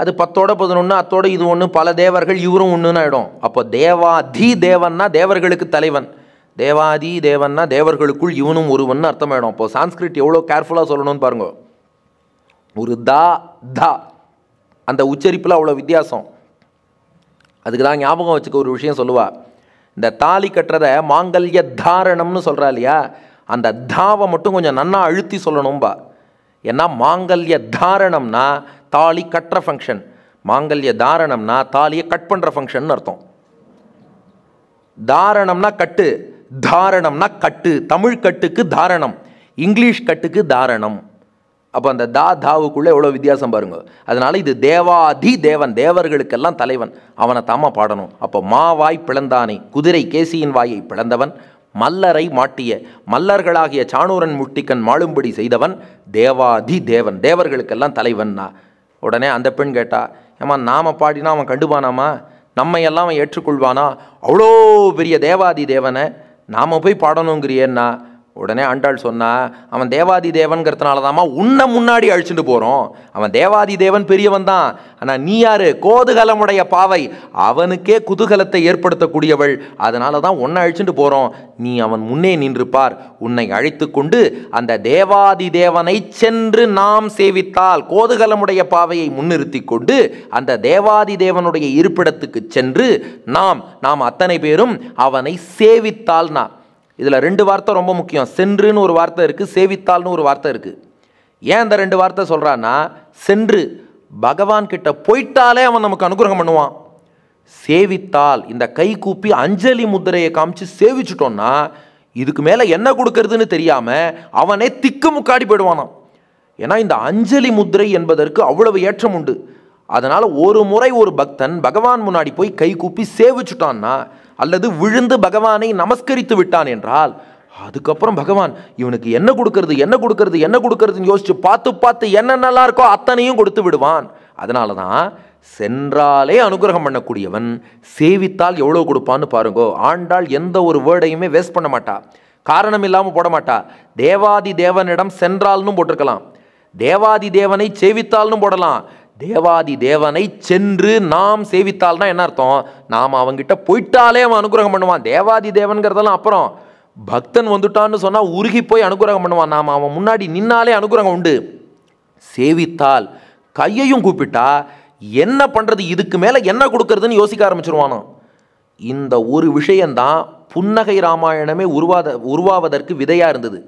அது பத்தோட பதினொன்று அத்தோட இது ஒன்று பல தேவர்கள் இவரும் ஒன்றுன்னு ஆகிடும் அப்போ தேவாதி தேவன்னா தேவர்களுக்கு தலைவன் தேவாதி தேவன்னா தேவர்களுக்குள் இவனும் ஒருவன் அர்த்தமாயிடும் அப்போது சான்ஸ்கிரிட் எவ்வளோ கேர்ஃபுல்லாக சொல்லணும்னு பாருங்க ஒரு தா தா அந்த உச்சரிப்பில் அவ்வளோ வித்தியாசம் அதுக்கு தான் ஞாபகம் வச்சுக்க ஒரு விஷயம் சொல்லுவாள் இந்த தாலி கட்டுறத மாங்கல்ய தாரணம்னு சொல்கிறா இல்லையா அந்த தாவை மட்டும் கொஞ்சம் நன்னா அழுத்தி சொல்லணும்பா ஏன்னா மாங்கல்ய தாரணம்னா தாலி கட்டுற ஃபங்க்ஷன் மாங்கல்ய தாரணம்னா தாலியை கட் பண்ணுற ஃபங்க்ஷன் அர்த்தம் தாரணம்னா கட்டு தாரணம்னா கட்டு தமிழ் கட்டுக்கு தாரணம் இங்கிலீஷ் கட்டுக்கு தாரணம் அப்போ அந்த தா தாவுக்குள்ளே எவ்வளோ வித்தியாசம் பாருங்க அதனால் இது தேவாதி தேவன் தேவர்களுக்கெல்லாம் தலைவன் அவனை தாமா பாடணும் அப்போ மாவாய் பிளந்தானே குதிரை கேசியின் வாயை பிளந்தவன் மல்லரை மாட்டிய மல்லர்களாகிய சாணூரன் முட்டிக்கன் மாளும்படி செய்தவன் தேவாதி தேவன் தேவர்களுக்கெல்லாம் தலைவன்னா உடனே அந்த பெண் கேட்டா ஏமா நாம் பாடினா அவன் கண்டுபானாமா நம்ம எல்லாம் அவன் ஏற்றுக்கொள்வானா அவ்வளோ பெரிய தேவாதி தேவனை நாம் போய் பாடணுங்கிறியன்னா உடனே ஆண்டாள் சொன்னா அவன் தேவாதி தேவன்கிறதுனால தாம்மா உன்னை முன்னாடி அழிச்சுட்டு போகிறோம் அவன் தேவாதி தேவன் பெரியவன் தான் ஆனால் நீ யாரு கோதுகலமுடைய பாவை அவனுக்கே குதூகலத்தை ஏற்படுத்தக்கூடியவள் அதனால தான் உன்னை அழிச்சுட்டு போகிறோம் நீ அவன் முன்னே நின்றுப்பார் உன்னை அழைத்து கொண்டு அந்த தேவாதி தேவனை சென்று நாம் சேவித்தால் கோதுகலமுடைய பாவையை முன்னிறுத்தி கொண்டு அந்த தேவாதி தேவனுடைய இருப்பிடத்துக்கு சென்று நாம் நாம் அத்தனை பேரும் அவனை நான் இதில் ரெண்டு வார்த்தை ரொம்ப முக்கியம் சென்றுன்னு ஒரு வார்த்தை இருக்குது சேவித்தால்னு ஒரு வார்த்தை இருக்குது ஏன் அந்த ரெண்டு வார்த்தை சொல்கிறான்னா சென்று பகவான் கிட்ட போயிட்டாலே அவன் நமக்கு அனுகிரகம் பண்ணுவான் சேவித்தால் இந்த கை கூப்பி அஞ்சலி முத்திரையை காமிச்சு சேவிச்சிட்டோன்னா இதுக்கு மேலே என்ன கொடுக்கறதுன்னு தெரியாமல் அவனே திக்கு முக்காடி போயிடுவானான் ஏன்னா இந்த அஞ்சலி முத்திரை என்பதற்கு அவ்வளவு ஏற்றம் உண்டு அதனால் ஒரு முறை ஒரு பக்தன் பகவான் முன்னாடி போய் கை கூப்பி சேவிச்சுட்டான்னா அல்லது விழுந்து பகவானை நமஸ்கரித்து விட்டான் என்றால் அதுக்கப்புறம் பகவான் இவனுக்கு என்ன கொடுக்கறது என்ன கொடுக்கறது என்ன கொடுக்கறதுன்னு யோசித்து பார்த்து பார்த்து என்னென்னலாம் இருக்கோ அத்தனையும் கொடுத்து விடுவான் அதனால தான் சென்றாலே அனுகிரகம் பண்ணக்கூடியவன் சேவித்தால் எவ்வளோ கொடுப்பான்னு பாருங்கோ ஆண்டாள் எந்த ஒரு வேர்டையுமே வேஸ்ட் பண்ண மாட்டா காரணம் இல்லாமல் போட மாட்டா தேவாதி தேவனிடம் சென்றால்னு போட்டிருக்கலாம் தேவாதி தேவனை சேவித்தால்னு போடலாம் தேவாதி தேவனை சென்று நாம் சேவித்தால்னா என்ன அர்த்தம் நாம் அவங்ககிட்ட போயிட்டாலே அவன் அனுகிரகம் பண்ணுவான் தேவாதி தேவன்கிறதெல்லாம் அப்புறம் பக்தன் வந்துட்டான்னு சொன்னால் உருகி போய் அனுகிரகம் பண்ணுவான் நாம் அவன் முன்னாடி நின்னாலே அனுகிரகம் உண்டு சேவித்தால் கையையும் கூப்பிட்டா என்ன பண்ணுறது இதுக்கு மேலே என்ன கொடுக்கறதுன்னு யோசிக்க ஆரம்பிச்சிருவானோ இந்த ஒரு விஷயந்தான் புன்னகை ராமாயணமே உருவாத உருவாவதற்கு விதையாக இருந்தது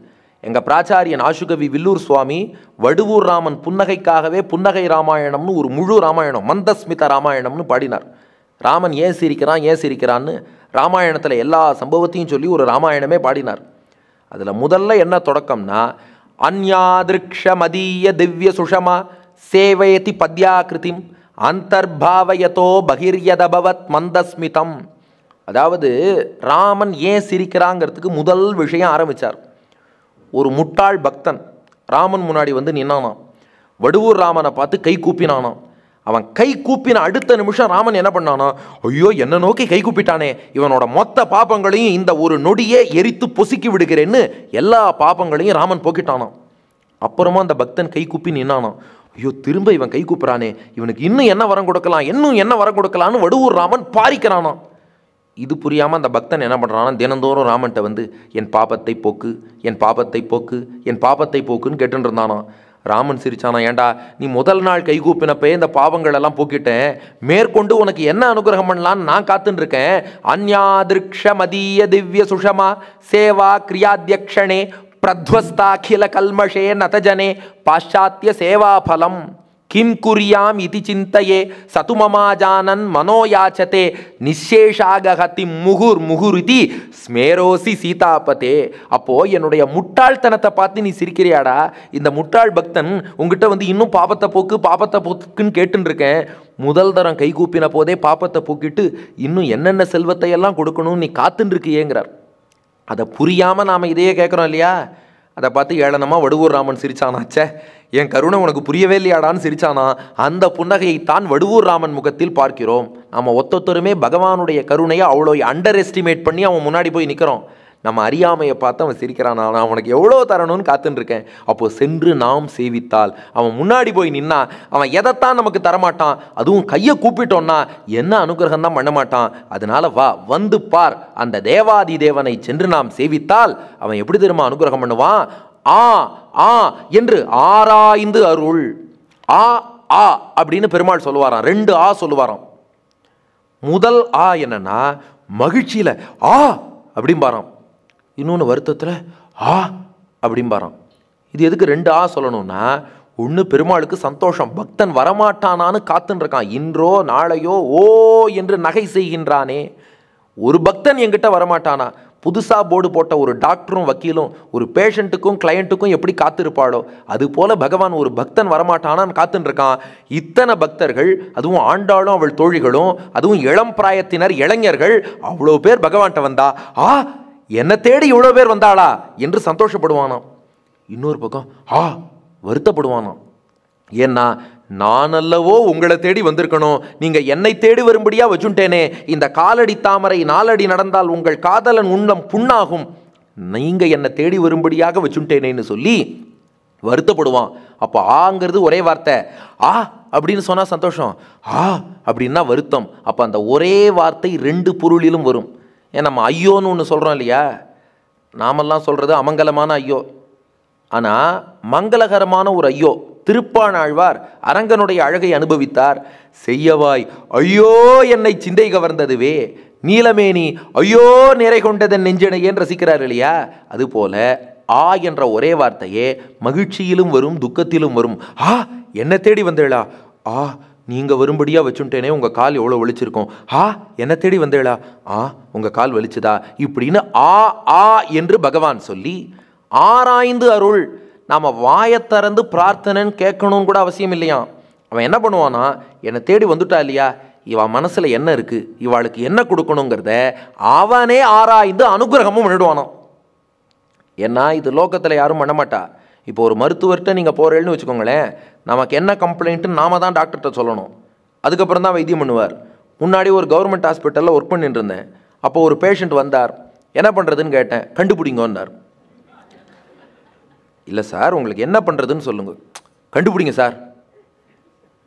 எங்கள் பிராச்சாரியன் ஆசுகவி வில்லூர் சுவாமி வடுவூர் ராமன் புன்னகைக்காகவே புன்னகை ராமாயணம்னு ஒரு முழு ராமாயணம் மந்தஸ்மித ராமாயணம்னு பாடினார் ராமன் ஏன் சிரிக்கிறான் ஏன் சிரிக்கிறான்னு ராமாயணத்தில் எல்லா சம்பவத்தையும் சொல்லி ஒரு ராமாயணமே பாடினார் அதில் முதல்ல என்ன தொடக்கம்னா அந்யாதிருக்ஷ மதிய திவ்ய சுஷமா சேவயதி பத்யாகிருதிம் அந்தர்பாவயதோ பகிர்யதபவத் மந்தஸ்மிதம் அதாவது ராமன் ஏன் சிரிக்கிறாங்கிறதுக்கு முதல் விஷயம் ஆரம்பித்தார் ஒரு முட்டாள் பக்தன் ராமன் முன்னாடி வந்து நின்னானான் வடுவூர் ராமனை பார்த்து கை கூப்பினானான் அவன் கை கூப்பின அடுத்த நிமிஷம் ராமன் என்ன பண்ணானா ஐயோ என்ன நோக்கி கை கூப்பிட்டானே இவனோட மொத்த பாப்பங்களையும் இந்த ஒரு நொடியே எரித்து பொசுக்கி விடுகிறேன்னு எல்லா பாப்பங்களையும் ராமன் போக்கிட்டானான் அப்புறமா அந்த பக்தன் கை கூப்பி நின்னானான் ஐயோ திரும்ப இவன் கை கூப்பிட்றானே இவனுக்கு இன்னும் என்ன வரம் கொடுக்கலாம் இன்னும் என்ன வரம் கொடுக்கலான்னு வடுவூர் ராமன் பாரிக்கிறானான் இது புரியாமல் அந்த பக்தன் என்ன பண்ணுறான்னா தினந்தோறும் ராமன்ட்ட வந்து என் பாப்பத்தை போக்கு என் பாப்பத்தை போக்கு என் பாப்பத்தை போக்குன்னு கேட்டுருந்தானான் ராமன் சிரிச்சானா ஏண்டா நீ முதல் நாள் கைகூப்பினப்பே இந்த பாவங்கள் எல்லாம் போக்கிட்டேன் மேற்கொண்டு உனக்கு என்ன அனுகிரகம் பண்ணலான்னு நான் காத்துன்னு இருக்கேன் அந்யாதிருக்ஷ மதிய திவ்ய சுஷமா சேவா கிரியாத்தியக்ஷனே பிரத்வஸ்தாக்கில கல்மஷே நதஜனே பாஷாத்திய சேவாபலம் கிம் குறியாம் இது சிந்தையே சது மனோயாச்சதே நிஷேஷாகஹதி முகுர் முகுருதி ஸ்மேரோசி சீதாபதே அப்போது என்னுடைய முட்டாள்தனத்தை பார்த்து நீ சிரிக்கிறியாடா இந்த முட்டாள் பக்தன் உங்ககிட்ட வந்து இன்னும் பாபத்தை போக்கு பாபத்தை போக்குன்னு கேட்டுருக்கேன் முதல் தரம் கை கூப்பின போதே பாப்பத்தை போக்கிட்டு இன்னும் என்னென்ன செல்வத்தை எல்லாம் கொடுக்கணும்னு நீ ஏங்கிறார் அதை புரியாமல் நாம் இதையே கேட்குறோம் இல்லையா அதை பார்த்து ஏளனமாக வடுவூர் ராமன் சிரிச்சானாச்சே என் கருணை உனக்கு புரியவே இல்லையாடான்னு சிரிச்சானா அந்த புன்னகையைத்தான் வடுவூர் ராமன் முகத்தில் பார்க்கிறோம் நம்ம ஒத்தொத்தருமே பகவானுடைய கருணையை அவ்வளோ அண்டர் எஸ்டிமேட் பண்ணி அவன் முன்னாடி போய் நிற்கிறோம் நம்ம அறியாமையை பார்த்து அவன் சிரிக்கிறான் நான் அவனுக்கு எவ்வளோ தரணும்னு காத்துருக்கேன் அப்போது சென்று நாம் சேவித்தால் அவன் முன்னாடி போய் நின்னா அவன் எதைத்தான் நமக்கு தரமாட்டான் அதுவும் கையை கூப்பிட்டோன்னா என்ன அனுகிரகம் தான் பண்ண மாட்டான் அதனால வா வந்து பார் அந்த தேவாதி தேவனை சென்று நாம் சேவித்தால் அவன் எப்படி தெரியுமா அனுகிரகம் பண்ணுவான் ஆ ஆ என்று ஆராய்ந்து அருள் ஆ ஆ அப்படின்னு பெருமாள் சொல்லுவாராம் ரெண்டு ஆ சொல்லுவாராம் முதல் ஆ என்னன்னா மகிழ்ச்சியில் ஆ அப்படிம்பாராம் இன்னொன்று வருத்தத்தில் ஆ அப்படிம்பாராம் இது எதுக்கு ரெண்டு ஆ சொல்லணும்னா ஒன்று பெருமாளுக்கு சந்தோஷம் பக்தன் வரமாட்டானான்னு காத்துன்னு இருக்கான் இன்றோ நாளையோ ஓ என்று நகை செய்கின்றானே ஒரு பக்தன் என்கிட்ட வரமாட்டானா புதுசாக போர்டு போட்ட ஒரு டாக்டரும் வக்கீலும் ஒரு பேஷண்ட்டுக்கும் கிளையண்ட்டுக்கும் எப்படி காத்திருப்பாளோ அதுபோல் பகவான் ஒரு பக்தன் வரமாட்டானான்னு காத்துருக்கான் இத்தனை பக்தர்கள் அதுவும் ஆண்டாளும் அவள் தோழிகளும் அதுவும் இளம் பிராயத்தினர் இளைஞர்கள் அவ்வளோ பேர் பகவான்கிட்ட வந்தா ஆ என்னை தேடி இவ்வளோ பேர் வந்தாளா என்று சந்தோஷப்படுவானாம் இன்னொரு பக்கம் ஆ வருத்தப்படுவானாம் ஏன்னா நான் அல்லவோ உங்களை தேடி வந்திருக்கணும் நீங்கள் என்னை தேடி வரும்படியா வச்சுட்டேனே இந்த காலடி தாமரை நாலடி நடந்தால் உங்கள் காதலன் உள்ளம் புண்ணாகும் நீங்கள் என்னை தேடி வரும்படியாக வச்சுட்டேனேன்னு சொல்லி வருத்தப்படுவான் அப்போ ஆங்கிறது ஒரே வார்த்தை ஆ அப்படின்னு சொன்னால் சந்தோஷம் ஆ அப்படின்னா வருத்தம் அப்போ அந்த ஒரே வார்த்தை ரெண்டு பொருளிலும் வரும் ஏன் நம்ம ஐயோன்னு ஒன்று சொல்கிறோம் இல்லையா நாமெல்லாம் சொல்கிறது அமங்கலமான ஐயோ ஆனால் மங்களகரமான ஒரு ஐயோ திருப்பானாழ்வார் அரங்கனுடைய அழகை அனுபவித்தார் செய்யவாய் ஐயோ என்னை சிந்தை கவர்ந்ததுவே நீலமேனி ஐயோ நிறை கொண்டதன் ஏன் ரசிக்கிறார் இல்லையா அதுபோல ஆ என்ற ஒரே வார்த்தையே மகிழ்ச்சியிலும் வரும் துக்கத்திலும் வரும் ஆ என்ன தேடி வந்தேளா ஆ நீங்கள் வரும்படியாக வச்சுட்டேனே உங்கள் கால் எவ்வளோ வலிச்சிருக்கும் ஆ என்ன தேடி வந்தேளா ஆ உங்கள் கால் வலிச்சுதா இப்படின்னு ஆ ஆ என்று பகவான் சொல்லி ஆராய்ந்து அருள் நாம் வாயை திறந்து பிரார்த்தனைன்னு கேட்கணும்னு கூட அவசியம் இல்லையா அவன் என்ன பண்ணுவான்னா என்னை தேடி வந்துட்டா இல்லையா இவன் மனசில் என்ன இருக்குது இவளுக்கு என்ன கொடுக்கணுங்கிறத அவனே ஆராய்ந்து அனுகிரகமும் பண்ணிடுவானோ ஏன்னா இது லோக்கத்தில் யாரும் பண்ணமாட்டா இப்போ ஒரு மருத்துவர்கிட்ட நீங்கள் போகிறேன்னு வச்சுக்கோங்களேன் நமக்கு என்ன கம்ப்ளைண்ட்டுன்னு நாம தான் டாக்டர்கிட்ட சொல்லணும் அதுக்கப்புறம் தான் வைத்தியம் பண்ணுவார் முன்னாடி ஒரு கவர்மெண்ட் ஹாஸ்பிட்டலில் ஒர்க் பண்ணிட்டு இருந்தேன் அப்போ ஒரு பேஷண்ட் வந்தார் என்ன பண்ணுறதுன்னு கேட்டேன் கண்டுபிடிங்கன்னார் இல்லை சார் உங்களுக்கு என்ன பண்ணுறதுன்னு சொல்லுங்கள் கண்டுபிடிங்க சார்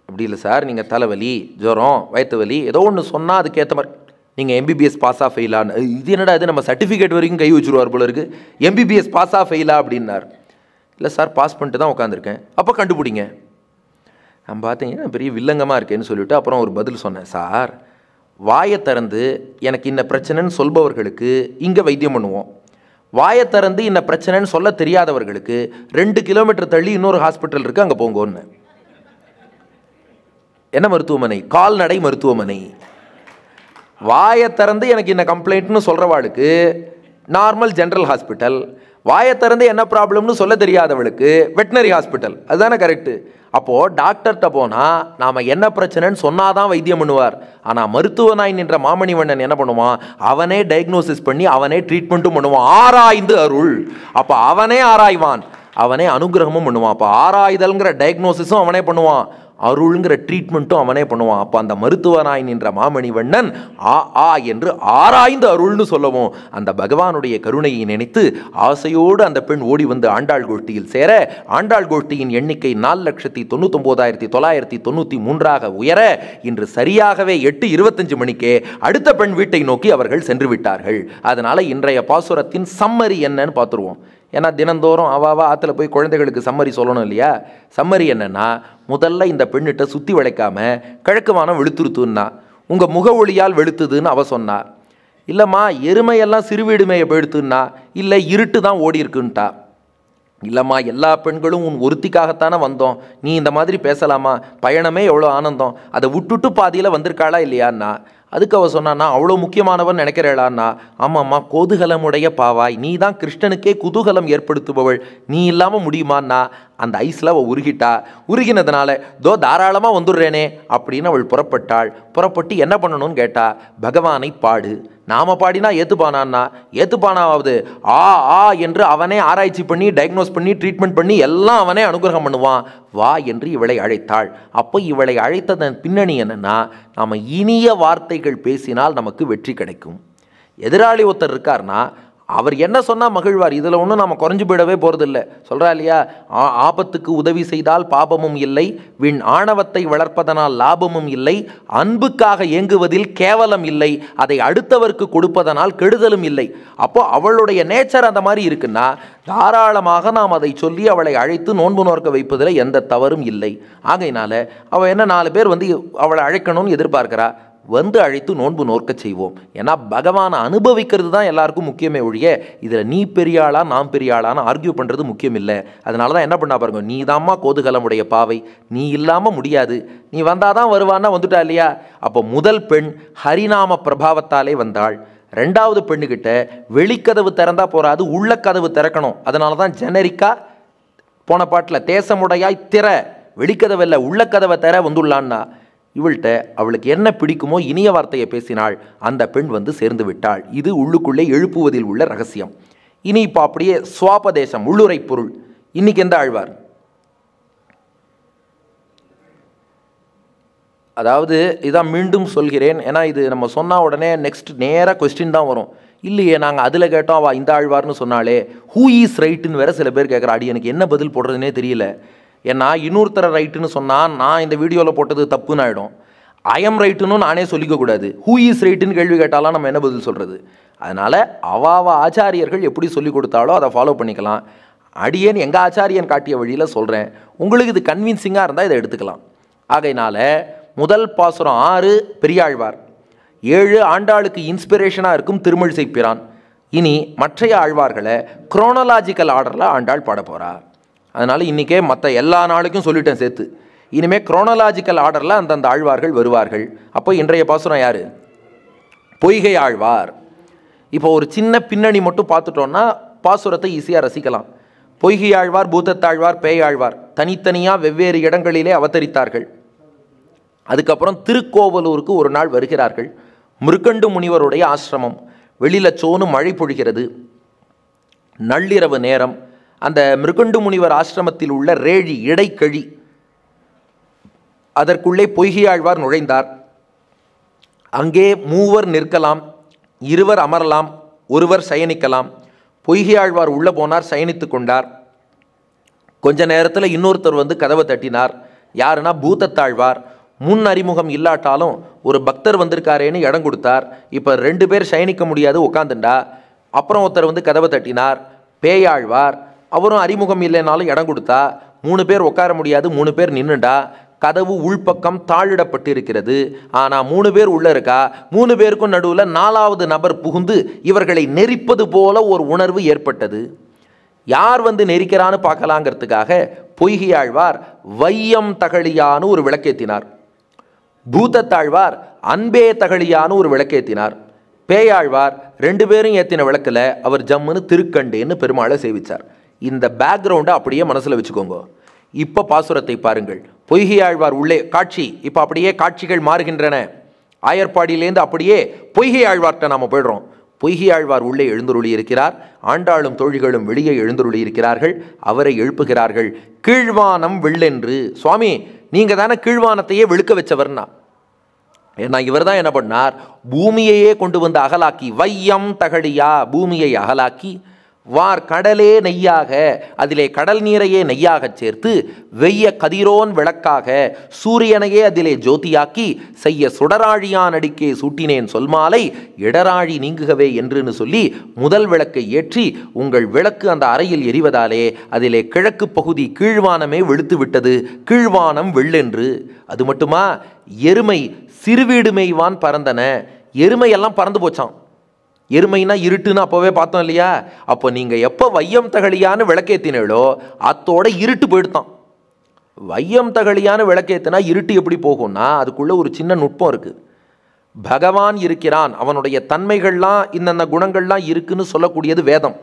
அப்படி இல்லை சார் நீங்கள் தலைவலி ஜுரம் வயிற்று வலி ஏதோ ஒன்று சொன்னால் அதுக்கேற்ற மாதிரி நீங்கள் எம்பிபிஎஸ் பாஸாக ஃபெயிலான்னு இது என்னடா இது நம்ம சர்டிஃபிகேட் வரைக்கும் கை வச்சுருவார் போல இருக்குது எம்பிபிஎஸ் பாஸாக ஃபெயிலா அப்படின்னார் இல்லை சார் பாஸ் பண்ணிட்டு தான் உட்காந்துருக்கேன் அப்போ கண்டுபிடிங்க நான் பார்த்தீங்கன்னா பெரிய வில்லங்கமாக இருக்கேன்னு சொல்லிவிட்டு அப்புறம் ஒரு பதில் சொன்னேன் சார் வாயை திறந்து எனக்கு இந்த பிரச்சனைன்னு சொல்பவர்களுக்கு இங்கே வைத்தியம் பண்ணுவோம் வாயை திறந்து இந்த பிரச்சனைன்னு சொல்ல தெரியாதவர்களுக்கு ரெண்டு கிலோமீட்டர் தள்ளி இன்னொரு ஹாஸ்பிட்டல் இருக்குது அங்கே போங்கன்னு என்ன மருத்துவமனை கால்நடை மருத்துவமனை வாயை திறந்து எனக்கு இந்த கம்ப்ளைண்ட்னு சொல்கிறவாளுக்கு நார்மல் ஜென்ரல் ஹாஸ்பிட்டல் வாயை திறந்து என்ன ப்ராப்ளம்னு சொல்ல தெரியாதவளுக்கு வெட்டினரி ஹாஸ்பிட்டல் அதுதானே கரெக்டு அப்போது டாக்டர்கிட்ட போனால் நாம் என்ன பிரச்சனைன்னு சொன்னால் தான் வைத்தியம் பண்ணுவார் ஆனால் மருத்துவனாய் நின்ற மாமணிவண்ணன் என்ன பண்ணுவான் அவனே டயக்னோசிஸ் பண்ணி அவனே ட்ரீட்மெண்ட்டும் பண்ணுவான் ஆராய்ந்து அருள் அப்போ அவனே ஆராய்வான் அவனே அனுகிரகமும் பண்ணுவான் அப்போ ஆராய்தல்ங்கிற டயக்னோசிஸும் அவனே பண்ணுவான் அருளுங்கிற ட்ரீட்மெண்ட்டும் அவனே பண்ணுவான் அப்போ அந்த மருத்துவனாய் நின்ற மாமணிவண்ணன் ஆ ஆ என்று ஆராய்ந்து அருள்னு சொல்லவும் அந்த பகவானுடைய கருணையை நினைத்து ஆசையோடு அந்த பெண் ஓடி வந்து ஆண்டாள் கோஷ்டியில் சேர ஆண்டாள் கோஷ்டியின் எண்ணிக்கை நாலு லட்சத்தி தொண்ணூத்தொம்போதாயிரத்தி தொள்ளாயிரத்தி தொண்ணூற்றி மூன்றாக உயர இன்று சரியாகவே எட்டு இருபத்தஞ்சு மணிக்கே அடுத்த பெண் வீட்டை நோக்கி அவர்கள் சென்று விட்டார்கள் அதனால் இன்றைய பாசுரத்தின் சம்மரி என்னன்னு பார்த்துருவோம் ஏன்னா தினந்தோறும் அவாவா ஆற்றுல போய் குழந்தைகளுக்கு சம்மரி சொல்லணும் இல்லையா சம்மரி என்னென்னா முதல்ல இந்த பெண்ணிட்ட சுற்றி வளைக்காம கிழக்கு வெளுத்துருத்துன்னா உங்கள் முக ஒளியால் வெளுத்துதுன்னு அவ சொன்னா இல்லைம்மா எருமையெல்லாம் வீடுமையை வெளுத்துன்னா இல்லை இருட்டு தான் ஓடி இருக்குன்ட்டா இல்லைம்மா எல்லா பெண்களும் உன் ஒருத்திக்காகத்தானே வந்தோம் நீ இந்த மாதிரி பேசலாமா பயணமே எவ்வளோ ஆனந்தம் அதை விட்டுட்டு பாதியில் வந்திருக்காளா இல்லையான்னா அதுக்கு அவள் சொன்னான்னா அவ்வளோ முக்கியமானவன் ஆமாம் ஆமாம்மா கோதுகலமுடைய பாவாய் நீ தான் கிருஷ்ணனுக்கே குதூகலம் ஏற்படுத்துபவள் நீ இல்லாமல் முடியுமான்னா அந்த ஐஸில் அவள் உருகிட்டா உருகினதுனால தோ தாராளமாக வந்துடுறேனே அப்படின்னு அவள் புறப்பட்டாள் புறப்பட்டு என்ன பண்ணணும்னு கேட்டா பகவானை பாடு நாம பாடினா ஏற்றுப்பானான்னா ஏற்றுப்பானாவது ஆ ஆ என்று அவனே ஆராய்ச்சி பண்ணி டயக்னோஸ் பண்ணி ட்ரீட்மெண்ட் பண்ணி எல்லாம் அவனே அனுகிரகம் பண்ணுவான் வா என்று இவளை அழைத்தாள் அப்போ இவளை அழைத்ததன் பின்னணி என்னென்னா நம்ம இனிய வார்த்தைகள் பேசினால் நமக்கு வெற்றி கிடைக்கும் எதிராளி ஒருத்தர் இருக்கார்னா அவர் என்ன சொன்னால் மகிழ்வார் இதில் ஒன்றும் நம்ம குறைஞ்சு போயிடவே போகிறதில்ல சொல்கிறா இல்லையா ஆபத்துக்கு உதவி செய்தால் பாபமும் இல்லை விண் ஆணவத்தை வளர்ப்பதனால் லாபமும் இல்லை அன்புக்காக இயங்குவதில் கேவலம் இல்லை அதை அடுத்தவருக்கு கொடுப்பதனால் கெடுதலும் இல்லை அப்போது அவளுடைய நேச்சர் அந்த மாதிரி இருக்குன்னா தாராளமாக நாம் அதை சொல்லி அவளை அழைத்து நோன்பு நோர்க்க வைப்பதில் எந்த தவறும் இல்லை ஆகையினால அவள் என்ன நாலு பேர் வந்து அவளை அழைக்கணும்னு எதிர்பார்க்கிறா வந்து அழைத்து நோன்பு நோற்கச் செய்வோம் ஏன்னா பகவானை அனுபவிக்கிறது தான் எல்லாருக்கும் முக்கியமே ஒழிய இதில் நீ பெரியாளா நாம் பெரியாளான்னு ஆர்கியூ பண்ணுறது முக்கியம் இல்லை அதனால தான் என்ன பண்ணா பாருங்க நீ தாம்மா கோதுகலமுடைய பாவை நீ இல்லாமல் முடியாது நீ வந்தால் தான் வருவான்னா வந்துட்டா இல்லையா அப்போ முதல் பெண் ஹரிநாம பிரபாவத்தாலே வந்தாள் ரெண்டாவது பெண்ணுக்கிட்ட வெளிக்கதவு திறந்தா போகாது உள்ள கதவு திறக்கணும் அதனால தான் ஜெனரிக்கா போன பாட்டில் தேசமுடையாய் திற வெளிக்கதவை இல்லை உள்ள கதவை தர வந்துள்ளான்னா இவள்கிட்ட அவளுக்கு என்ன பிடிக்குமோ இனிய வார்த்தையை பேசினாள் அந்த பெண் வந்து சேர்ந்து விட்டாள் இது உள்ளுக்குள்ளே எழுப்புவதில் உள்ள ரகசியம் இனி இப்போ அப்படியே சுவாபதேசம் உள்ளுரை பொருள் இன்னைக்கு எந்த ஆழ்வார் அதாவது இதான் மீண்டும் சொல்கிறேன் ஏன்னா இது நம்ம சொன்னால் உடனே நெக்ஸ்ட் நேராக கொஸ்டின் தான் வரும் இல்லையே நாங்கள் அதில் கேட்டோம் அவள் இந்த ஆழ்வார்னு சொன்னாலே ஹூ இஸ் ரைட்டுன்னு வேற சில பேர் கேட்குறா அடி எனக்கு என்ன பதில் போடுறதுனே தெரியல ஏன்னா இன்னொருத்தரை ரைட்டுன்னு சொன்னால் நான் இந்த வீடியோவில் போட்டது தப்புன்னு ஆகிடும் ஐஎம் ரைட்டுன்னு நானே சொல்லிக்கக்கூடாது ஹூ இஸ் ரைட்டுன்னு கேள்வி கேட்டாலாம் நம்ம என்ன பதில் சொல்கிறது அதனால் அவாவ ஆச்சாரியர்கள் எப்படி சொல்லிக் கொடுத்தாலோ அதை ஃபாலோ பண்ணிக்கலாம் அடியேன் எங்கள் ஆச்சாரியன் காட்டிய வழியில் சொல்கிறேன் உங்களுக்கு இது கன்வின்சிங்காக இருந்தால் இதை எடுத்துக்கலாம் ஆகையினால் முதல் பாசுரம் ஆறு பெரியாழ்வார் ஏழு ஆண்டாளுக்கு இன்ஸ்பிரேஷனாக இருக்கும் திருமழிசை பிரான் இனி மற்றைய ஆழ்வார்களை குரோனலாஜிக்கல் ஆர்டரில் ஆண்டாள் பாட போகிறார் அதனால் இன்றைக்கே மற்ற எல்லா நாளைக்கும் சொல்லிட்டேன் சேர்த்து இனிமேல் குரோனலாஜிக்கல் ஆர்டரில் அந்தந்த ஆழ்வார்கள் வருவார்கள் அப்போ இன்றைய பாசுரம் யார் பொய்கை ஆழ்வார் இப்போ ஒரு சின்ன பின்னணி மட்டும் பார்த்துட்டோன்னா பாசுரத்தை ஈஸியாக ரசிக்கலாம் பொய்கை ஆழ்வார் பூத்தத்தாழ்வார் பேயாழ்வார் தனித்தனியாக வெவ்வேறு இடங்களிலே அவதரித்தார்கள் அதுக்கப்புறம் திருக்கோவலூருக்கு ஒரு நாள் வருகிறார்கள் முருகண்டு முனிவருடைய ஆசிரமம் வெளியில் சோனு மழை பொழிகிறது நள்ளிரவு நேரம் அந்த மிருகண்டு முனிவர் ஆசிரமத்தில் உள்ள ரேழி இடைக்கழி அதற்குள்ளே பொய்கையாழ்வார் நுழைந்தார் அங்கே மூவர் நிற்கலாம் இருவர் அமரலாம் ஒருவர் சயனிக்கலாம் பொய்கையாழ்வார் உள்ளே போனார் சயனித்து கொண்டார் கொஞ்ச நேரத்தில் இன்னொருத்தர் வந்து கதவை தட்டினார் யாருன்னா பூத்தத்தாழ்வார் முன் அறிமுகம் இல்லாட்டாலும் ஒரு பக்தர் வந்திருக்காரேன்னு இடம் கொடுத்தார் இப்போ ரெண்டு பேர் சயனிக்க முடியாது உட்காந்துண்டா அப்புறம் ஒருத்தர் வந்து கதவை தட்டினார் பேயாழ்வார் அவரும் அறிமுகம் இல்லைனாலும் இடம் கொடுத்தா மூணு பேர் உட்கார முடியாது மூணு பேர் நின்றுண்டா கதவு உள்பக்கம் தாழிடப்பட்டிருக்கிறது ஆனால் மூணு பேர் உள்ளே இருக்கா மூணு பேருக்கும் நடுவில் நாலாவது நபர் புகுந்து இவர்களை நெரிப்பது போல ஒரு உணர்வு ஏற்பட்டது யார் வந்து நெரிக்கிறான்னு பார்க்கலாங்கிறதுக்காக பொய்கியாழ்வார் வையம் தகழியான்னு ஒரு விளக்கேத்தினார் பூதத்தாழ்வார் அன்பே தகழியான்னு ஒரு விளக்கேத்தினார் பேயாழ்வார் ரெண்டு பேரும் ஏற்றின விளக்கில் அவர் ஜம்முன்னு திருக்கண்டேன்னு பெருமாளை சேவித்தார் இந்த பேக்ரவுண்டை அப்படியே மனசில் வச்சுக்கோங்க இப்போ பாசுரத்தை பாருங்கள் ஆழ்வார் உள்ளே காட்சி இப்போ அப்படியே காட்சிகள் மாறுகின்றன ஆயர்பாடியிலேருந்து அப்படியே ஆழ்வார்கிட்ட நாம் போயிடுறோம் ஆழ்வார் உள்ளே எழுந்துருளி இருக்கிறார் ஆண்டாளும் தோழிகளும் வெளியே எழுந்துருளி இருக்கிறார்கள் அவரை எழுப்புகிறார்கள் கீழ்வானம் வெள்ளென்று சுவாமி நீங்கள் தானே கீழ்வானத்தையே வெளுக்க வச்சவர்னா ஏன்னா இவர் தான் என்ன பண்ணார் பூமியையே கொண்டு வந்து அகலாக்கி வையம் தகடியா பூமியை அகலாக்கி வார் கடலே நெய்யாக அதிலே கடல் நீரையே நெய்யாகச் சேர்த்து வெய்ய கதிரோன் விளக்காக சூரியனையே அதிலே ஜோதியாக்கி செய்ய சுடராழியான் அடிக்கே சூட்டினேன் சொல்மாலை இடராழி நீங்குகவே என்றுன்னு சொல்லி முதல் விளக்கை ஏற்றி உங்கள் விளக்கு அந்த அறையில் எரிவதாலே அதிலே கிழக்கு பகுதி கீழ்வானமே வெளுத்து விட்டது கீழ்வானம் வெள்ளென்று அது மட்டுமா எருமை சிறுவீடுமைவான் பறந்தன எருமையெல்லாம் பறந்து போச்சான் எருமைனா இருட்டுன்னு அப்போவே பார்த்தோம் இல்லையா அப்போ நீங்கள் எப்போ வையம் தகழியான்னு விளக்கேற்றினீளோ அத்தோட இருட்டு போயிடுத்தான் வையம் தகழியான்னு விளக்கேற்றினா இருட்டு எப்படி போகும்னா அதுக்குள்ளே ஒரு சின்ன நுட்பம் இருக்குது பகவான் இருக்கிறான் அவனுடைய தன்மைகள்லாம் இந்தந்த குணங்கள்லாம் இருக்குன்னு சொல்லக்கூடியது வேதம்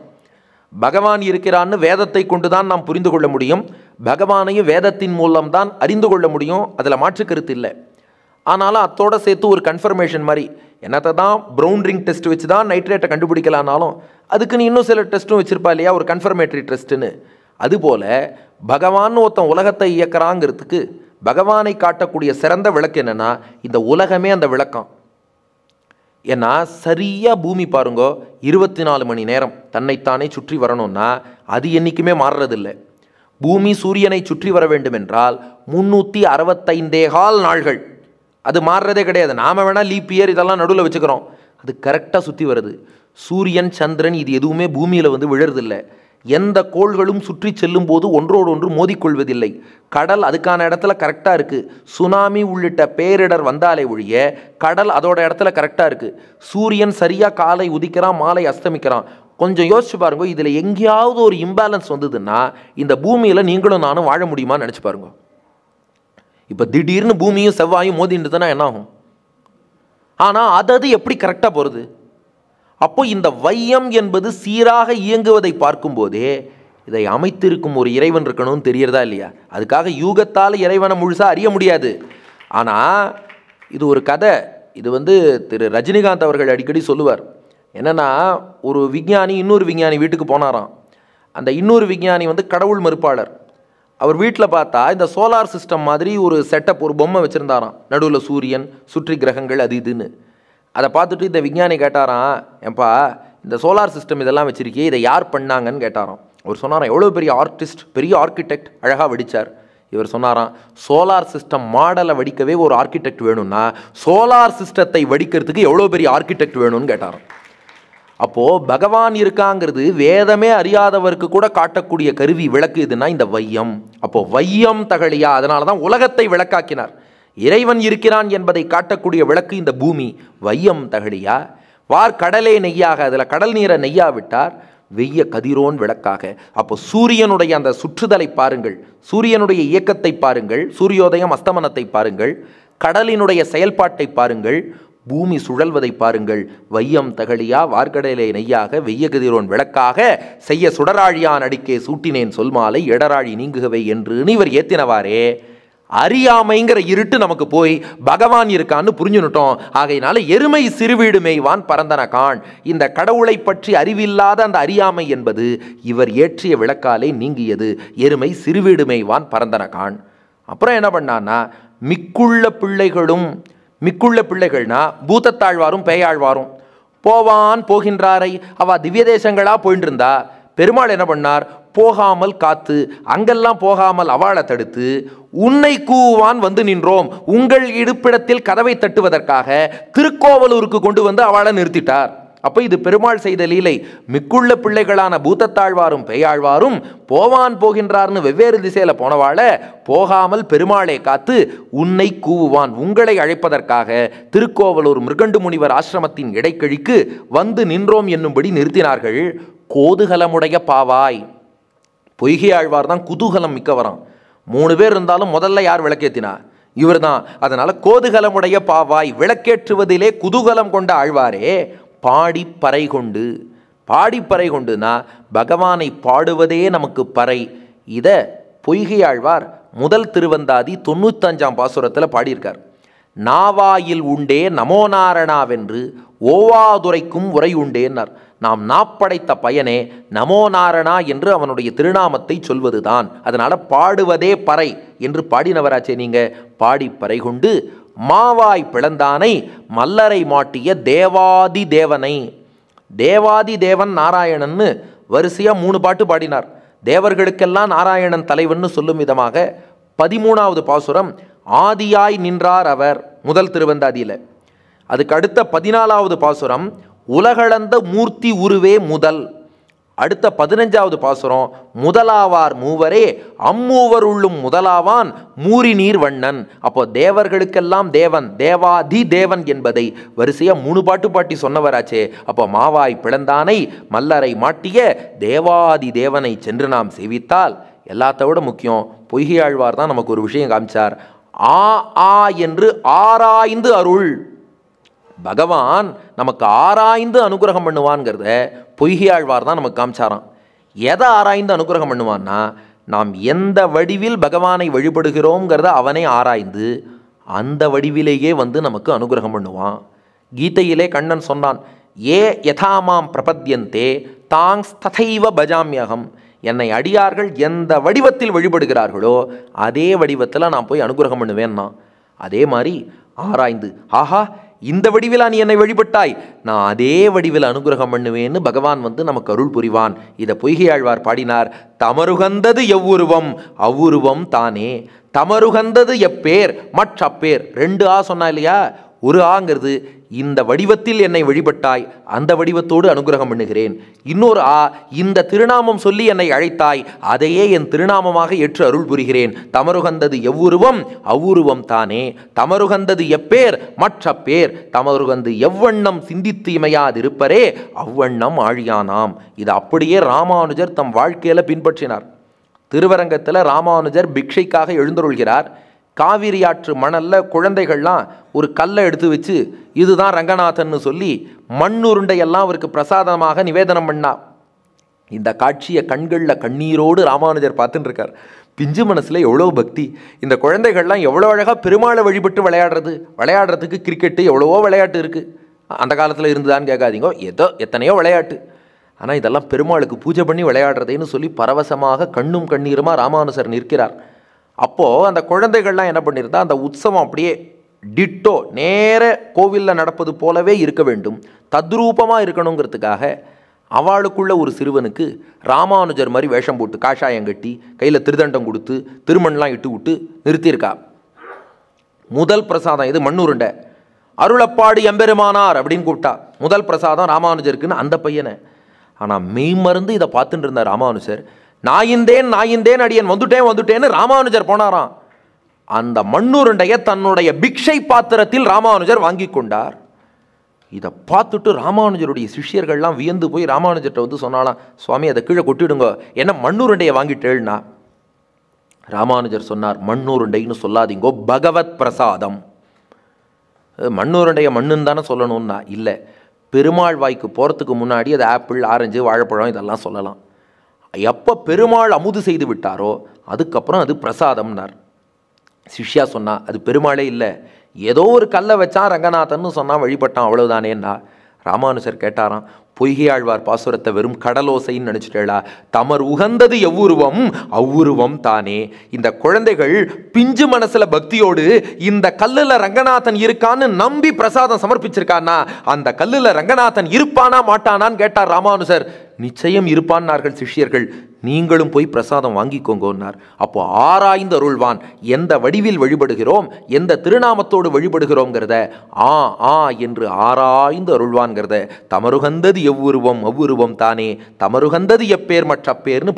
பகவான் இருக்கிறான்னு வேதத்தை கொண்டு தான் நாம் புரிந்து கொள்ள முடியும் பகவானையும் வேதத்தின் மூலம்தான் அறிந்து கொள்ள முடியும் அதில் மாற்று கருத்து இல்லை ஆனாலும் அத்தோட சேர்த்து ஒரு கன்ஃபர்மேஷன் மாதிரி என்னத்தை தான் ப்ரௌன் ரிங் டெஸ்ட் வச்சு தான் நைட்ரேட்டை கண்டுபிடிக்கலானாலும் அதுக்குன்னு இன்னும் சில டெஸ்ட்டும் வச்சுருப்பா இல்லையா ஒரு கன்ஃபர்மேட்டரி டெஸ்ட்டுன்னு அதுபோல் பகவான் ஒருத்தன் உலகத்தை இயக்கிறாங்கிறதுக்கு பகவானை காட்டக்கூடிய சிறந்த விளக்கு என்னென்னா இந்த உலகமே அந்த விளக்கம் ஏன்னா சரியாக பூமி பாருங்கோ இருபத்தி நாலு மணி நேரம் தன்னைத்தானே சுற்றி வரணும்னா அது என்றைக்குமே மாறுறதில்லை பூமி சூரியனை சுற்றி வர வேண்டுமென்றால் முந்நூற்றி அறுபத்தைந்தேகால் நாள்கள் அது மாறுறதே கிடையாது நாம் வேணால் லீப் இயர் இதெல்லாம் நடுவில் வச்சுக்கிறோம் அது கரெக்டாக சுற்றி வருது சூரியன் சந்திரன் இது எதுவுமே பூமியில் வந்து விழறதில்லை எந்த கோள்களும் சுற்றி செல்லும் போது ஒன்றோடு ஒன்று மோதிக்கொள்வதில்லை கடல் அதுக்கான இடத்துல கரெக்டாக இருக்குது சுனாமி உள்ளிட்ட பேரிடர் வந்தாலே ஒழிய கடல் அதோட இடத்துல கரெக்டாக இருக்குது சூரியன் சரியாக காலை உதிக்கிறான் மாலை அஸ்தமிக்கிறான் கொஞ்சம் யோசிச்சு பாருங்க இதில் எங்கேயாவது ஒரு இம்பேலன்ஸ் வந்ததுன்னா இந்த பூமியில் நீங்களும் நானும் வாழ முடியுமான்னு நினச்சி பாருங்க இப்போ திடீர்னு பூமியும் செவ்வாயும் மோதிண்டுதுன்னா என்ன ஆகும் ஆனால் அது அது எப்படி கரெக்டாக போகிறது அப்போ இந்த வையம் என்பது சீராக இயங்குவதை பார்க்கும்போதே இதை அமைத்திருக்கும் ஒரு இறைவன் இருக்கணும்னு தெரியறதா இல்லையா அதுக்காக யூகத்தால் இறைவனை முழுசாக அறிய முடியாது ஆனால் இது ஒரு கதை இது வந்து திரு ரஜினிகாந்த் அவர்கள் அடிக்கடி சொல்லுவார் என்னென்னா ஒரு விஞ்ஞானி இன்னொரு விஞ்ஞானி வீட்டுக்கு போனாராம் அந்த இன்னொரு விஞ்ஞானி வந்து கடவுள் மறுப்பாளர் அவர் வீட்டில் பார்த்தா இந்த சோலார் சிஸ்டம் மாதிரி ஒரு செட்டப் ஒரு பொம்மை வச்சுருந்தாராம் நடுவில் சூரியன் சுற்றி கிரகங்கள் அது இதுன்னு அதை பார்த்துட்டு இந்த விஞ்ஞானி கேட்டாராம் ஏப்பா இந்த சோலார் சிஸ்டம் இதெல்லாம் வச்சுருக்கே இதை யார் பண்ணாங்கன்னு கேட்டாராம் அவர் சொன்னாராம் எவ்வளோ பெரிய ஆர்டிஸ்ட் பெரிய ஆர்கிடெக்ட் அழகாக வடித்தார் இவர் சொன்னாராம் சோலார் சிஸ்டம் மாடலை வடிக்கவே ஒரு ஆர்கிடெக்ட் வேணும்னா சோலார் சிஸ்டத்தை வடிக்கிறதுக்கு எவ்வளோ பெரிய ஆர்கிடெக்ட் வேணும்னு கேட்டாராம் அப்போது பகவான் இருக்காங்கிறது வேதமே அறியாதவருக்கு கூட காட்டக்கூடிய கருவி விளக்கு இதுனா இந்த வையம் அப்போது வையம் தகழியா அதனால தான் உலகத்தை விளக்காக்கினார் இறைவன் இருக்கிறான் என்பதை காட்டக்கூடிய விளக்கு இந்த பூமி வையம் தகழியா வார் கடலே நெய்யாக அதில் கடல் நீரை நெய்யா விட்டார் வெய்ய கதிரோன் விளக்காக அப்போ சூரியனுடைய அந்த சுற்றுதலை பாருங்கள் சூரியனுடைய இயக்கத்தை பாருங்கள் சூரியோதயம் அஸ்தமனத்தை பாருங்கள் கடலினுடைய செயல்பாட்டை பாருங்கள் பூமி சுழல்வதை பாருங்கள் வையம் தகழியா வார்கடலை நெய்யாக வெய்ய கதிரோன் விளக்காக செய்ய சுடராழியான் அடிக்கே சூட்டினேன் சொல்மாலை எடராழி நீங்குகவை என்று இவர் ஏத்தினவாரே அறியாமைங்கிற இருட்டு நமக்கு போய் பகவான் இருக்கான்னு புரிஞ்சுனுட்டோம் ஆகையினால எருமை சிறுவீடு மேய்வான் பரந்தன கான் இந்த கடவுளை பற்றி அறிவில்லாத அந்த அறியாமை என்பது இவர் ஏற்றிய விளக்காலே நீங்கியது எருமை சிறுவீடு மேய்வான் பரந்தன கான் அப்புறம் என்ன பண்ணான்னா மிக்குள்ள பிள்ளைகளும் மிக்குள்ள பிள்ளைகள்னா பூத்தத்தாழ்வாரும் பேயாழ்வாரும் போவான் போகின்றாரை அவ திவ்ய தேசங்களாக போயின்னு இருந்தா பெருமாள் என்ன பண்ணார் போகாமல் காத்து அங்கெல்லாம் போகாமல் அவாளை தடுத்து உன்னை கூவான் வந்து நின்றோம் உங்கள் இடுப்பிடத்தில் கதவை தட்டுவதற்காக திருக்கோவலூருக்கு கொண்டு வந்து அவளை நிறுத்திட்டார் அப்போ இது பெருமாள் செய்த லீலை மிக்குள்ள பிள்ளைகளான பூத்தத்தாழ்வாரும் பெய்யாழ்வாரும் போவான் போகின்றார்னு வெவ்வேறு திசையில் போனவாழ போகாமல் பெருமாளை காத்து உன்னை கூவுவான் உங்களை அழைப்பதற்காக திருக்கோவலூர் மிருகண்டு முனிவர் ஆசிரமத்தின் இடைக்கழிக்கு வந்து நின்றோம் என்னும்படி நிறுத்தினார்கள் கோதுகலமுடைய பாவாய் பொய்கை ஆழ்வார் தான் குதூகலம் மிக்கவரம் மூணு பேர் இருந்தாலும் முதல்ல யார் விளக்கேற்றினா இவர் தான் அதனால் கோதுகலமுடைய பாவாய் விளக்கேற்றுவதிலே குதூகலம் கொண்ட ஆழ்வாரே பாடிப்பறை கொண்டு பாடிப்பறை கொண்டுனா பகவானை பாடுவதே நமக்கு பறை இதை பொய்கையாழ்வார் முதல் திருவந்தாதி தொண்ணூத்தஞ்சாம் பாசுரத்தில் பாடியிருக்கார் நாவாயில் உண்டே நமோ நாரணாவென்று ஓவாதுரைக்கும் உரை உண்டேன்னார் நாம் நாப்படைத்த பயனே நமோ நாரணா என்று அவனுடைய திருநாமத்தை சொல்வதுதான் அதனால் பாடுவதே பறை என்று பாடினவராச்சே நீங்கள் பாடிப்பறை கொண்டு மாவாய் பிளந்தானை மல்லரை மாட்டிய தேவாதி தேவனை தேவாதி தேவன் நாராயணன்னு வரிசையாக மூணு பாட்டு பாடினார் தேவர்களுக்கெல்லாம் நாராயணன் தலைவன்னு சொல்லும் விதமாக பதிமூணாவது பாசுரம் ஆதியாய் நின்றார் அவர் முதல் திருவந்தாதியில் அதுக்கு அடுத்த பதினாலாவது பாசுரம் உலகளந்த மூர்த்தி உருவே முதல் அடுத்த பதினஞ்சாவது பாசுரம் முதலாவார் மூவரே அம்மூவர் உள்ளும் முதலாவான் மூரி நீர் வண்ணன் அப்போ தேவர்களுக்கெல்லாம் தேவன் தேவாதி தேவன் என்பதை வரிசையாக மூணு பாட்டு பாட்டி சொன்னவராச்சே அப்போ மாவாய் பிளந்தானை மல்லரை மாட்டிய தேவாதி தேவனை சென்று நாம் சேவித்தால் எல்லாத்த விட முக்கியம் பொய்கையாழ்வார் தான் நமக்கு ஒரு விஷயம் காமிச்சார் ஆ ஆ என்று ஆராய்ந்து அருள் பகவான் நமக்கு ஆராய்ந்து அனுகிரகம் பண்ணுவான்ங்கிறத பொய்கியாழ்வார் தான் நமக்கு காமிச்சாராம் எதை ஆராய்ந்து அனுகிரகம் பண்ணுவான்னா நாம் எந்த வடிவில் பகவானை வழிபடுகிறோங்கிறத அவனை ஆராய்ந்து அந்த வடிவிலேயே வந்து நமக்கு அனுகிரகம் பண்ணுவான் கீதையிலே கண்ணன் சொன்னான் ஏ யதாமாம் பிரபத்தியந்தே தாங்ஸ் ததைவ பஜாமியகம் என்னை அடியார்கள் எந்த வடிவத்தில் வழிபடுகிறார்களோ அதே வடிவத்தில் நான் போய் அனுகிரகம் பண்ணுவேன்னா அதே மாதிரி ஆராய்ந்து ஆஹா இந்த வடிவில் நீ என்னை வழிபட்டாய் நான் அதே வடிவில் அனுகிரகம் பண்ணுவேன்னு பகவான் வந்து நமக்கு அருள் புரிவான் இதை பொய்கையாழ்வார் பாடினார் தமருகந்தது எவ்வுருவம் அவ்வுருவம் தானே தமருகந்தது எப்பேர் மற்ற அப்பேர் ரெண்டு ஆ சொன்னா இல்லையா ஒரு ஆங்கிறது இந்த வடிவத்தில் என்னை வழிபட்டாய் அந்த வடிவத்தோடு அனுகிரகம் பண்ணுகிறேன் இன்னொரு ஆ இந்த திருநாமம் சொல்லி என்னை அழைத்தாய் அதையே என் திருநாமமாக ஏற்று அருள் புரிகிறேன் தமருகந்தது எவ்வுருவம் அவ்வுருவம் தானே தமருகந்தது எப்பேர் மற்ற பேர் தமருகந்து எவ்வண்ணம் சிந்தித்து இமையாதிருப்பரே அவ்வண்ணம் ஆழியானாம் இது அப்படியே ராமானுஜர் தம் வாழ்க்கையில் பின்பற்றினார் திருவரங்கத்தில் ராமானுஜர் பிக்ஷைக்காக எழுந்தருள்கிறார் காவிரி ஆற்று மணலில் குழந்தைகள்லாம் ஒரு கல்லை எடுத்து வச்சு இதுதான் ரங்கநாதன்னு சொல்லி மண்ணுருண்டையெல்லாம் அவருக்கு பிரசாதமாக நிவேதனம் பண்ணா இந்த காட்சியை கண்களில் கண்ணீரோடு ராமானுஜர் பார்த்துட்டு இருக்கார் பிஞ்சு மனசில் எவ்வளோ பக்தி இந்த குழந்தைகள்லாம் எவ்வளோ அழகாக பெருமாளை வழிபட்டு விளையாடுறது விளையாடுறதுக்கு கிரிக்கெட்டு எவ்வளவோ விளையாட்டு இருக்குது அந்த காலத்தில் இருந்துதான்னு கேட்காதீங்க ஏதோ எத்தனையோ விளையாட்டு ஆனால் இதெல்லாம் பெருமாளுக்கு பூஜை பண்ணி விளையாடுறதேன்னு சொல்லி பரவசமாக கண்ணும் கண்ணீருமாக ராமானுசர் நிற்கிறார் அப்போது அந்த குழந்தைகள்லாம் என்ன பண்ணியிருந்தா அந்த உற்சவம் அப்படியே டிட்டோ நேர கோவிலில் நடப்பது போலவே இருக்க வேண்டும் தத்ரூபமாக இருக்கணுங்கிறதுக்காக அவளுக்குள்ள ஒரு சிறுவனுக்கு ராமானுஜர் மாதிரி வேஷம் போட்டு காஷாயம் கட்டி கையில் திருதண்டம் கொடுத்து திருமண்லாம் இட்டு விட்டு நிறுத்தியிருக்கா முதல் பிரசாதம் இது மண்ணுருண்டை அருளப்பாடு எம்பெருமானார் அப்படின்னு கூப்பிட்டா முதல் பிரசாதம் ராமானுஜருக்குன்னு அந்த பையனை ஆனால் மருந்து இதை பார்த்துட்டு இருந்தார் ராமானுஜர் நாயிந்தேன் நாயிந்தேன் அடியன் வந்துட்டேன் வந்துட்டேன்னு ராமானுஜர் போனாராம் அந்த மண்ணுருண்டைய தன்னுடைய பிக்ஷை பாத்திரத்தில் ராமானுஜர் வாங்கி கொண்டார் இதை பார்த்துட்டு ராமானுஜருடைய சிஷியர்கள்லாம் வியந்து போய் ராமானுஜர்கிட்ட வந்து சொன்னாலாம் சுவாமி அதை கீழே கொட்டிடுங்க என்ன மண்ணூருண்டையை வாங்கிட்டேன்னா ராமானுஜர் சொன்னார் மண்ணூருண்டைன்னு சொல்லாதீங்கோ பகவத் பிரசாதம் மண்ணூருண்டைய மண்ணுன்னு தானே சொல்லணும்னா இல்லை பெருமாள் வாய்க்கு போகிறதுக்கு முன்னாடி அது ஆப்பிள் ஆரஞ்சு வாழைப்பழம் இதெல்லாம் சொல்லலாம் எப்போ பெருமாள் அமுது செய்து விட்டாரோ அதுக்கப்புறம் அது பிரசாதம்னார் சிஷ்யா சொன்னால் அது பெருமாளே இல்லை ஏதோ ஒரு கல்லை வச்சான் ரங்கநாதன்னு சொன்னால் வழிபட்டான் அவ்வளோதானேன்னா ராமானுஜர் கேட்டாராம் பொய்கையாழ்வார் பாசுரத்தை வெறும் கடலோசைன்னு நினச்சிட்டேளா தமர் உகந்தது எவ்வுருவம் அவ்வுருவம் தானே இந்த குழந்தைகள் பிஞ்சு மனசில் பக்தியோடு இந்த கல்லில் ரங்கநாதன் இருக்கான்னு நம்பி பிரசாதம் சமர்ப்பிச்சிருக்கானா அந்த கல்லில் ரங்கநாதன் இருப்பானா மாட்டானான்னு கேட்டார் ராமானுசர் நிச்சயம் இருப்பான்னார்கள் சிஷ்யர்கள் நீங்களும் போய் பிரசாதம் வாங்கிக்கோங்கன்னார் அப்போ ஆராய்ந்த அருள்வான் எந்த வடிவில் வழிபடுகிறோம் எந்த திருநாமத்தோடு வழிபடுகிறோங்கிறத ஆ ஆ என்று ஆராய்ந்து அருள்வான்கிறத தமருகந்தது எவ்வுருவம் அவ்வுருவம் தானே தமருகந்தது எப்பேர் மற்ற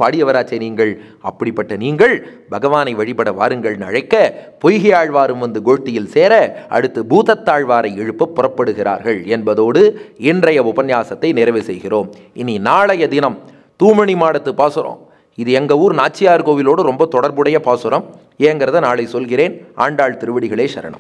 பாடியவராச்சே நீங்கள் அப்படிப்பட்ட நீங்கள் பகவானை வழிபட வாருங்கள் அழைக்க பொய்கையாழ்வாரும் வந்து கோஷ்டியில் சேர அடுத்து பூதத்தாழ்வாரை எழுப்ப புறப்படுகிறார்கள் என்பதோடு இன்றைய உபன்யாசத்தை நிறைவு செய்கிறோம் இனி நாளைய தினம் தூமணி மாடத்து பாசுரம் இது எங்கள் ஊர் நாச்சியார் கோவிலோடு ரொம்ப தொடர்புடைய பாசுரம் ஏங்கிறத நாளை சொல்கிறேன் ஆண்டாள் திருவடிகளே சரணம்